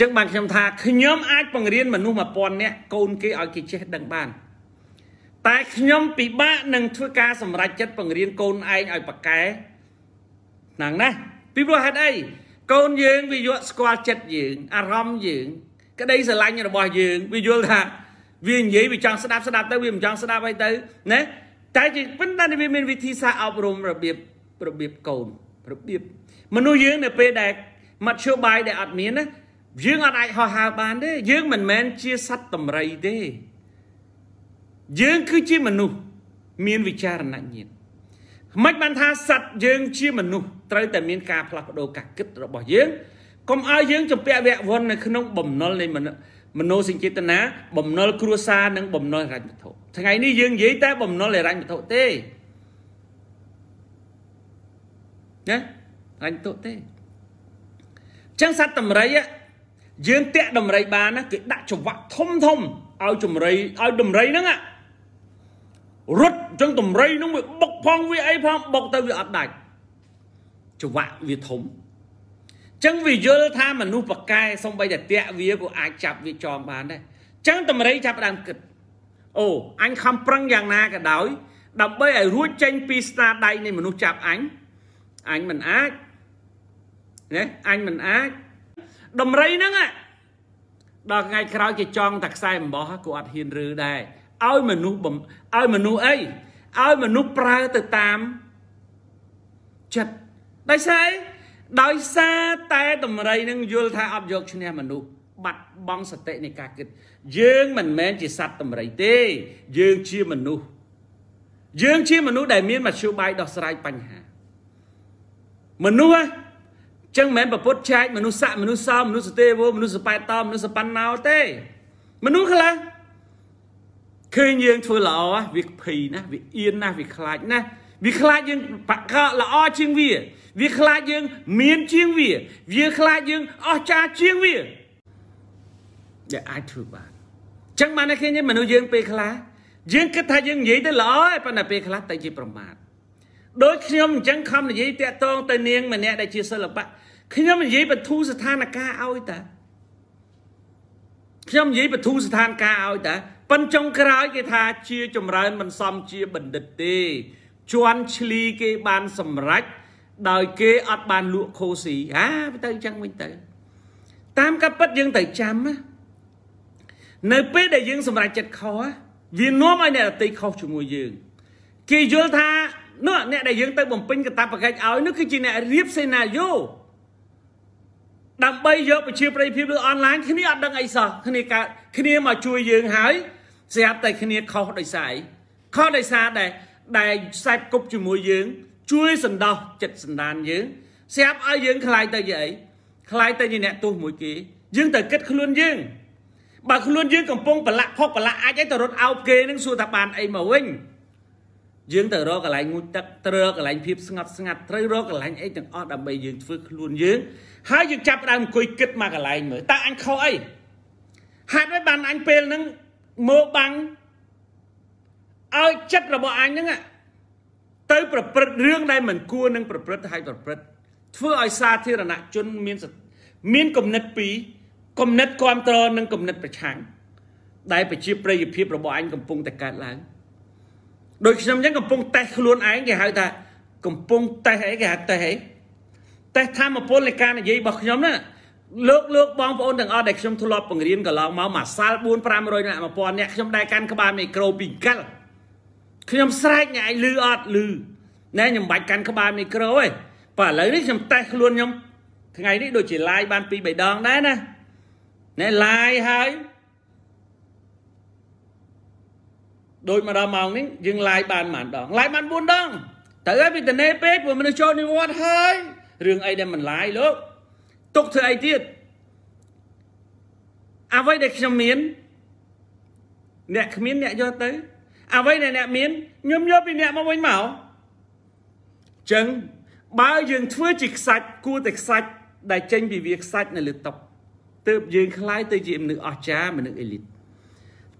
ចឹងបានខ្ញុំថាខ្ញុំអាចបង្រៀនមនុស្ស1000នាក់កូនគេឲ្យគេចេះដឹងបានតែខ្ញុំពិបាកនឹងធ្វើការសម្រេចចិត្តបង្រៀនកូនឯងឲ្យប្រកែហ្នឹងណាពីព្រោះហេតុអីកូនយើងវាយកស្គាល់ចិត្តយើង អារម្មណ៍យើងក្តីស្រឡាញ់របស់យើងវាយល់ថាវានិយាយវា ចង់ស្ដាប់ស្ដាប់ទៅវាមិនចង់ស្ដាប់អីទៅណាតែជាប៉ុន្តែវាមានវិធីសាស្ត្រអប់រំរបៀបរបៀបកូនរបៀបមនុស្សយើងនៅពេលដែលមធ្យោបាយដែលអត់មានណាយើងអត់អាចហោះហើរបានទេយើងមិនមែនជាសត្វតម្រៃទេយើងគឺជាមនុស្សមានវិចារណញ្ញាណមិនបានថាសត្វយើងជា មនុស្សត្រូវតែមានការផ្លាស់ប្ដូរការគិតរបស់យើងកុំឲ្យយើងជំពាក់វគ្គវណ្ណនៅក្នុងបំណុលនៃមនោសញ្ចេតនាបំណុលគ្រួសារ និងបំណុលរញ្ញវត្ថុថ្ងៃនេះយើងនិយាយតែបំណុលរញ្ញវត្ថុទេណារញ្ញវត្ថុទេអញ្ចឹងសត្វតម្រៃយើងតាក់តម្រៃបានណាគេដាក់ចង្វាក់ធំធំឲ្យចម្រៃឲ្យតម្រៃហ្នឹងរត់អញ្ចឹងតម្រៃហ្នឹងវាបុកផងវាអីផងបុកទៅវាអត់ដាច់ចង្វាក់វាធំចឹងវាយល់ថាមនុស្សប្រកែសំបីតែតាក់វាក៏អាចចាប់វាចងបានដែរចឹងតម្រៃចាប់ដើមគិត អូអញខំប្រឹងយ៉ាងណាក៏ដោយ ដើម្បីឲ្យរួចចេញពីស្នាដៃនៃមនុស្សចាប់អញអញមិនអាចណាអញមិនអាចតម្រៃហ្នឹងដល់ថ្ងៃក្រោយគេចង់តែខ្សែអំបោះក៏អត់ហ៊ានឬដែរឲ្យមនុស្សឲ្យមនុស្សអីឲ្យមនុស្សប្រើទៅតាមចិត្តដោយសារអីដោយសារតែតម្រៃនឹងយល់ថាអត់យកឈ្នះមនុស្សបាត់បង់សតិនៃការគិតយើងមិនមែនជាសត្វតម្រៃទេ យើងជាមនុស្សយើងជាមនុស្សដែលមានមធ្យោបាយដោះស្រាយបញ្ហា មនុស្សចឹងមិនមែនពុទ្ធចែកមនុស្សស័កមនុស្សសោមនុស្សទេវមនុស្សប៉ែតមនុស្សបណ្ណោទេមនុស្សខ្លះឃើញយើងធ្វើល្អវាភ័យណាស់វាអៀនណាស់វាខ្លាចណាស់វាខ្លាចយើងបកកល្អជាងវាវាខ្លាចយើង មានជាងវា វាខ្លាចយើងអស្ចារ្យជាងវាដែលអាចធ្វើបានអញ្ចឹងបានតែឃើញមនុស្សយើងពេលខ្លះយើងគិតថាយើងនិយាយទៅល្អហើយប៉ុន្តែពេលខ្លះតែជាប្រមាថដោយខ្ញុំអញ្ចឹងខំនិយាយតាក់ទងទៅនាង ម្នាក់ដែលជាសិល្បៈខ្ញុំនិយាយបន្ធូរស្ថានភាពឲ្យតាខ្ញុំនិយាយបន្ធូរស្ថានភាពឲ្យតាប៉ិនចុងក្រោយ គេថាជាចម្រើនមិនសមជាបណ្ឌិតទេជន់ឈ្លីគេបានសម្រេចដោយគេអត់បានលក់ខូស៊ីហាទៅអញ្ចឹងវិញទៅ តាមការពិតយើងត្រូវចាំណានៅពេលដែលយើងសម្រេចចិត្តខុសវានាំឲ្យអ្នកដទៃខុសជាមួយយើងគេយល់ថានោះអ្នកដែលយើងទៅបំពេញកាតព្វកិច្ចឲ្យនោះគឺជាអ្នករៀបសេណាយ៉ូដើម្បីយកប្រជាប្រិយភាពលើអនឡាញគ្នាអត់ដឹងអីសោះគ្នាកើតគ្នាមកជួយយើងហើយស្រាប់តែគ្នាខុសដោយសារអីខុសដោយសារដែលដែលខ្សែគប់ជាមួយយើងជួយសន្តោសចិត្តសន្តានយើងស្រាប់ឲ្យយើងខ្លាយទៅជាអីខ្លាយទៅជាអ្នកទោសមួយគេយើងទៅគិតខ្លួនយើងបើខ្លួនយើងកំពុងប្រឡាក់ផុកប្រឡាក់អាចឯងទៅរត់អោបគេនឹងសួរថាបានអីមកវិញយើងទៅរកកន្លែងងូតទឹកត្រូវកន្លែងភាពស្ងប់ស្ងាត់ត្រូវរកកន្លែងអីទាំងអស់ដើម្បីយើងធ្វើខ្លួនយើងហើយយើងចាប់ដើមអង្គុយគិតមកកន្លែងមើលតើអញខុសអីហេតុម៉េចបានអញពេលហ្នឹងមើលបាំងឲ្យចិត្តរបស់អញហ្នឹងទៅប្រព្រឹត្តរឿងដែលមិនគួរនឹងប្រព្រឹត្តហើយប្រព្រឹត្តធ្វើឲ្យសាធារណជន មានមានគំនិតពីរគំនិតគ្រប់ត្រនិងគំនិតប្រឆាំងដែលប្រជាប្រិយភាពរបស់អញកំពុងតែកើតឡើងដូចខ្ញុំអញ្ចឹងកំពុងតេស្តខ្លួនឯងគេហៅថាកំពុងតេស្តអីគេហៅតេស្តអីតេស្តធម៌ពលនៃការនិយាយរបស់ខ្ញុំណាលោកលោកបងប្អូនទាំងអស់ដែលខ្ញុំធ្លាប់បង្រៀនកន្លងមកមួយសាល4 500នាក់1000នាក់ខ្ញុំដែរកាន់ក្បាលមីក្រូពីកលខ្ញុំស្រែកអ្នកឯងឮអត់ឮណែខ្ញុំបាច់កាន់ក្បាលមីក្រូឯងបើឥឡូវនេះខ្ញុំតេស្តខ្លួនខ្ញុំថ្ងៃនេះដូចជាឡាយបានពីរបីដងដែរណាណែឡាយហើយដូចមកដល់ម៉ោងនេះយើងឡាយបានប៉ុន្មានដងឡាយបាន4ដងទៅហើយពីតនេពេកព្រោះមនុស្សចូលនិវត្តហើយរឿងអីដែលមិនឡាយលោកទុកធ្វើអីទៀតអ្វីដែលខ្ញុំមានអ្នកគ្មានអ្នកយកទៅអ្វីដែលអ្នកមានខ្ញុំយកពីអ្នកមកវិញមកចឹងបើយើងធ្វើជាខ្សាច់គួរតែខ្សាច់ដែលចេញ ពីវាខ្សាច់នៅលើតុទើបយើងคล้ายទៅជាមនុស្សអស្ចារ្យមនុស្សអេលីត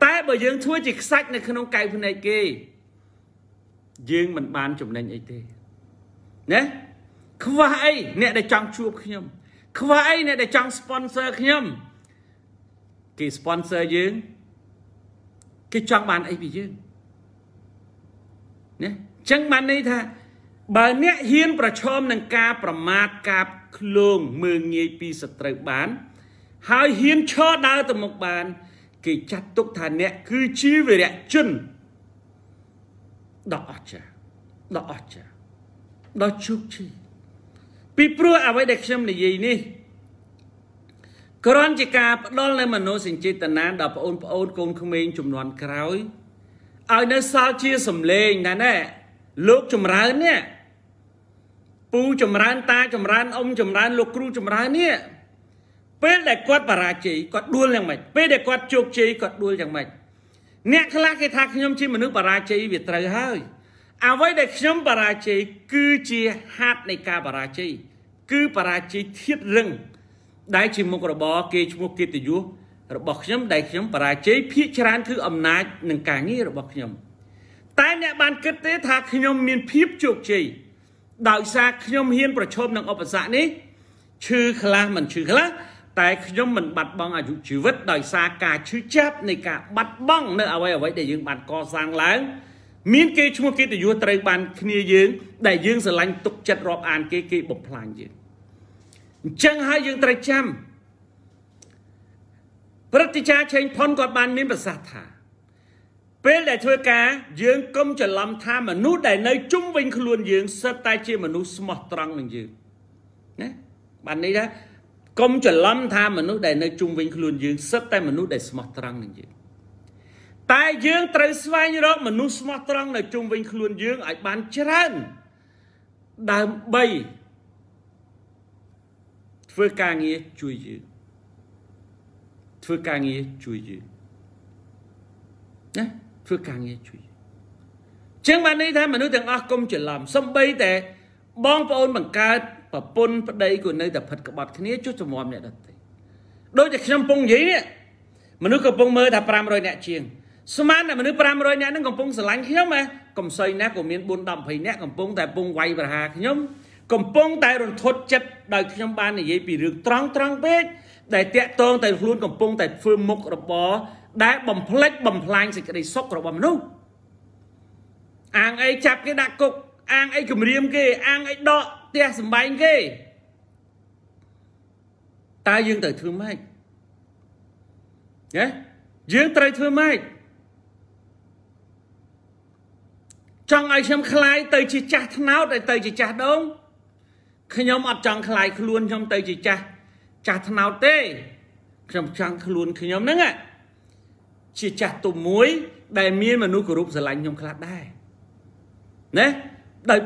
តែបើយើងធ្វើជាខ្សាច់នៅក្នុងកៅភ្នែកគេយើងមិនបានចំណេញអីទេណាខ្វះអីអ្នកដែលចង់ជួបខ្ញុំខ្វះអីអ្នកដែលចង់ sponsor ខ្ញុំគេ sponsor យើងគេចង់បានអីពីយើងចឹងបានន័យថា បើអ្នកហ៊ាន ប្រឈមនឹងការ ប្រមាថការឃ្លោងមើងងាយពីសត្រូវបាន ហើយហ៊ានឈរដើរទៅមុខបានគេចាត់ទុកថាអ្នក គឺជាវីរៈជនដ៏អស្ចារ្យដ៏អស្ចារ្យដ៏ជោគជ័យពីព្រោះអ្វីដែលខ្ញុំនិយាយនេះគ្រាន់ជាការផ្ដល់នូវមនោសញ្ចេតនាដល់បងប្អូនកូនក្មេងចំនួនក្រោយឲ្យនៅសល់ជា សម្លេងណាស់ណែលោកចម្រើននេះពូចម្រើនតាចម្រើនអ៊ំចម្រើន លោកគ្រូចម្រើននេះពេលដែលគាត់បរាជ័យគាត់ដួលយ៉ាងម៉េចពេលដែលគាត់ជោគជ័យគាត់ដួលយ៉ាងម៉េចអ្នកខ្លះគេថាខ្ញុំជាមនុស្សបរាជ័យវាត្រូវហើយអ្វីដែលខ្ញុំបរាជ័យគឺជាហាត់នៃការបរាជ័យគឺបរាជ័យធៀបរឹង ដែលជាមុខរបរគេឈ្មោះកិត្តិយសរបស់ខ្ញុំដែលខ្ញុំបរាជ័យភាកច្រើនគឺអំណាចនឹងការងាររបស់ខ្ញុំ។តែអ្នកបានគិតទេ ថាខ្ញុំមានភាពជោគជ័យដោយសារខ្ញុំហ៊ាន ប្រឈមនឹងឧបសគ្គនេះឈឺខ្លះមិនឈឺខ្លះតែខ្ញុំមិនបាត់បង់អាយុជីវិតដោយសារការឈឺចាប់នៃការបាត់បង់នៅ អ្វីអ្វីដែលយើងបានកសាងឡើង មានគេឈ្មោះគេតយុត្រូវបានគ្នាយើង ដែលយើងស្រឡាញ់ទុកចិត្តរាប់អានគេគេបំផ្លាញយើងអញ្ចឹងហើយយើងត្រូវចាំព្រឹទ្ធាចារ្យឆេងផុនគាត់បានមានប្រសាសន៍ថាពេលដែលធ្វើការយើងកុំច្រឡំថាមនុស្សដែលនៅជុំវិញ ខ្លួនយើងសិតតែជាមនុស្សស្មោះត្រង់នឹងយើងណាបាននេះថាកុំច្រឡំថាមនុស្សដែលនៅជុំវិញ ខ្លួនយើងសិតតែមនុស្សដែលស្មោះត្រង់នឹងយើងតែយើងត្រូវស្វែងរកមនុស្សស្មោះត្រង់នៅជុំវិញខ្លួនយើងឲ្យបានច្រើនដើម្បីធ្វើការងារជួយយើងធ្វើការងារជួយយើងណាធ្វើការងារជួយចឹងបានន័យថាមនុស្សទាំងអស់កុំច្រឡំសំបីតែបងប្អូនបង្កើតប្រពន្ធប្តីក៏នៅតែផិតក្បត់គ្នាជួចជំរាំអ្នកដទៃដូចតែខ្ញុំពងនិយាយនេះមនុស្សកំពុងមើលថា500អ្នកជាងស្មានតែមនុស្ស500អ្នកហ្នឹងកំពុងស្រឡាញ់ខ្ញុំហ៎កំសីណាក៏មាន4 10 20អ្នកកំពុងតែពងវាយប្រហាខ្ញុំ កំពុងតែរន្ធត់ចិត្តដោយខ្ញុំបាននិយាយពីរឿងត្រង់ត្រង់ពេកដែលតាក់ទងតែខ្លួនកំពុងតែធ្វើមុខរបរដែលបំផ្លិចបំផ្លាញសេចក្តី សុខរបស់មនុស្សអាងអីចាប់គេដាក់គុកអាងអីគំរាមគេអាងអីដកផ្ទះសម្បែងគេតើយើងត្រូវធ្វើម៉េចណាយើងត្រូវធ្វើម៉េចចង់ឲ្យខ្ញុំคลายទៅ ជាចាស់ថ្នោតទៅជាចាស់ដងខ្ញុំអត់ចង់คลายខ្លួនខ្ញុំទៅ ជាចាស់ចាស់ថ្នោតទេខ្ញុំចង់ខ្លួនខ្ញុំហ្នឹងជាចាស់ទុំមួយដែលមានមនុស្សគោរពស្រឡាញ់ខ្ញុំខ្លះដែរណាដោយ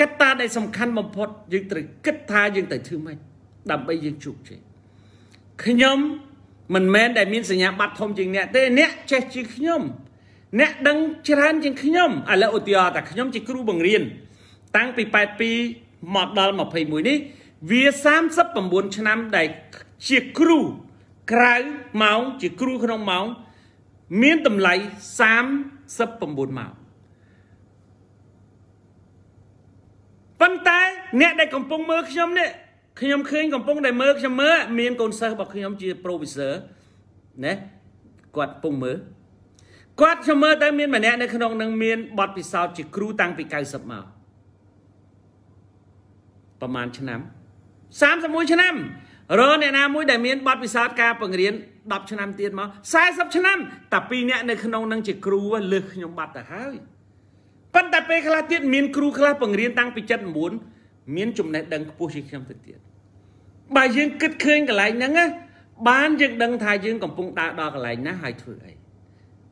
កត្តាដែលសំខាន់បំផុតយើងត្រូវគិតថាយើងត្រូវធ្វើម៉េចដើម្បីយើងជោគជ័យខ្ញុំមិនមែន ដែលមានសញ្ញាបត្រធំជាងអ្នកទេអ្នកចេះជាងខ្ញុំ អ្នកដឹងច្រើនជាងខ្ញុំឥឡូវឧទាហរណ៍ថាខ្ញុំជាគ្រូបង្រៀនតាំងពី82មកដល់21នេះ វា39ឆ្នាំដែលជាគ្រូក្រៅម៉ោងជាគ្រូក្នុងម៉ោងមានតម្លៃ39ម៉ោងប៉ុន្តែអ្នកដែលកំពុងមើលខ្ញុំនេះខ្ញុំឃើញកំពុងតែមើលខ្ញុំមើលមានកូនសិស្សរបស់ខ្ញុំជា professor ណាគាត់កំពុងមើលគាត់ខ្ញុំមើលទៅមានម្នាក់នៅក្នុងនឹងមានបទពិសោធន៍ជាគ្រូតាំងពី90មកប្រហែលឆ្នាំ31ឆ្នាំរកអ្នកណាមួយដែលមានបទពិសោធន៍ការបង្រៀន10ឆ្នាំទៀតមក40ឆ្នាំតែពីរអ្នកនៅក្នុងនឹងជាគ្រូលើសខ្ញុំបាត់ទៅហើយប៉ុន្តែពេលខ្លះទៀតមាន គ្រូខ្លះបង្រៀនតាំងពី79មានចំណេះដឹងខ្ពស់ជាងខ្ញុំទៅទៀតបើយើងគិតឃើញកន្លែងហ្នឹងណាបានយើងដឹងថាយើងកំពុងដើរដល់កន្លែងណាហើយធ្វើអី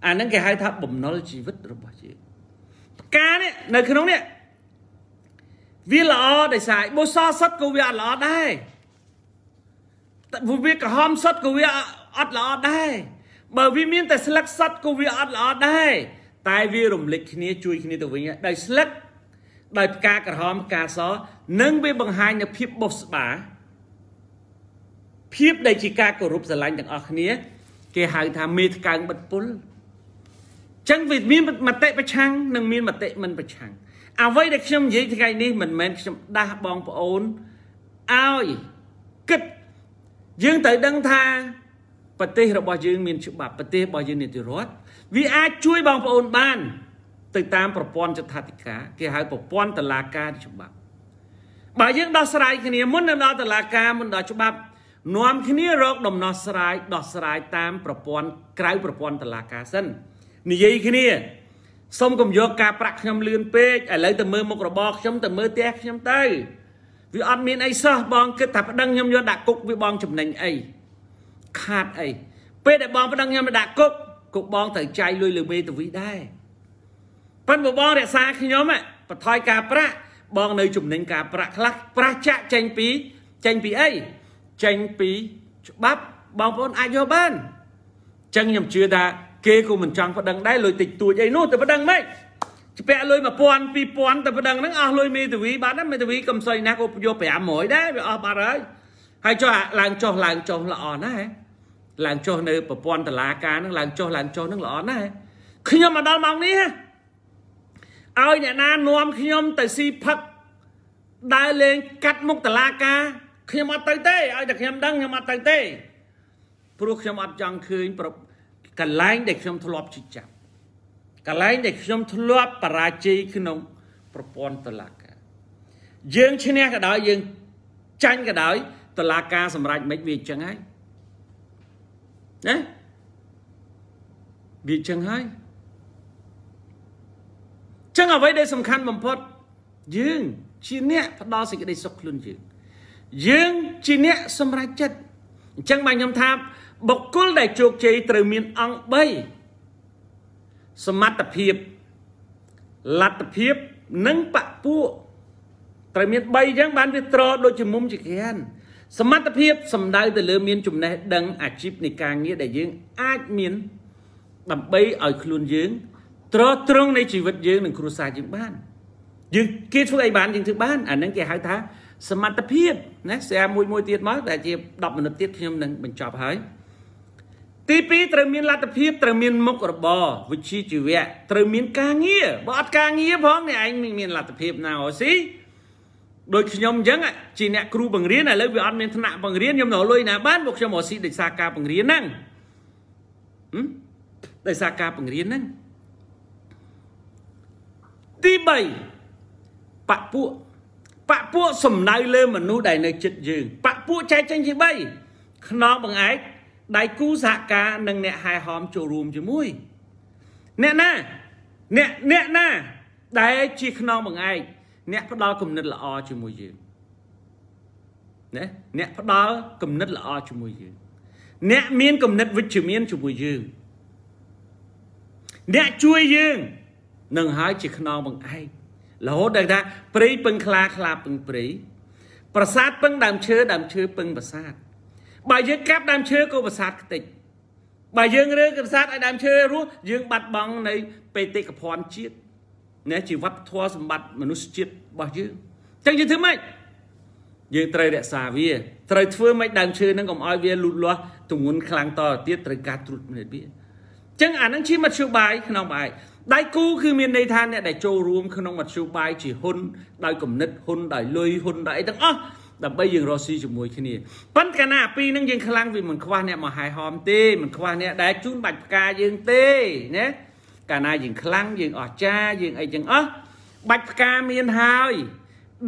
អាហ្នឹងគេហៅថាបំណុលជីវិតរបស់យើងផ្កានេះនៅក្នុងនេះវាល្អដោយសារបុសសសុទ្ធក៏វាអត់ល្អដែរតែវាកំហំសុទ្ធក៏វាអត់ល្អដែរបើវាមានតែស្លឹកសត្វក៏វាអត់ល្អដែរតែវារំលឹកគ្នា ជួយគ្នាទៅវិញដោយស្លឹកដោយផ្កាក្រហមផ្កាសនិងវាបង្ហាញនូវភាពបុសស្បាភាពដែលជាការគោរពស្រឡាញ់ទាំងអស់គ្នា គេហៅថាមេថ្កើងបិទពុលអញ្ចឹងវាមានមតិប្រឆាំងនិងមានមតិមិនប្រឆាំងអ្វីដែលខ្ញុំនិយាយថ្ងៃនេះមិនមែនខ្ញុំដាស់បងប្អូនឲ្យគិតយើងត្រូវដឹងថាប្រទេសរបស់យើងមានច្បាប់ប្រទេសរបស់យើងនីតិរដ្ឋវាអាចជួយបងប្អូនបានទៅតាមប្រព័ន្ធចថាធិការគេហៅប្រព័ន្ធតឡាការច្បាប់បើយើងដោះស្រាយគ្នាមុននឹងដល់តឡាការមុនដល់ច្បាប់នាំគ្នារក ដំណោះស្រាយដោះស្រាយតាមប្រព័ន្ធក្រៅប្រព័ន្ធតឡាការសិននិយាយគ្នាសូមកុំយកការប្រាក់ខ្ញុំលឿនពេកឥឡូវទៅមើលមុខរបរខ្ញុំទៅមើលផ្ទះខ្ញុំទៅវាអត់មានអីសោះបងគិតថាប្តឹងខ្ញុំយកដាក់គុកវាបងចំណេញអីខាតអីពេលដែលបងប្តឹងខ្ញុំមកដាក់គុកគុកបងត្រូវចាយលុយលើមេតាវីដែរប៉ិនបងរក្សាខ្ញុំបថយការប្រាក់បងនៅចំណេញការប្រាក់ខ្លះប្រាស់ចាក់ចេញពីចេញពីអីចេញពីច្បាប់បងប្អូនអាចយកបានចឹងខ្ញុំជឿថាគេក៏មិនចង់ប្តឹងដែរលុយតិចតួចអីនោះទៅប្តឹងម៉េចច្បាក់លុយ1000 2000ទៅប្តឹងហ្នឹងអស់លុយមេធាវីបានណាមេធាវីកំសៃណាក៏យក500ដែរវាអស់បាត់ហើយហើយចុះឡើងចុះឡើងចុះល្អណាស់ឡើងចុះនៅប្រព័ន្ធតឡាការនឹងឡើងចុះឡើងចុះនឹងល្អណាស់ខ្ញុំមកដល់ម៉ោងនេះឲ្យអ្នកណានាំខ្ញុំទៅស៊ីផឹកដើរលេងកាត់មុខតឡាការ ខ្ញុំអត់ទៅទេឲ្យតែខ្ញុំដឹងខ្ញុំអត់ទៅទេ ព្រោះខ្ញុំអត់ចង់ឃើញកន្លែងដែលខ្ញុំធ្លាប់ជិះចាប់កន្លែងដែលខ្ញុំធ្លាប់បរាជ័យក្នុងប្រព័ន្ធតឡាការយើងឈ្នះក៏ដោយយើងចាញ់ក៏ដោយតឡាការសម្រាប់មិនវិញវាអញ្ចឹងហើយណាវាចឹងហើយចឹងអ្វីដែលសំខាន់បំផុតយើងជាអ្នកផ្ដល់សេចក្តីសុខខ្លួនយើងយើងជាអ្នកសម្រេចចិត្តអញ្ចឹងបាទខ្ញុំថាបុគ្គលដែលជោគជ័យត្រូវមានអង្គ3សមត្ថភាពលັດភាព និងបពពួកត្រូវមាន3អញ្ចឹងបានវាត្រ ដូចជាមុំជាក្រានសមត្ថភាពសំដៅទៅលើមានចំណេះដឹងអាជីពនៃការងារដែលយើងអាចមានដើម្បីឲ្យខ្លួនយើងត្រត្រង់នៃជីវិតយើងនិងគ្រួសារយើងបានយើងគេធ្វើអីបានយើងធ្វើបានអានឹងគេហៅថាសមត្ថភាពណាស្អាមួយមួយទៀតមកដែលជា10មិនិតទៀតខ្ញុំនឹងបញ្ចប់ហើយទី2ត្រូវមានលទ្ធភាពត្រូវមានមុខរបរវិជ្ជាជីវៈត្រូវមានការងារបើអត់ការងារផងអ្នកឯងមិនមានលទ្ធភាពណាអូស៊ីដូចខ្ញុំអញ្ចឹងជាអ្នកគ្រូបង្រៀនឥឡូវវាអត់មានឋានៈបង្រៀនខ្ញុំនៅលុយណាបានពួកខ្ញុំមកស៊ីដោយសារការបង្រៀនហ្នឹងដោយសារការបង្រៀនហ្នឹងទី3បពពួកបពពួកសំដៅលើមនុស្សដែល នៅចិត្តយើងបពពួកចែកចេញជា3ខ្នងបង្អែកដៃគូសហការ និង អ្នកហែហោមចូលរួមជាមួយ អ្នកណា អ្នកអ្នកណាដែលជាខ្នងបង្អែកអ្នកផ្ដល់គំនិតល្អជាមួយយើងណាអ្នកផ្ដល់គំនិតល្អជាមួយយើងអ្នកមានគំនិតវិជ្ជមានជាមួយយើងអ្នកជួយយើងនឹងហើយជាខ្នងបង្អែករហូតដល់ថាព្រៃពឹងខ្លាខ្លាពឹងព្រៃប្រាសាទពឹងដើមឈើដើមឈើពឹងប្រាសាទបើយើងកាប់ដើមឈើក៏ប្រាសាទខ្ទេចបើយើងរើប្រាសាទឲ្យដើមឈើរស់យើងបាត់បង់នៃបេតិកភណ្ឌជាតិណាជីវត្តធម៌សម្បត្តិមនុស្សជាតិរបស់យើងចឹងយើងធ្វើម៉េចយើងត្រូវរក្សាវាត្រូវធ្វើម៉េចដើមឈើនឹងកុំឲ្យវាលូតលាស់ទម្ងន់ខ្លាំងតទៅទៀតត្រូវការត្រួតពិនិត្យវាចឹងអានឹងជាមធ្យោបាយក្នុងបែបដៃគូគឺមានន័យថាអ្នកដែលចូលរួមក្នុងមធ្យោបាយជាហ៊ុនដោយគំនិតហ៊ុនដោយលុយហ៊ុនដោយអីទាំងអស់ដើម្បីយើងរស់ស៊ីជាមួយគ្នាប៉ុន្តែកាលណាពីរនឹងយើងខ្លាំងវាមិនខ្វះអ្នកមកហែហោមទេមិនខ្វះអ្នកដែលជូនបាច់ផ្កាយើងទេណាកាលណាយើងខ្លាំងយើងអស្ចារ្យយើងអីចឹងអស់បាច់ផ្កាមានហើយ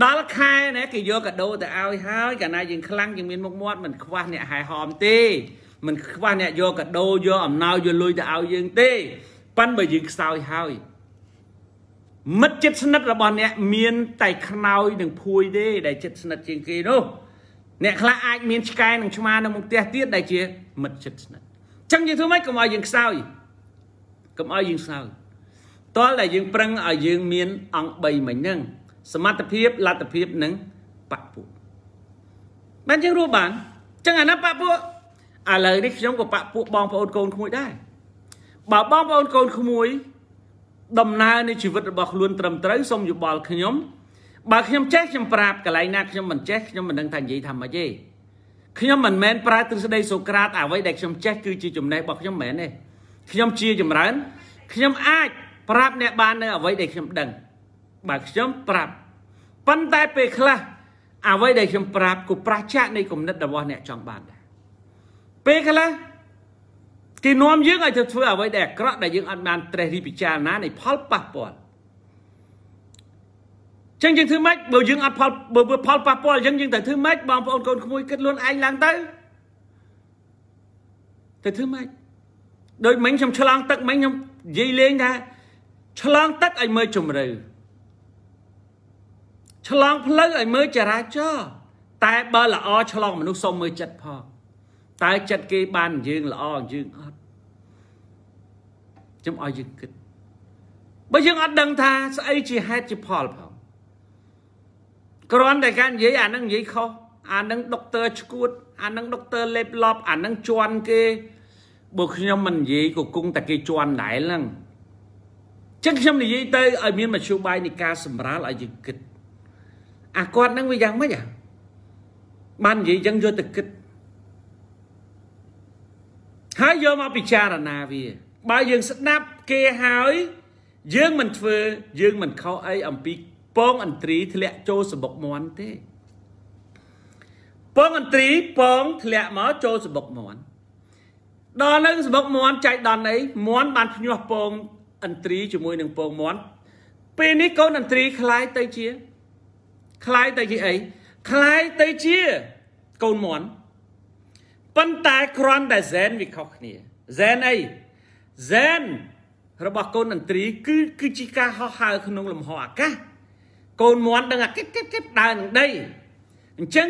ដល់ខែណាគេយកកាដូទៅឲ្យហើយកាលណាយើងខ្លាំងយើងមានមុខមាត់មិនខ្វះអ្នកហែហមទេ មិនខ្វះអ្នកយកកាដូយកអំណោយយកលុយទៅឲ្យយើងទេប៉ិនបើយើងខ្សោយហើយមិត្តជិតស្និទ្ធរបស់អ្នកមានតែខ្នើយនិងភួយទេដែលជិតស្និទ្ធជាងគេនោះអ្នកខ្លះអាចមានឆ្កែនិងឆ្មានៅមុខផ្ទះទៀតដែលជាមិត្តជិតស្និទ្ធអញ្ចឹងយើងធ្វើម៉េចកុំឲ្យយើងខ្សោយកុំឲ្យយើងសើចតលដែលយើងប្រឹងឲ្យយើងមាន អង្គ3មិញហ្នឹងសមត្ថភាពលទ្ធភាពនិងបពពួកបានយើងរួមបានចឹងអាណាបពពួកឥឡូវនេះខ្ញុំក៏បពពួកបងប្អូនកូនក្មួយដែរបើបងប្អូនកូនក្មួយ ដំណើរនៃជីវិតរបស់ខ្លួនត្រឹមត្រូវសូមយោបល់ខ្ញុំបើខ្ញុំចេះខ្ញុំប្រាប់កន្លែងណាខ្ញុំមិនចេះខ្ញុំមិនដឹងថានិយាយថាម៉េចទេខ្ញុំមិនមែនប្រើទ្រឹស្ដីសូក្រាតអ្វីដែលខ្ញុំចេះគឺជាចំណេះរបស់ខ្ញុំមែនទេខ្ញុំជាចម្រើនខ្ញុំអាចប្រាប់អ្នកបាននៅអ្វីដែលខ្ញុំដឹងបើខ្ញុំប្រាប់ប៉ុន្តែពេលខ្លះអ្វីដែលខ្ញុំប្រាប់គឺប្រឆាចនៃគំនិតរបស់អ្នកចង់បានដែរពេលខ្លះគេនាំយើងឲ្យទៅធ្វើអ្វីដែលអាក្រក់ដែលយើងអត់បាន ត្រេះរិះពិចារណានៃផលប៉ះពាល់ចឹងយើងធ្វើម៉េចបើយើងអត់ផលបើផលប៉ះពាល់ចឹងយើងត្រូវធ្វើម៉េចបងប្អូនកូនក្មួយគិតលួនឯងឡើងទៅទៅធ្វើម៉េចដូចមិញខ្ញុំឆ្លងទឹកមិញខ្ញុំនិយាយលេងថាឆ្លងទឹកឲ្យមើលជំរឿឆ្លងផ្លូវឲ្យមើលចរាចរណ៍តែបើល្អឆ្លងមនុស្សសុំមើលចិត្តផងតើចិត្តគេបានយើងល្អយើងអត់ខ្ញុំឲ្យយើងគិតបើយើងអត់ដឹងថាស្អីជាហេតុជាផលផងគ្រាន់តែការនិយាយអានឹងនិយាយខុសអានឹងដុកទ័រឈួត អានឹងដុកទ័រលេបឡប់អានឹងជន់គេបើខ្ញុំមិននិយាយក៏គង់តែគេជន់ដែរហ្នឹងចឹងខ្ញុំនិយាយទៅឲ្យមានមធ្យោបាយនៃការសម្រាលឲ្យយើងគិត អាគាត់ហ្នឹងវាយ៉ាងម៉េចអាបាននិយាយចឹងយកទៅគិតហើយយកមកពិចារណាវា បើយើងស្ដាប់គេហើយយើងមិនធ្វើ យើងមិនខុសអីអំពីពងអន្ត្រីធ្លាក់ចូលសបុកមន់ទេពងអន្ត្រីពងធ្លាក់មកចូលសបុកមន់ដល់នឹងសម្បុកមន់ចែកដន់អីមន់បានភ្ញាស់ពងឥន្ទ្រីជាមួយនឹងពងមន់ពេលនេះកូនឥន្ទ្រីคล้ายទៅជាคล้ายទៅជាអីคล้ายទៅជាកូនមន់ប៉ុន្តែគ្រាន់តែហ្សែនវាខុសគ្នាហ្សែនអីហ្សែនរបស់កូនឥន្ទ្រី គឺគឺជាការហោះហើរក្នុង លំហអាកាសកូនមន់ដឹងអាគិតគិតគិតដើរនឹងដីអញ្ចឹង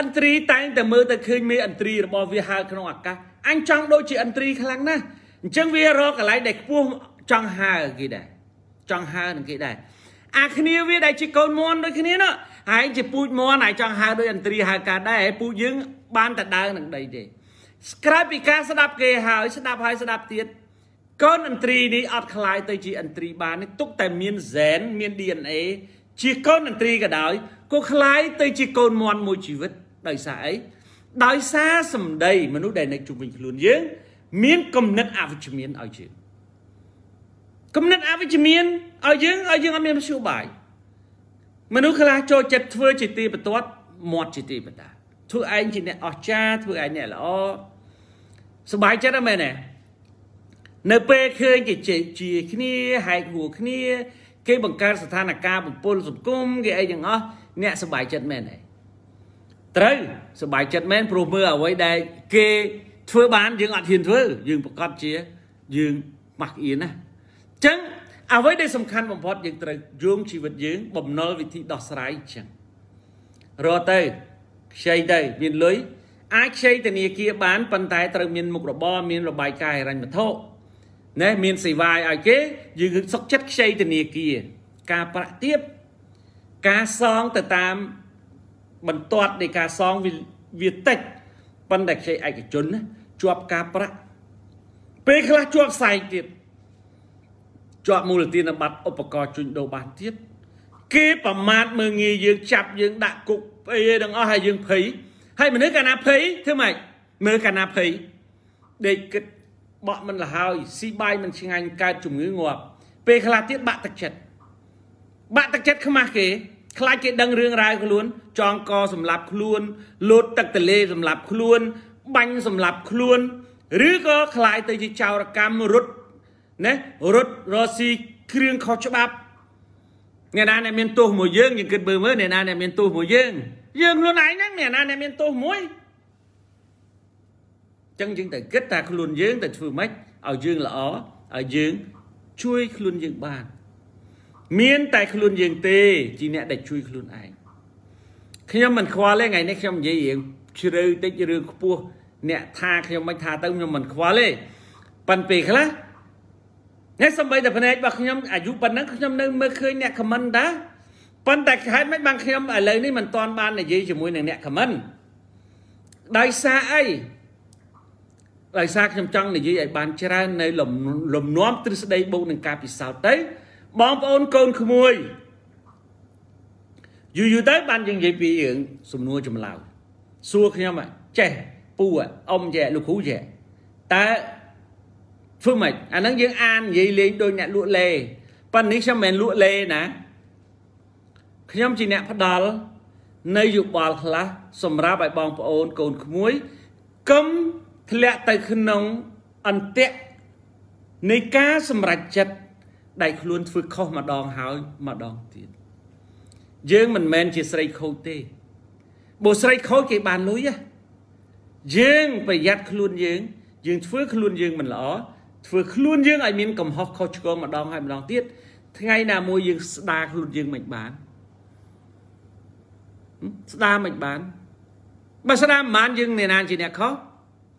ឥន្ទ្រីតែងតែមើលទៅឃើញមេឥន្ទ្រីរបស់វាហើរក្នុងអាកាសអញចង់ដូចជាឥន្ទ្រីខ្លាំងណាស់អញ្ចឹងវារកកន្លែងដែលខ្ពស់ចង់ហើគេដែរចង់ហើនឹងគេដែរអាគ្នាវាដែលជាកូនមន់ដូចគ្នានោះហើយជាពូជមន់ហើយចង់ហើដូចឥន្ទ្រីហើកើតដែរពូជយើងបានតែដើរនឹងដីទេក្រៅពីការស្ដាប់គេហើយ ស្ដាប់ហើយស្ដាប់ទៀតកូនឥន្ទ្រីនេះអត់คล้ายទៅជាឥន្ទ្រីបាននេះទុកតែមានហ្សែនមាន DNA ជាកូនឥន្ទ្រីក៏ដោយក៏คล้ายទៅជាកូនមន់មួយជីវិតដោយសារអីដោយសារសម្ដីមនុស្សដែលនៅជុំវិញខ្លួនយើង មានគំនិតអវិជ្ជមានឲ្យយើងគំនិតអវិជ្ជមានឲ្យយើងឲ្យយើងអត់មានមធ្យោបាយមនុស្សខ្លះចូលចិត្តធ្វើជាទីបន្ទាត់មាត់ជាទីបណ្ដាធ្វើឯងជាអ្នកអស្ចារ្យធ្វើឯងអ្នកល្អសុបាយចិត្តមែនទេនៅពេលឃើញគេជេរជាគ្នាហែកហួរគ្នា គេបង្កើតស្ថានភាពបំពុលសង្គមគេអីទាំងអស់អ្នកសុបាយចិត្តមែនទេត្រូវសบายចិត្តមែនព្រោះមើលអ្វីដែលគេធ្វើបានយើងអត់ហ៊ានធ្វើយើងប្រកាសជាយើងម៉ាស់អៀនណាអញ្ចឹងអ្វីដែលសំខាន់បំផុតយើងត្រូវយោងជីវិតយើងបំណុលវិធីដោះស្រាយអញ្ចឹងរត់ទៅខ្ចីទៅមានលុយអាចខ្ចីធនាគារបានប៉ុន្តែត្រូវមានមុខរបរមានរបាយការណ៍ហិរញ្ញវត្ថុណែមានសេវាឲ្យគេ យើងសុខចិត្តខ្ចីធនាគារការប្រាក់ទៀបការសងទៅតាមបន្ទាត់នៃការសងវាតិចប៉ុន្តែខ្ចីឯកជនជាប់ការប្រាក់ពេលខ្លះជាប់ផ្សែងទៀតជាប់មូលទានប័ណ្ណឧបករណ៍ជួញដូរបានទៀតគេប្រមាថមើងងាយយើងចាប់យើងដាក់គុកអីទាំងអស់ហើយយើងភ័យហើយមនុស្សកាលណាភ័យធ្វើម៉េចមើលកាលណាភ័យដេកគិតបក់មិនលហើយស៊ីបាយមិនឆ្ងាញ់កើតជំងឺងាប់ពេលខ្លះទៀតបាក់ទឹកចិត្តបាក់ទឹកចិត្តខ្មាស់គេខ្លាចគេដឹងរឿងរ៉ាវខ្លួន ចងកសម្រាប់ខ្លួន លោតទឹកទលេសម្រាប់ខ្លួនបាញ់សម្រាប់ខ្លួន ឬក៏ខ្លាចទៅជាចោរកម្មរត់ណារត់រស៊ីគ្រឿងខុសច្បាប់អ្នកណាអ្នកមានទោសមួយយើង យើងគិតមើលមើលអ្នកណាអ្នកមានទោសមួយយើងយើងខ្លួនឯងហ្នឹងអ្នកណាអ្នកមានទោសមួយចឹងយើងតែគិតថាខ្លួនយើងតែធ្វើម៉េចឲ្យយើងល្អឲ្យយើង ជួយ ខ្លួនយើងបានមានតែខ្លួនយើងទេជាអ្នកដែលជួយខ្លួនឯងខ្ញុំមិនខ្វល់ទេថ្ងៃនេះខ្ញុំនិយាយរឿងជ្រៅតិចរឿងខ្ពស់អ្នកថាខ្ញុំមិនថាទៅខ្ញុំមិនខ្វល់ទេប៉ិនពេលខ្លះអ្នកសំបីតែភ្នែករបស់ខ្ញុំអាយុប៉ុណ្ណឹងខ្ញុំនៅមើលឃើញអ្នកខមមិនដែរប៉ុន្តែហេតុម៉េចបានខ្ញុំឥឡូវនេះមិនទាន់បាននិយាយជាមួយនឹងអ្នកខមមិនដោយសារអីដោយសារខ្ញុំចង់និយាយឲ្យបានច្រើននៅលំលំនាំទ្រឹស្ដីបូកនឹងការពិសោធន៍ទៅបងប្អូនកូនក្មួយយូរយូរទៅបានយើងនិយាយពីរឿងសំណួរចម្លើយសួរខ្ញុំចេះពូអ៊ំចេះលោកគ្រូចេះតើធ្វើម៉េចអាហ្នឹងយើងអាននិយាយលេងដោយអ្នកលក់លេប៉ិននេះខ្ញុំមិនមែនលក់លេណាខ្ញុំជាអ្នកផ្ដាល់នៃយោបល់ខ្លះសម្រាប់ឲ្យបងប្អូនកូនក្មួយកុំធ្លាក់ទៅក្នុងអន្តៈនៃការសម្រេចចិត្តដៃខ្លួនធ្វើខុសម្ដងហើយម្ដងទៀតយើងមិនមែនជាស្រីខូចទេបើស្រីខូចគេបានលុយយើង ប្រយ័ត្នខ្លួនយើងយើងធ្វើខ្លួនយើងមិនល្អធ្វើខ្លួនយើងឲ្យមានកំហុសខុសឆ្គងម្ដងហើយម្ដងទៀតថ្ងៃណាមួយយើងស្ដារខ្លួនយើងមិនបានស្ដារមិនបានបើស្ដារមិនបានយើងអ្នកណាជាអ្នកខុស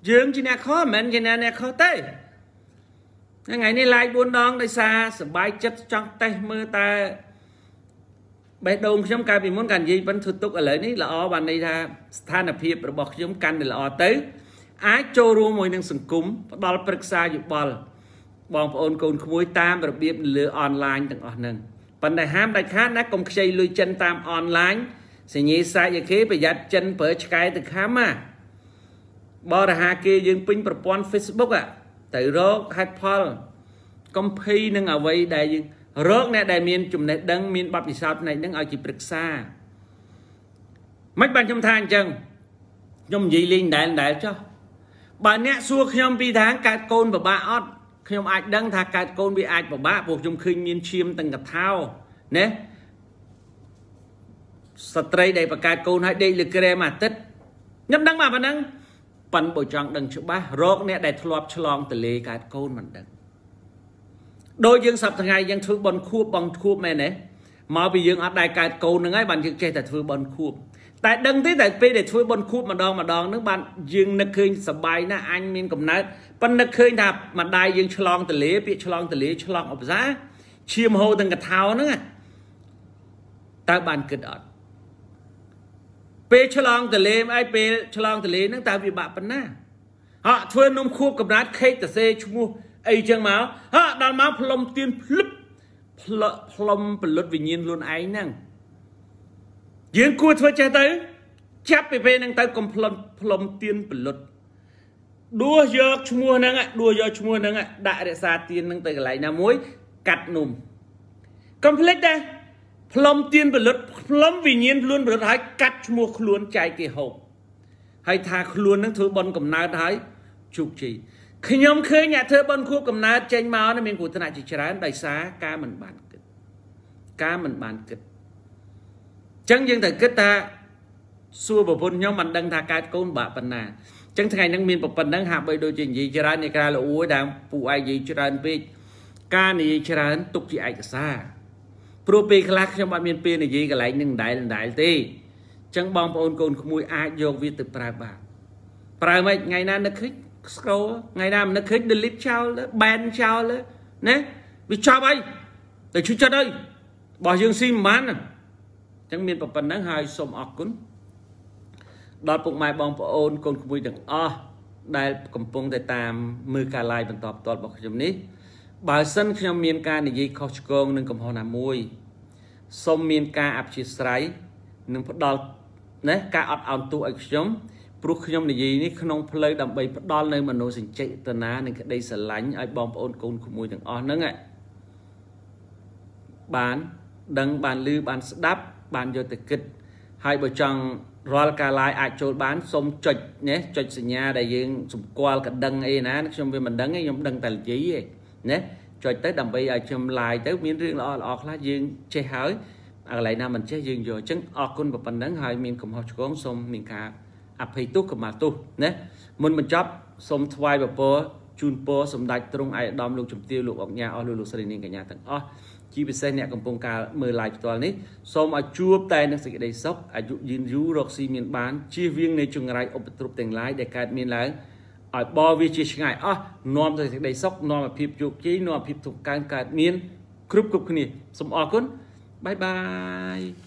យើងជាអ្នកខុសមិនមែនជាអ្នកខុសទេថ្ងៃនេះ live 4ដងដោយសារសบายចិត្តចង់តេស្តមើលតើបេះដូងខ្ញុំកាលពីមុនកាលនិយាយមិនធ្វើទុកឥឡូវនេះល្អបានន័យថាស្ថានភាពរបស់ខ្ញុំកាន់តែល្អទៅ អាចចូលរួមមួយនឹងសង្គមផ្ដល់ប្រឹក្សាយោបល់បងប្អូនកូនក្មួយតាមរបៀបលើអនឡាញទាំងអស់ហ្នឹងប៉ុន្តែហាមដាច់ខាតណាកុំខ្ចីលុយចិនតាមអនឡាញសញ្ញេសាយគេប្រយ័ត្នចិនប្រើឆ្កែទៅខាំណាបរិហាគេយើងពេញប្រព័ន្ធ Facebook អាទៅរកហេតុផលកំភីនឹងអ្វីដែលយើងរកអ្នកដែលមានចំណេះដឹង មានបទពិសោធន៍ផ្នែកហ្នឹងឲ្យជាប្រឹក្សាមិនបានខ្ញុំថាអញ្ចឹងខ្ញុំនិយាយលេងដែលដែលចុះបើអ្នកសួរខ្ញុំពីທາງកើតកូនពិបាកអត់ខ្ញុំអាចដឹងថាកើតកូនវាអាចពិបាកព្រោះខ្ញុំឃើញមានឈាមទាំងកថាណាស្ត្រីដែលបង្កើតកូនឲ្យដេកលើក្រែមអាទិត្យខ្ញុំដឹងមកប៉ុណ្ណឹងប៉ិនបើចង់ដឹងច្បាស់រោគអ្នកដែលធ្លាប់ឆ្លងទលេកើតកូនមិនដឹងដូចយើងសប្តាហ៍យើងធ្វើបនខួបបងខួបមែនទេមកពីយើងអត់ដែលកើតកូនហ្នឹងហើយបានយើងចេះតែធ្វើបនខួបតែដឹងទេតែពេលដែលធ្វើបនខួបម្ដងម្ដងហ្នឹងបានយើងនឹកឃើញសបាយណាស់អញមានកំណើតប៉ុន្តែនឹកឃើញថាម្ដាយយើងឆ្លងទលេពាក្យឆ្លងទលេឆ្លងឧបសាឈាមហូរទាំងកថាហ្នឹងតើបានគិតអត់ពេលឆ្លងទលេឯពេលឆ្លងទលេហ្នឹងតើវាបាក់ប៉ុណ្ណាហ៎ធ្វើនំខួបកំណាត់ខេកតសេឈ្មោះអីចឹងមកហ៎ដល់មកផ្លុំទៀនភ្លឹបផ្លក់ផ្លុំពលុតវិញ្ញាណខ្លួនឯងហ្នឹងយើងគួរធ្វើចេះទៅ ចាប់ពីពេលហ្នឹងទៅកំផ្លុំផ្លុំទៀនពលុតដួសយកឈ្មោះហ្នឹងដួសយកឈ្មោះហ្នឹងដាក់រក្សាទៀនហ្នឹងទៅកន្លែងណាមួយកាត់នំកុំភ្លេចដែរផ្លុំទៀនផលិតផ្លុំវិញ្ញាណខ្លួនផលិតហើយកាត់ឈ្មោះខ្លួនចែកគេហូបហើយថាខ្លួននឹងធ្វើបន់កំណើតហើយជោគជ័យខ្ញុំឃើញអ្នកធ្វើបន់ខួបកំណើតចេញមកនេះមានគ្រោះថ្នាក់ជាច្រើនដោយសារការមិនបានគិតការមិនបានគិតអញ្ចឹងយើងត្រូវគិតថាសួរប្រពន្ធខ្ញុំមិនដឹងថាកើតកូនបាក់ប៉ុណ្ណាអញ្ចឹងថ្ងៃហ្នឹងមានប៉ុណ្ណឹងហាក់បីដូចជានិយាយច្រើននៃការលអួយដែលពួកឯងនិយាយច្រើនពេកការនិយាយច្រើនទុកជាឯកសារព្រោះពេលខ្លះខ្ញុំអត់មានពេលនិយាយកន្លែងនឹងដដែលដដែលទេអញ្ចឹងបងប្អូនកូនក្មួយអាចយកវាទៅប្រើបានប្រើមិនថ្ងៃណានឹកឃើញ scroll ថ្ងៃណាមិននឹកឃើញ delete ចោល ban ចោលណាវាចប់ហើយទៅឈឺចិត្តហើយរបស់យើងស៊ីមិនបានអញ្ចឹងមានប៉ុណ្្នឹងហើយសូមអរគុណដល់ពុកម៉ែបងប្អូនកូនក្មួយទាំងអស់ដែលកំពុងតែតាមមើលការ live បន្តផ្ទាល់របស់ខ្ញុំនេះបើសិនខ្ញុំមានការនិយាយខុសឆ្គងនឹងកំហុសណាមួយសូមមានការអព្យាស្រ័យនិងផ្ដល់ណាការអត់អន់ទូឲ្យខ្ញុំព្រោះខ្ញុំនិយាយនេះក្នុងផ្លូវដើម្បីផ្ដល់នៅមនោសញ្ចេតនានិងក្តីស្រឡាញ់ឲ្យបងប្អូនកូនក្មួយទាំងអស់ហ្នឹងបានដឹងបានឮបានស្ដាប់បានយកទៅគិតហើយបើចង់រាល់ការ live អាចចូល បានសូមចុចណាចុចសញ្ញាដែលយើងសម្គាល់ក៏ដឹងអីណាខ្ញុំវាមិនដឹងទេខ្ញុំដឹងតែនិយាយទេណាចុចទៅដើម្បីឲ្យខ្ញុំ live ទៅមានរឿងល្អល្អខ្លះយើងចេះហើយកន្លែងណាមិនចេះយើងយកអញ្ចឹងអរគុណប៉ុណ្ណឹងហើយមានកំហុសឆ្គងសូមមានការអភ័យទោសកម្មាទោសណាមុនបញ្ចប់សូមថ្វាយបពរជូនពរសម្ដេចទ្រង់ឯកឧត្តមលោកជំទាវលោកអង្គញាអស់លោកលោកស្រីនាងកញ្ញាទាំងអស់ជាពិសេសអ្នកកំពុងការមើល live ផ្ទាល់នេះសូមឲ្យជួបតែនឹងសេចក្តីសុខអាយុយឺនយូររកស៊ីមានបានជៀសវាងនៃចង្រៃឧបទ្រពទាំងឡាយដែលកើតមានឡើងឲ្យបរវាជាឆ្ងាយអស់នាំទៅសេចក្តីសុខនាំឲ្យភាពជោគជ័យនាំឲ្យភាពទុកកើនកើតមាន គ្រប់គ្រប់គ្នាសូមអរគុណបាយបាយ